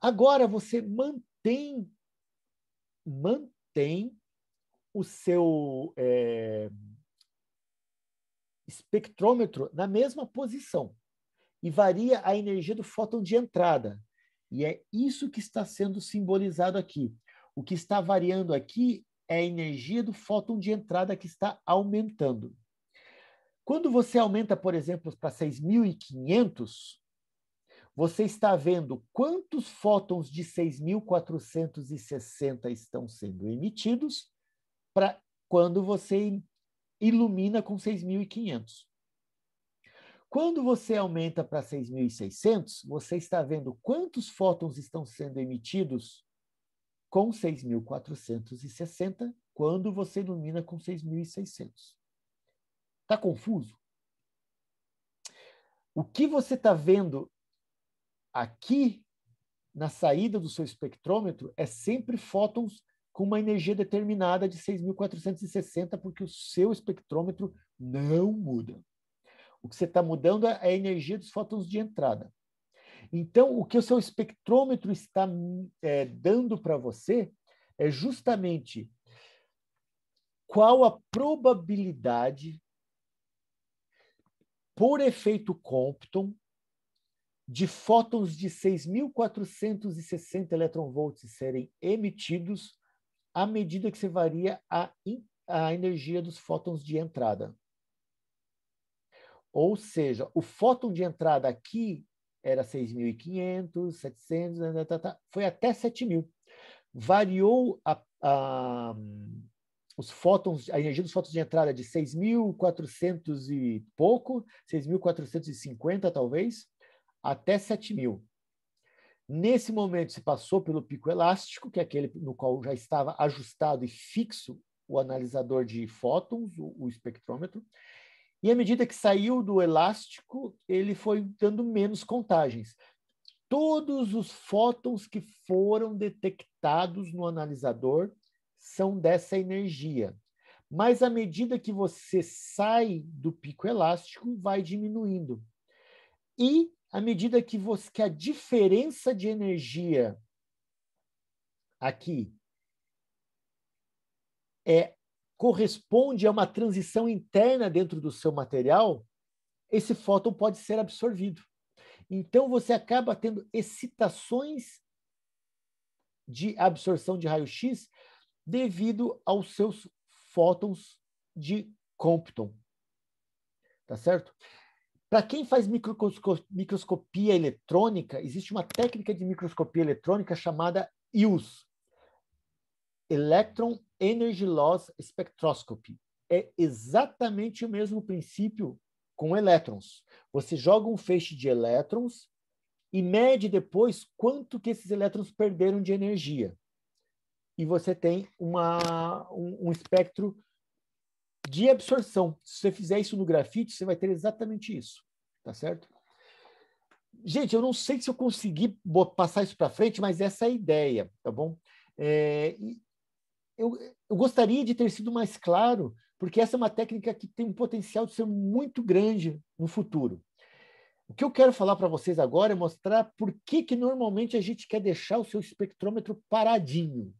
Agora você mantém mantém o seu é, espectrômetro na mesma posição e varia a energia do fóton de entrada. E é isso que está sendo simbolizado aqui. O que está variando aqui é a energia do fóton de entrada que está aumentando. Quando você aumenta, por exemplo, para 6.500, você está vendo quantos fótons de 6.460 estão sendo emitidos para quando você ilumina com 6.500. Quando você aumenta para 6.600, você está vendo quantos fótons estão sendo emitidos com 6.460 quando você ilumina com 6.600. Está confuso? O que você está vendo aqui na saída do seu espectrômetro é sempre fótons com uma energia determinada de 6.460, porque o seu espectrômetro não muda. O que você está mudando é, é a energia dos fótons de entrada. Então, o que o seu espectrômetro está é, dando para você é justamente qual a probabilidade, por efeito Compton, de fótons de 6.460 eletronvolts serem emitidos à medida que você varia a, a energia dos fótons de entrada. Ou seja, o fóton de entrada aqui era 6.500, 700, né, né, tá, tá, foi até 7.000. Variou a, a, os fótons, a energia dos fótons de entrada de 6.400 e pouco, 6.450 talvez, até 7.000. Nesse momento se passou pelo pico elástico, que é aquele no qual já estava ajustado e fixo o analisador de fótons, o, o espectrômetro, e à medida que saiu do elástico, ele foi dando menos contagens. Todos os fótons que foram detectados no analisador são dessa energia. Mas à medida que você sai do pico elástico, vai diminuindo. E à medida que, você, que a diferença de energia aqui é corresponde a uma transição interna dentro do seu material, esse fóton pode ser absorvido. Então você acaba tendo excitações de absorção de raio-x devido aos seus fótons de Compton. Tá certo? Para quem faz microscopia eletrônica, existe uma técnica de microscopia eletrônica chamada ELS, Electron Energy Loss Spectroscopy. É exatamente o mesmo princípio com elétrons. Você joga um feixe de elétrons e mede depois quanto que esses elétrons perderam de energia. E você tem uma, um, um espectro de absorção. Se você fizer isso no grafite, você vai ter exatamente isso, tá certo? Gente, eu não sei se eu consegui passar isso para frente, mas essa é a ideia, tá bom? É, eu, eu gostaria de ter sido mais claro, porque essa é uma técnica que tem um potencial de ser muito grande no futuro. O que eu quero falar para vocês agora é mostrar por que, que normalmente a gente quer deixar o seu espectrômetro paradinho.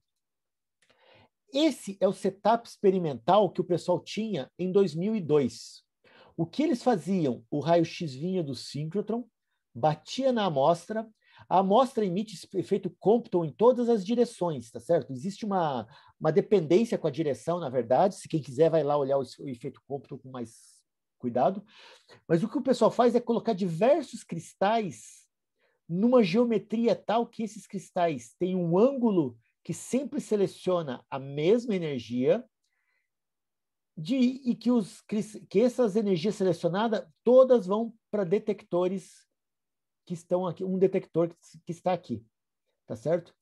Esse é o setup experimental que o pessoal tinha em 2002. O que eles faziam? O raio-x vinha do síncrotron, batia na amostra, a amostra emite efeito Compton em todas as direções, tá certo? Existe uma uma dependência com a direção, na verdade. Se quem quiser vai lá olhar o efeito cômputo com mais cuidado. Mas o que o pessoal faz é colocar diversos cristais numa geometria tal que esses cristais têm um ângulo que sempre seleciona a mesma energia de, e que, os, que essas energias selecionadas todas vão para detectores que estão aqui, um detector que está aqui, tá certo?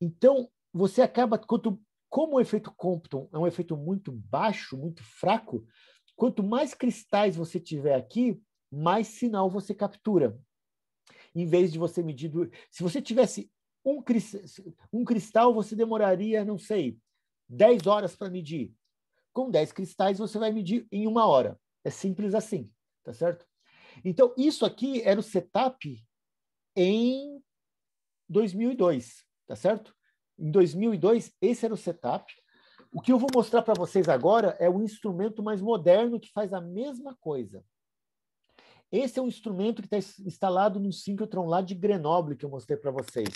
Então, você acaba, quanto como o efeito Compton é um efeito muito baixo, muito fraco, quanto mais cristais você tiver aqui, mais sinal você captura. Em vez de você medir. Do... Se você tivesse um, um cristal, você demoraria, não sei, 10 horas para medir. Com 10 cristais, você vai medir em uma hora. É simples assim, tá certo? Então, isso aqui era o setup em 2002, tá certo? em 2002, esse era o setup. O que eu vou mostrar para vocês agora é um instrumento mais moderno que faz a mesma coisa. Esse é um instrumento que está instalado no synchrotron lá de Grenoble que eu mostrei para vocês.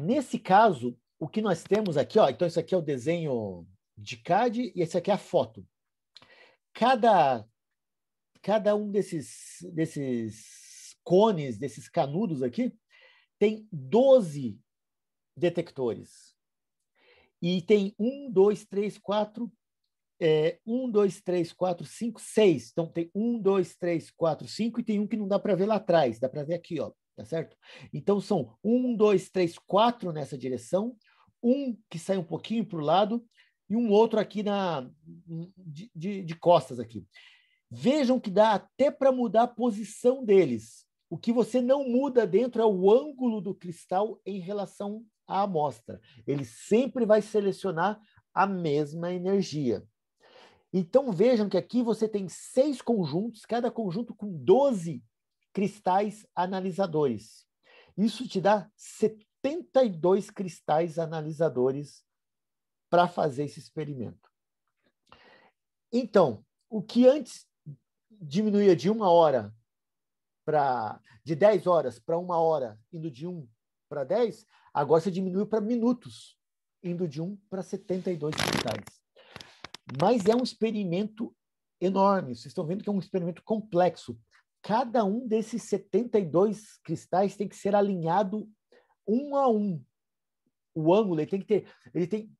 Nesse caso, o que nós temos aqui, ó, então isso aqui é o desenho de CAD e esse aqui é a foto. Cada cada um desses desses cones, desses canudos aqui, tem 12 detectores. E tem um, dois, três, quatro, é, um, dois, três, quatro, cinco, seis. Então tem um, dois, três, quatro, cinco, e tem um que não dá para ver lá atrás, dá para ver aqui, ó, tá certo? Então são um, dois, três, quatro nessa direção, um que sai um pouquinho para o lado e um outro aqui na de, de, de costas aqui. Vejam que dá até para mudar a posição deles. O que você não muda dentro é o ângulo do cristal em relação à amostra. Ele sempre vai selecionar a mesma energia. Então vejam que aqui você tem seis conjuntos, cada conjunto com 12 cristais analisadores. Isso te dá 72 cristais analisadores para fazer esse experimento. Então, o que antes diminuía de uma hora para de 10 horas para uma hora, indo de 1 para 10, agora você diminuiu para minutos, indo de 1 para 72 cristais. Mas é um experimento enorme. Vocês estão vendo que é um experimento complexo. Cada um desses 72 cristais tem que ser alinhado um a um. O ângulo ele tem que ter, ele tem,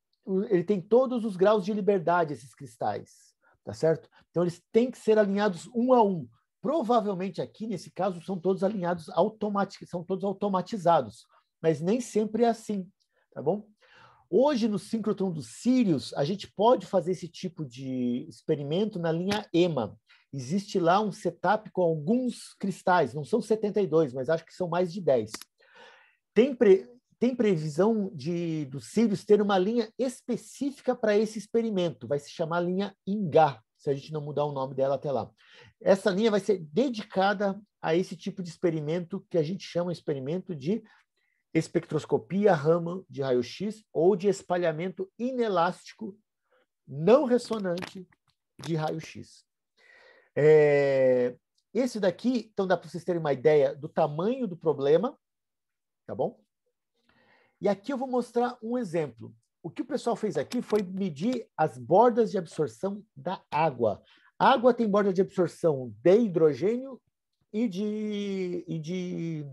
ele tem todos os graus de liberdade esses cristais, tá certo? Então eles têm que ser alinhados um a um. Provavelmente aqui, nesse caso, são todos alinhados automaticamente, são todos automatizados, mas nem sempre é assim, tá bom? Hoje, no síncrotron dos Sirius, a gente pode fazer esse tipo de experimento na linha EMA. Existe lá um setup com alguns cristais, não são 72, mas acho que são mais de 10. Tem, pre... Tem previsão de do Sirius ter uma linha específica para esse experimento, vai se chamar linha INGA se a gente não mudar o nome dela até lá. Essa linha vai ser dedicada a esse tipo de experimento que a gente chama de experimento de espectroscopia Raman de raio-x ou de espalhamento inelástico não ressonante de raio-x. É... Esse daqui, então dá para vocês terem uma ideia do tamanho do problema, tá bom? E aqui eu vou mostrar um exemplo o que o pessoal fez aqui foi medir as bordas de absorção da água. A água tem borda de absorção de hidrogênio e de, e de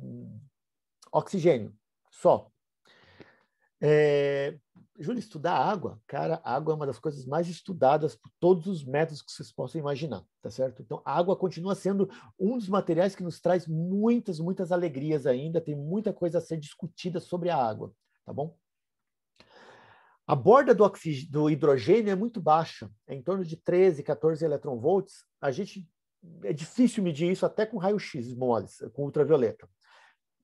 oxigênio, só. É, Júlio, estudar água, cara, água é uma das coisas mais estudadas por todos os métodos que vocês possam imaginar, tá certo? Então, a água continua sendo um dos materiais que nos traz muitas, muitas alegrias ainda, tem muita coisa a ser discutida sobre a água, tá bom? A borda do, do, hidrogênio é muito baixa, é em torno de 13, 14 eletronvolts. A gente é difícil medir isso até com raio-x moles, com ultravioleta.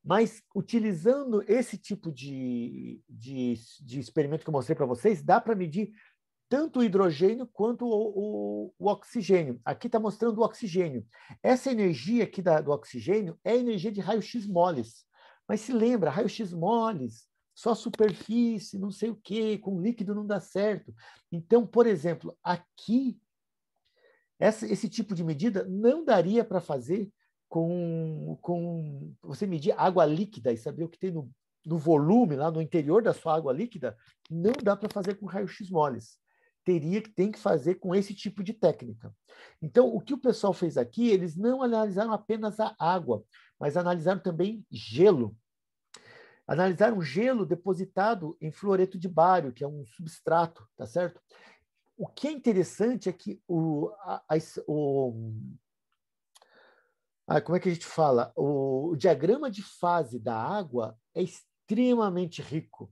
Mas utilizando esse tipo de, de, de experimento que eu mostrei para vocês, dá para medir tanto o hidrogênio quanto o, o, o oxigênio. Aqui está mostrando o oxigênio. Essa energia aqui da, do oxigênio é energia de raio-x moles. Mas se lembra, raio-x moles só superfície, não sei o quê, com líquido não dá certo. Então, por exemplo, aqui, essa, esse tipo de medida não daria para fazer com, com você medir água líquida e saber o que tem no, no volume, lá no interior da sua água líquida, não dá para fazer com raio-x moles. Teria que tem que fazer com esse tipo de técnica. Então, o que o pessoal fez aqui, eles não analisaram apenas a água, mas analisaram também gelo analisar um gelo depositado em fluoreto de bário, que é um substrato, tá certo? O que é interessante é que o, a, a, o ah, como é que a gente fala? O, o diagrama de fase da água é extremamente rico.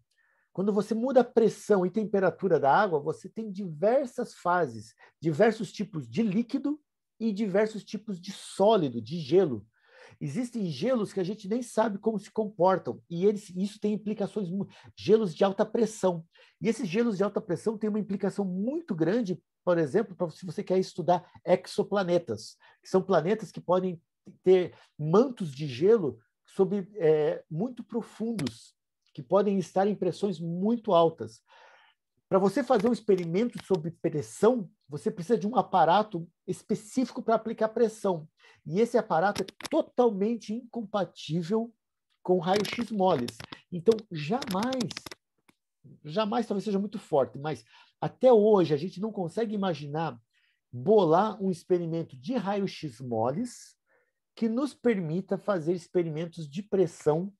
Quando você muda a pressão e temperatura da água, você tem diversas fases, diversos tipos de líquido e diversos tipos de sólido, de gelo. Existem gelos que a gente nem sabe como se comportam, e eles, isso tem implicações, gelos de alta pressão. E esses gelos de alta pressão têm uma implicação muito grande, por exemplo, pra, se você quer estudar exoplanetas, que são planetas que podem ter mantos de gelo sobre, é, muito profundos, que podem estar em pressões muito altas. Para você fazer um experimento sob pressão, você precisa de um aparato específico para aplicar pressão. E esse aparato é totalmente incompatível com raio-x moles. Então, jamais, jamais talvez seja muito forte, mas até hoje a gente não consegue imaginar bolar um experimento de raio-x moles que nos permita fazer experimentos de pressão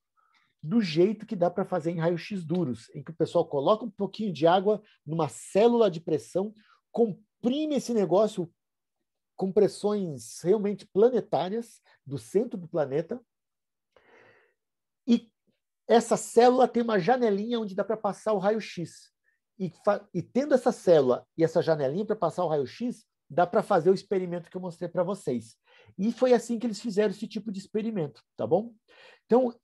do jeito que dá para fazer em raios-x duros, em que o pessoal coloca um pouquinho de água numa célula de pressão, comprime esse negócio com pressões realmente planetárias do centro do planeta. E essa célula tem uma janelinha onde dá para passar o raio-x. E, e, tendo essa célula e essa janelinha para passar o raio-x, dá para fazer o experimento que eu mostrei para vocês. E foi assim que eles fizeram esse tipo de experimento, tá bom? Então,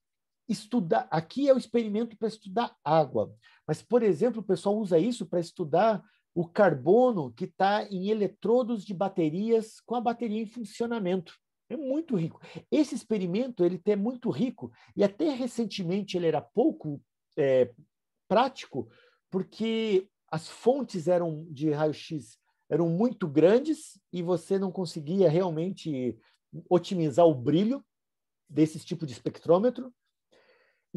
estudar. Aqui é o experimento para estudar água. Mas, por exemplo, o pessoal usa isso para estudar o carbono que está em eletrodos de baterias com a bateria em funcionamento. É muito rico. Esse experimento ele é muito rico e até recentemente ele era pouco é, prático porque as fontes eram de raio-x eram muito grandes e você não conseguia realmente otimizar o brilho desse tipo de espectrômetro.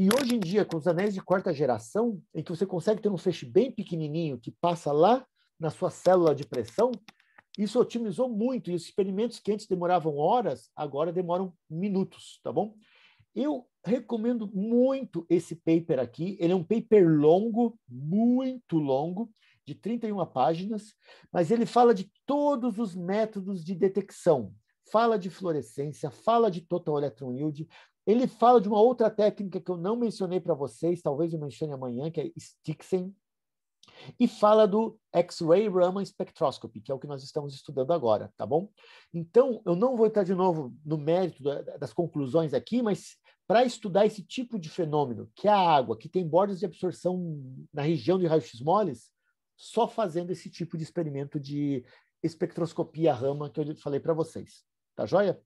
E hoje em dia, com os anéis de quarta geração, em que você consegue ter um feixe bem pequenininho que passa lá na sua célula de pressão, isso otimizou muito. E os experimentos que antes demoravam horas, agora demoram minutos, tá bom? Eu recomendo muito esse paper aqui. Ele é um paper longo, muito longo, de 31 páginas, mas ele fala de todos os métodos de detecção. Fala de fluorescência, fala de total electron yield, ele fala de uma outra técnica que eu não mencionei para vocês, talvez eu mencione amanhã, que é Stixen, e fala do X-ray Raman Spectroscopy, que é o que nós estamos estudando agora, tá bom? Então, eu não vou entrar de novo no mérito das conclusões aqui, mas para estudar esse tipo de fenômeno, que é a água, que tem bordas de absorção na região de raios-x moles, só fazendo esse tipo de experimento de espectroscopia Raman que eu falei para vocês. Tá joia?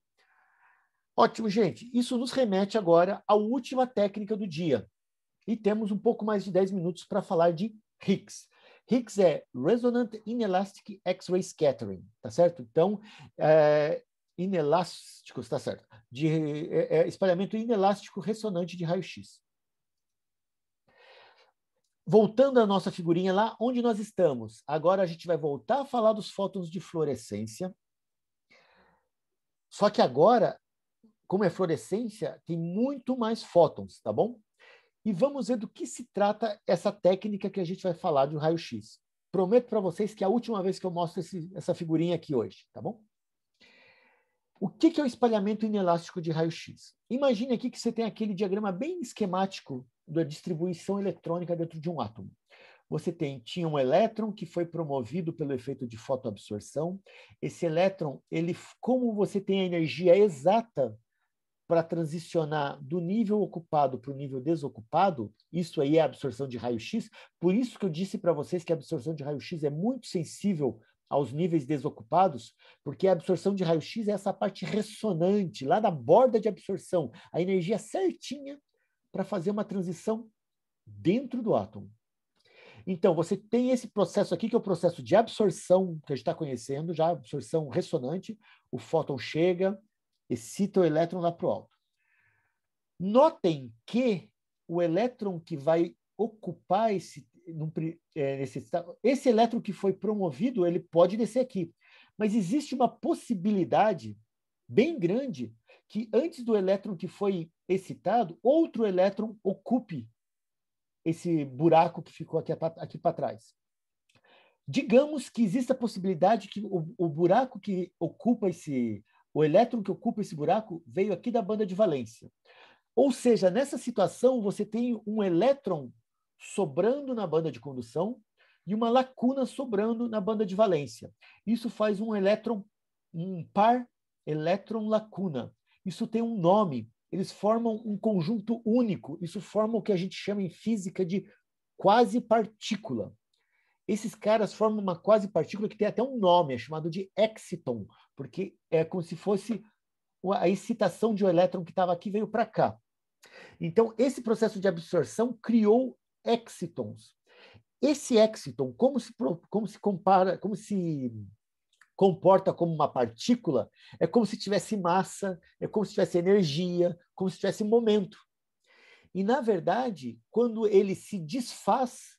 Ótimo, gente. Isso nos remete agora à última técnica do dia. E temos um pouco mais de 10 minutos para falar de Higgs. Higgs é Resonant Inelastic X-Ray Scattering, tá certo? Então, é, inelástico, está certo? De é, é, espalhamento inelástico ressonante de raio-x. Voltando à nossa figurinha lá, onde nós estamos? Agora a gente vai voltar a falar dos fótons de fluorescência. Só que agora como é fluorescência, tem muito mais fótons, tá bom? E vamos ver do que se trata essa técnica que a gente vai falar de raio-x. Prometo para vocês que é a última vez que eu mostro esse, essa figurinha aqui hoje, tá bom? O que, que é o espalhamento inelástico de raio-x? Imagine aqui que você tem aquele diagrama bem esquemático da distribuição eletrônica dentro de um átomo. Você tem, tinha um elétron que foi promovido pelo efeito de fotoabsorção. Esse elétron, ele, como você tem a energia exata para transicionar do nível ocupado para o nível desocupado, isso aí é absorção de raio-x. Por isso que eu disse para vocês que a absorção de raio-x é muito sensível aos níveis desocupados, porque a absorção de raio-x é essa parte ressonante, lá da borda de absorção, a energia certinha para fazer uma transição dentro do átomo. Então, você tem esse processo aqui, que é o processo de absorção que a gente está conhecendo, já absorção ressonante, o fóton chega, excita o elétron lá para o alto. Notem que o elétron que vai ocupar esse, num, é, esse, esse elétron que foi promovido, ele pode descer aqui. Mas existe uma possibilidade bem grande que antes do elétron que foi excitado, outro elétron ocupe esse buraco que ficou aqui, aqui para trás. Digamos que existe a possibilidade que o, o buraco que ocupa esse o elétron que ocupa esse buraco veio aqui da banda de valência. Ou seja, nessa situação, você tem um elétron sobrando na banda de condução e uma lacuna sobrando na banda de valência. Isso faz um elétron, um par elétron-lacuna. Isso tem um nome. Eles formam um conjunto único. Isso forma o que a gente chama em física de quase partícula. Esses caras formam uma quase partícula que tem até um nome, é chamado de exciton, porque é como se fosse a excitação de um elétron que estava aqui veio para cá. Então, esse processo de absorção criou excitons. Esse exciton, como se, como se compara, como se comporta como uma partícula, é como se tivesse massa, é como se tivesse energia, como se tivesse momento. E, na verdade, quando ele se desfaz,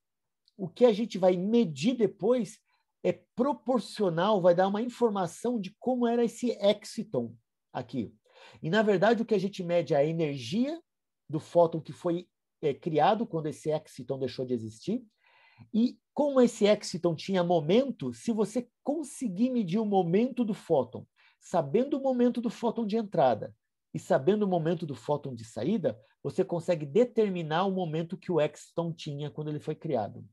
o que a gente vai medir depois é proporcional, vai dar uma informação de como era esse exciton aqui. E, na verdade, o que a gente mede é a energia do fóton que foi é, criado quando esse exciton deixou de existir. E como esse exciton tinha momento, se você conseguir medir o momento do fóton, sabendo o momento do fóton de entrada e sabendo o momento do fóton de saída, você consegue determinar o momento que o exciton tinha quando ele foi criado.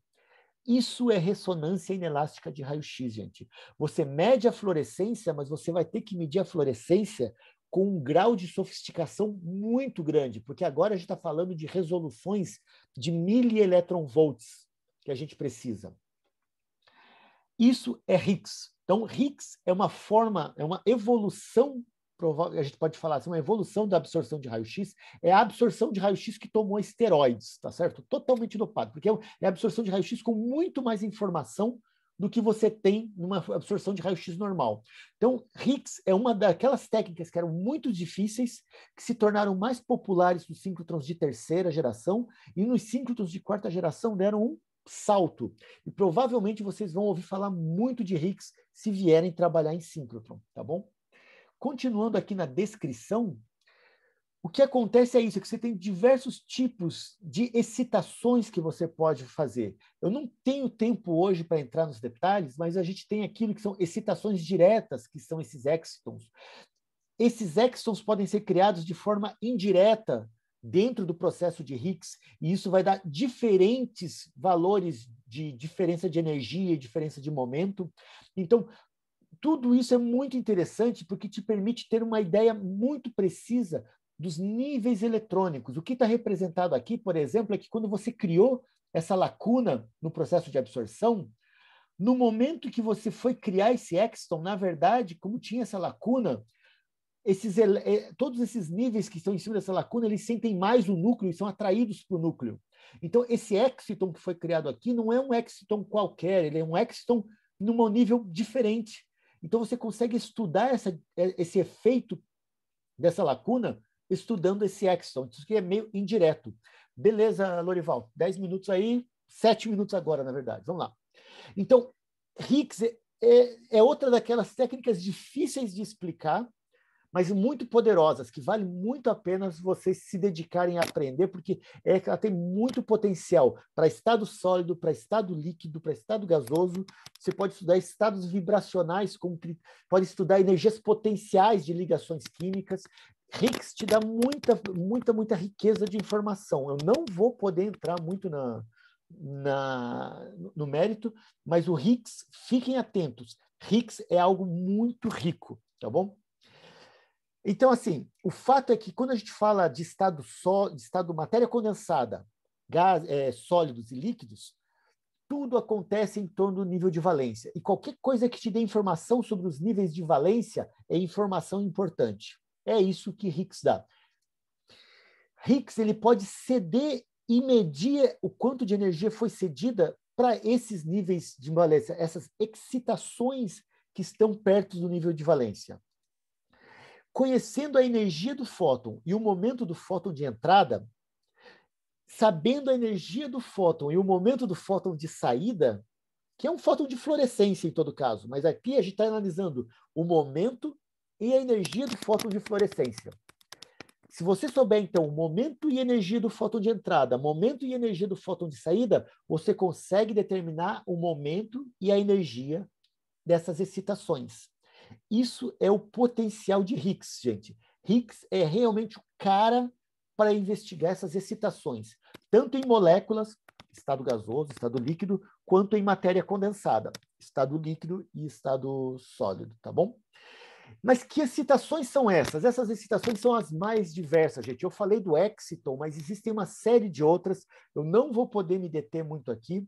Isso é ressonância inelástica de raio-x, gente. Você mede a fluorescência, mas você vai ter que medir a fluorescência com um grau de sofisticação muito grande, porque agora a gente está falando de resoluções de volts que a gente precisa. Isso é Higgs. Então, Higgs é uma forma, é uma evolução a gente pode falar assim, uma evolução da absorção de raio-x é a absorção de raio-x que tomou esteroides, tá certo? Totalmente dopado, porque é, é a absorção de raio-x com muito mais informação do que você tem numa absorção de raio-x normal. Então, Higgs é uma daquelas técnicas que eram muito difíceis, que se tornaram mais populares nos síncrotrons de terceira geração e nos síncrotrons de quarta geração deram um salto. E provavelmente vocês vão ouvir falar muito de Higgs se vierem trabalhar em síncrotron, tá bom? Continuando aqui na descrição, o que acontece é isso, é que você tem diversos tipos de excitações que você pode fazer. Eu não tenho tempo hoje para entrar nos detalhes, mas a gente tem aquilo que são excitações diretas, que são esses excitons. Esses excitons podem ser criados de forma indireta dentro do processo de Higgs, e isso vai dar diferentes valores de diferença de energia, diferença de momento. Então, tudo isso é muito interessante porque te permite ter uma ideia muito precisa dos níveis eletrônicos. O que está representado aqui, por exemplo, é que quando você criou essa lacuna no processo de absorção, no momento que você foi criar esse Exton, na verdade, como tinha essa lacuna, esses, eh, todos esses níveis que estão em cima dessa lacuna, eles sentem mais o núcleo e são atraídos para o núcleo. Então, esse exciton que foi criado aqui não é um exciton qualquer, ele é um exciton num nível diferente. Então, você consegue estudar essa, é, esse efeito dessa lacuna estudando esse Exxon, isso que é meio indireto. Beleza, Lorival, Dez minutos aí, sete minutos agora, na verdade. Vamos lá. Então, Higgs é, é, é outra daquelas técnicas difíceis de explicar, mas muito poderosas, que vale muito a pena vocês se dedicarem a aprender, porque é, ela tem muito potencial para estado sólido, para estado líquido, para estado gasoso. Você pode estudar estados vibracionais, como, pode estudar energias potenciais de ligações químicas. RICS te dá muita, muita, muita riqueza de informação. Eu não vou poder entrar muito na, na, no mérito, mas o RICS, fiquem atentos. RICS é algo muito rico, tá bom? Então, assim, o fato é que quando a gente fala de estado só, de estado matéria condensada, gás, é, sólidos e líquidos, tudo acontece em torno do nível de valência. E qualquer coisa que te dê informação sobre os níveis de valência é informação importante. É isso que Higgs dá. Higgs ele pode ceder e medir o quanto de energia foi cedida para esses níveis de valência, essas excitações que estão perto do nível de valência. Conhecendo a energia do fóton e o momento do fóton de entrada, sabendo a energia do fóton e o momento do fóton de saída, que é um fóton de fluorescência em todo caso, mas aqui a gente está analisando o momento e a energia do fóton de fluorescência. Se você souber, então, o momento e energia do fóton de entrada, momento e energia do fóton de saída, você consegue determinar o momento e a energia dessas excitações. Isso é o potencial de Hicks, gente. Hicks é realmente o cara para investigar essas excitações, tanto em moléculas, estado gasoso, estado líquido, quanto em matéria condensada, estado líquido e estado sólido, tá bom? Mas que excitações são essas? Essas excitações são as mais diversas, gente. Eu falei do exciton, mas existem uma série de outras. Eu não vou poder me deter muito aqui.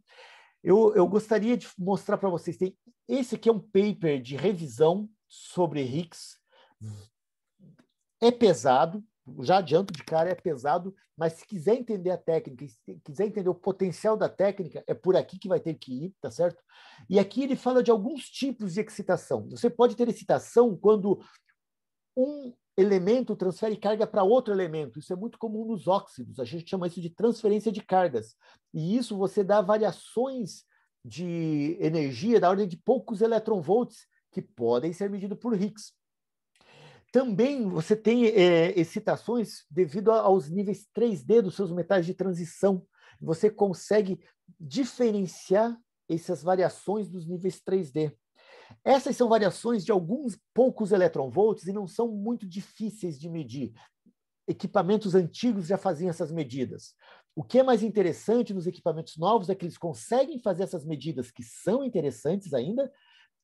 Eu, eu gostaria de mostrar para vocês. Tem, esse aqui é um paper de revisão sobre Higgs. É pesado, já adianto de cara, é pesado, mas se quiser entender a técnica, se quiser entender o potencial da técnica, é por aqui que vai ter que ir, tá certo? E aqui ele fala de alguns tipos de excitação. Você pode ter excitação quando um elemento transfere carga para outro elemento. Isso é muito comum nos óxidos. A gente chama isso de transferência de cargas. E isso você dá variações de energia da ordem de poucos eletronvolts, que podem ser medidos por Higgs. Também você tem é, excitações devido aos níveis 3D dos seus metais de transição. Você consegue diferenciar essas variações dos níveis 3D. Essas são variações de alguns poucos eletronvolts e não são muito difíceis de medir. Equipamentos antigos já faziam essas medidas. O que é mais interessante nos equipamentos novos é que eles conseguem fazer essas medidas que são interessantes ainda,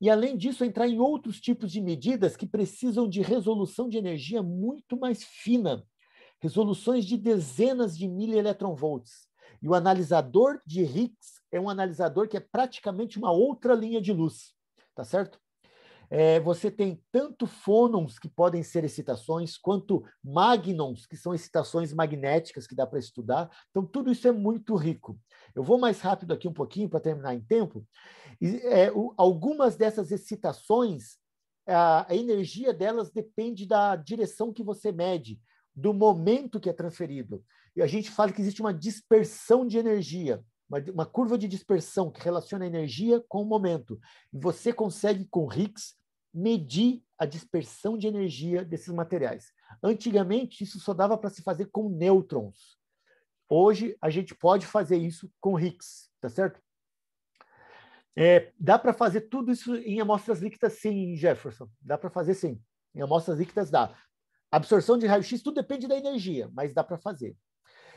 e além disso entrar em outros tipos de medidas que precisam de resolução de energia muito mais fina, resoluções de dezenas de milieletronvolts. E o analisador de Higgs é um analisador que é praticamente uma outra linha de luz tá certo? É, você tem tanto fônons, que podem ser excitações, quanto magnons, que são excitações magnéticas que dá para estudar. Então, tudo isso é muito rico. Eu vou mais rápido aqui um pouquinho para terminar em tempo. E, é, o, algumas dessas excitações, a, a energia delas depende da direção que você mede, do momento que é transferido. E a gente fala que existe uma dispersão de energia uma, uma curva de dispersão que relaciona a energia com o momento. E você consegue, com Higgs, medir a dispersão de energia desses materiais. Antigamente, isso só dava para se fazer com nêutrons. Hoje, a gente pode fazer isso com Higgs, tá certo? É, dá para fazer tudo isso em amostras líquidas, sim, Jefferson. Dá para fazer sim. Em amostras líquidas dá. Absorção de raio-x, tudo depende da energia, mas dá para fazer.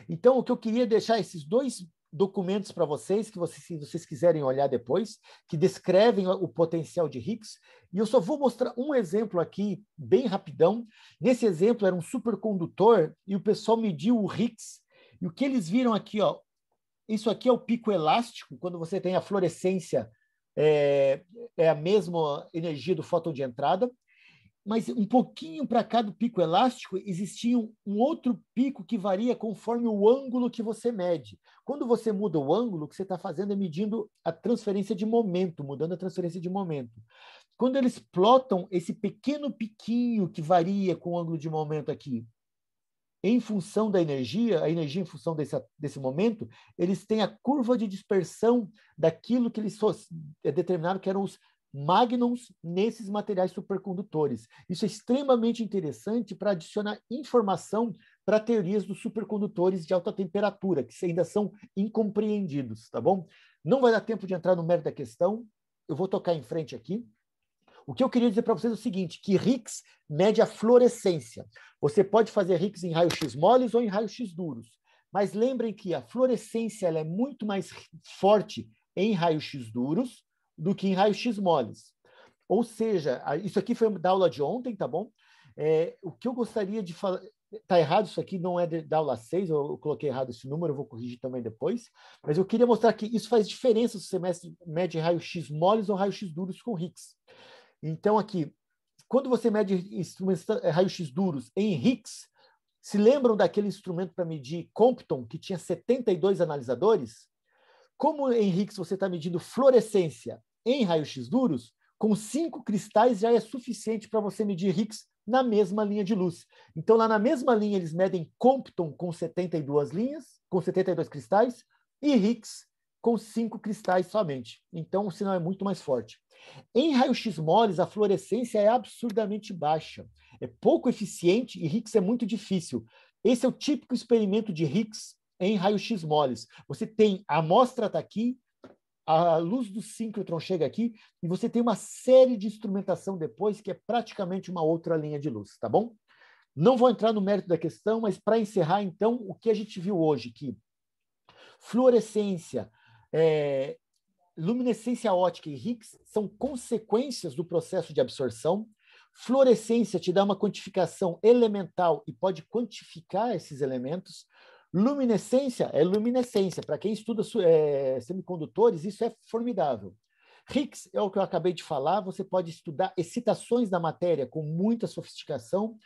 Então, o que eu queria deixar esses dois documentos para vocês, que vocês, se vocês quiserem olhar depois, que descrevem o potencial de Higgs. E eu só vou mostrar um exemplo aqui, bem rapidão. Nesse exemplo era um supercondutor e o pessoal mediu o Higgs. E o que eles viram aqui, ó, isso aqui é o pico elástico, quando você tem a fluorescência, é, é a mesma energia do fóton de entrada mas um pouquinho para cá do pico elástico existia um, um outro pico que varia conforme o ângulo que você mede. Quando você muda o ângulo, o que você está fazendo é medindo a transferência de momento, mudando a transferência de momento. Quando eles plotam esse pequeno piquinho que varia com o ângulo de momento aqui, em função da energia, a energia em função desse, desse momento, eles têm a curva de dispersão daquilo que eles é determinaram que eram os Magnons nesses materiais supercondutores. Isso é extremamente interessante para adicionar informação para teorias dos supercondutores de alta temperatura, que ainda são incompreendidos, tá bom? Não vai dar tempo de entrar no mérito da questão, eu vou tocar em frente aqui. O que eu queria dizer para vocês é o seguinte, que Higgs mede a fluorescência. Você pode fazer RICS em raios x moles ou em raios x duros, mas lembrem que a fluorescência ela é muito mais forte em raios x duros do que em raios-x moles. Ou seja, isso aqui foi da aula de ontem, tá bom? É, o que eu gostaria de falar. Tá errado isso aqui, não é da aula 6, eu coloquei errado esse número, eu vou corrigir também depois. Mas eu queria mostrar que isso faz diferença se o semestre mede raio-x moles ou raio-x duros com Higgs. Então, aqui, quando você mede é, raio-x duros em Higgs, se lembram daquele instrumento para medir Compton, que tinha 72 analisadores? Como, Henrique, você está medindo fluorescência em raio-x duros, com cinco cristais já é suficiente para você medir Higgs na mesma linha de luz. Então, lá na mesma linha, eles medem Compton com 72 linhas, com 72 cristais, e Higgs com cinco cristais somente. Então, o sinal é muito mais forte. Em raio-x moles, a fluorescência é absurdamente baixa, é pouco eficiente e Higgs é muito difícil. Esse é o típico experimento de Higgs em raio-x moles. Você tem a amostra está aqui, a luz do síncrotron chega aqui e você tem uma série de instrumentação depois que é praticamente uma outra linha de luz, tá bom? Não vou entrar no mérito da questão, mas para encerrar, então, o que a gente viu hoje, que fluorescência, é, luminescência ótica e Higgs são consequências do processo de absorção. Fluorescência te dá uma quantificação elemental e pode quantificar esses elementos. Luminescência é luminescência. Para quem estuda é, semicondutores, isso é formidável. Higgs é o que eu acabei de falar. Você pode estudar excitações da matéria com muita sofisticação.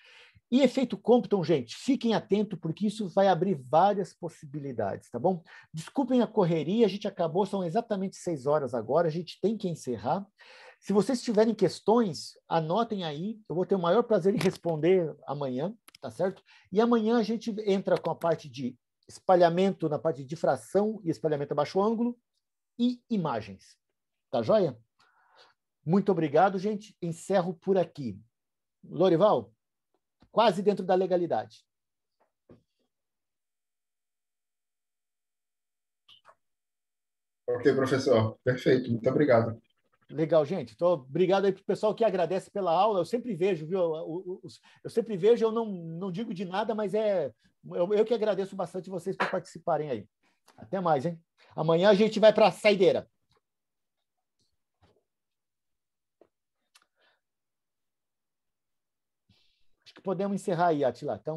E efeito Compton, gente, fiquem atentos, porque isso vai abrir várias possibilidades, tá bom? Desculpem a correria, a gente acabou, são exatamente seis horas agora, a gente tem que encerrar. Se vocês tiverem questões, anotem aí, eu vou ter o maior prazer em responder amanhã tá certo? E amanhã a gente entra com a parte de espalhamento, na parte de difração e espalhamento a baixo ângulo e imagens. Tá joia? Muito obrigado, gente. Encerro por aqui. Lorival, quase dentro da legalidade. Ok, professor. Perfeito. Muito obrigado. Legal, gente. Então, obrigado aí para o pessoal que agradece pela aula. Eu sempre vejo, viu? Eu, eu sempre vejo, eu não, não digo de nada, mas é eu, eu que agradeço bastante vocês por participarem aí. Até mais, hein? Amanhã a gente vai para a saideira. Acho que podemos encerrar aí, Atila. Então...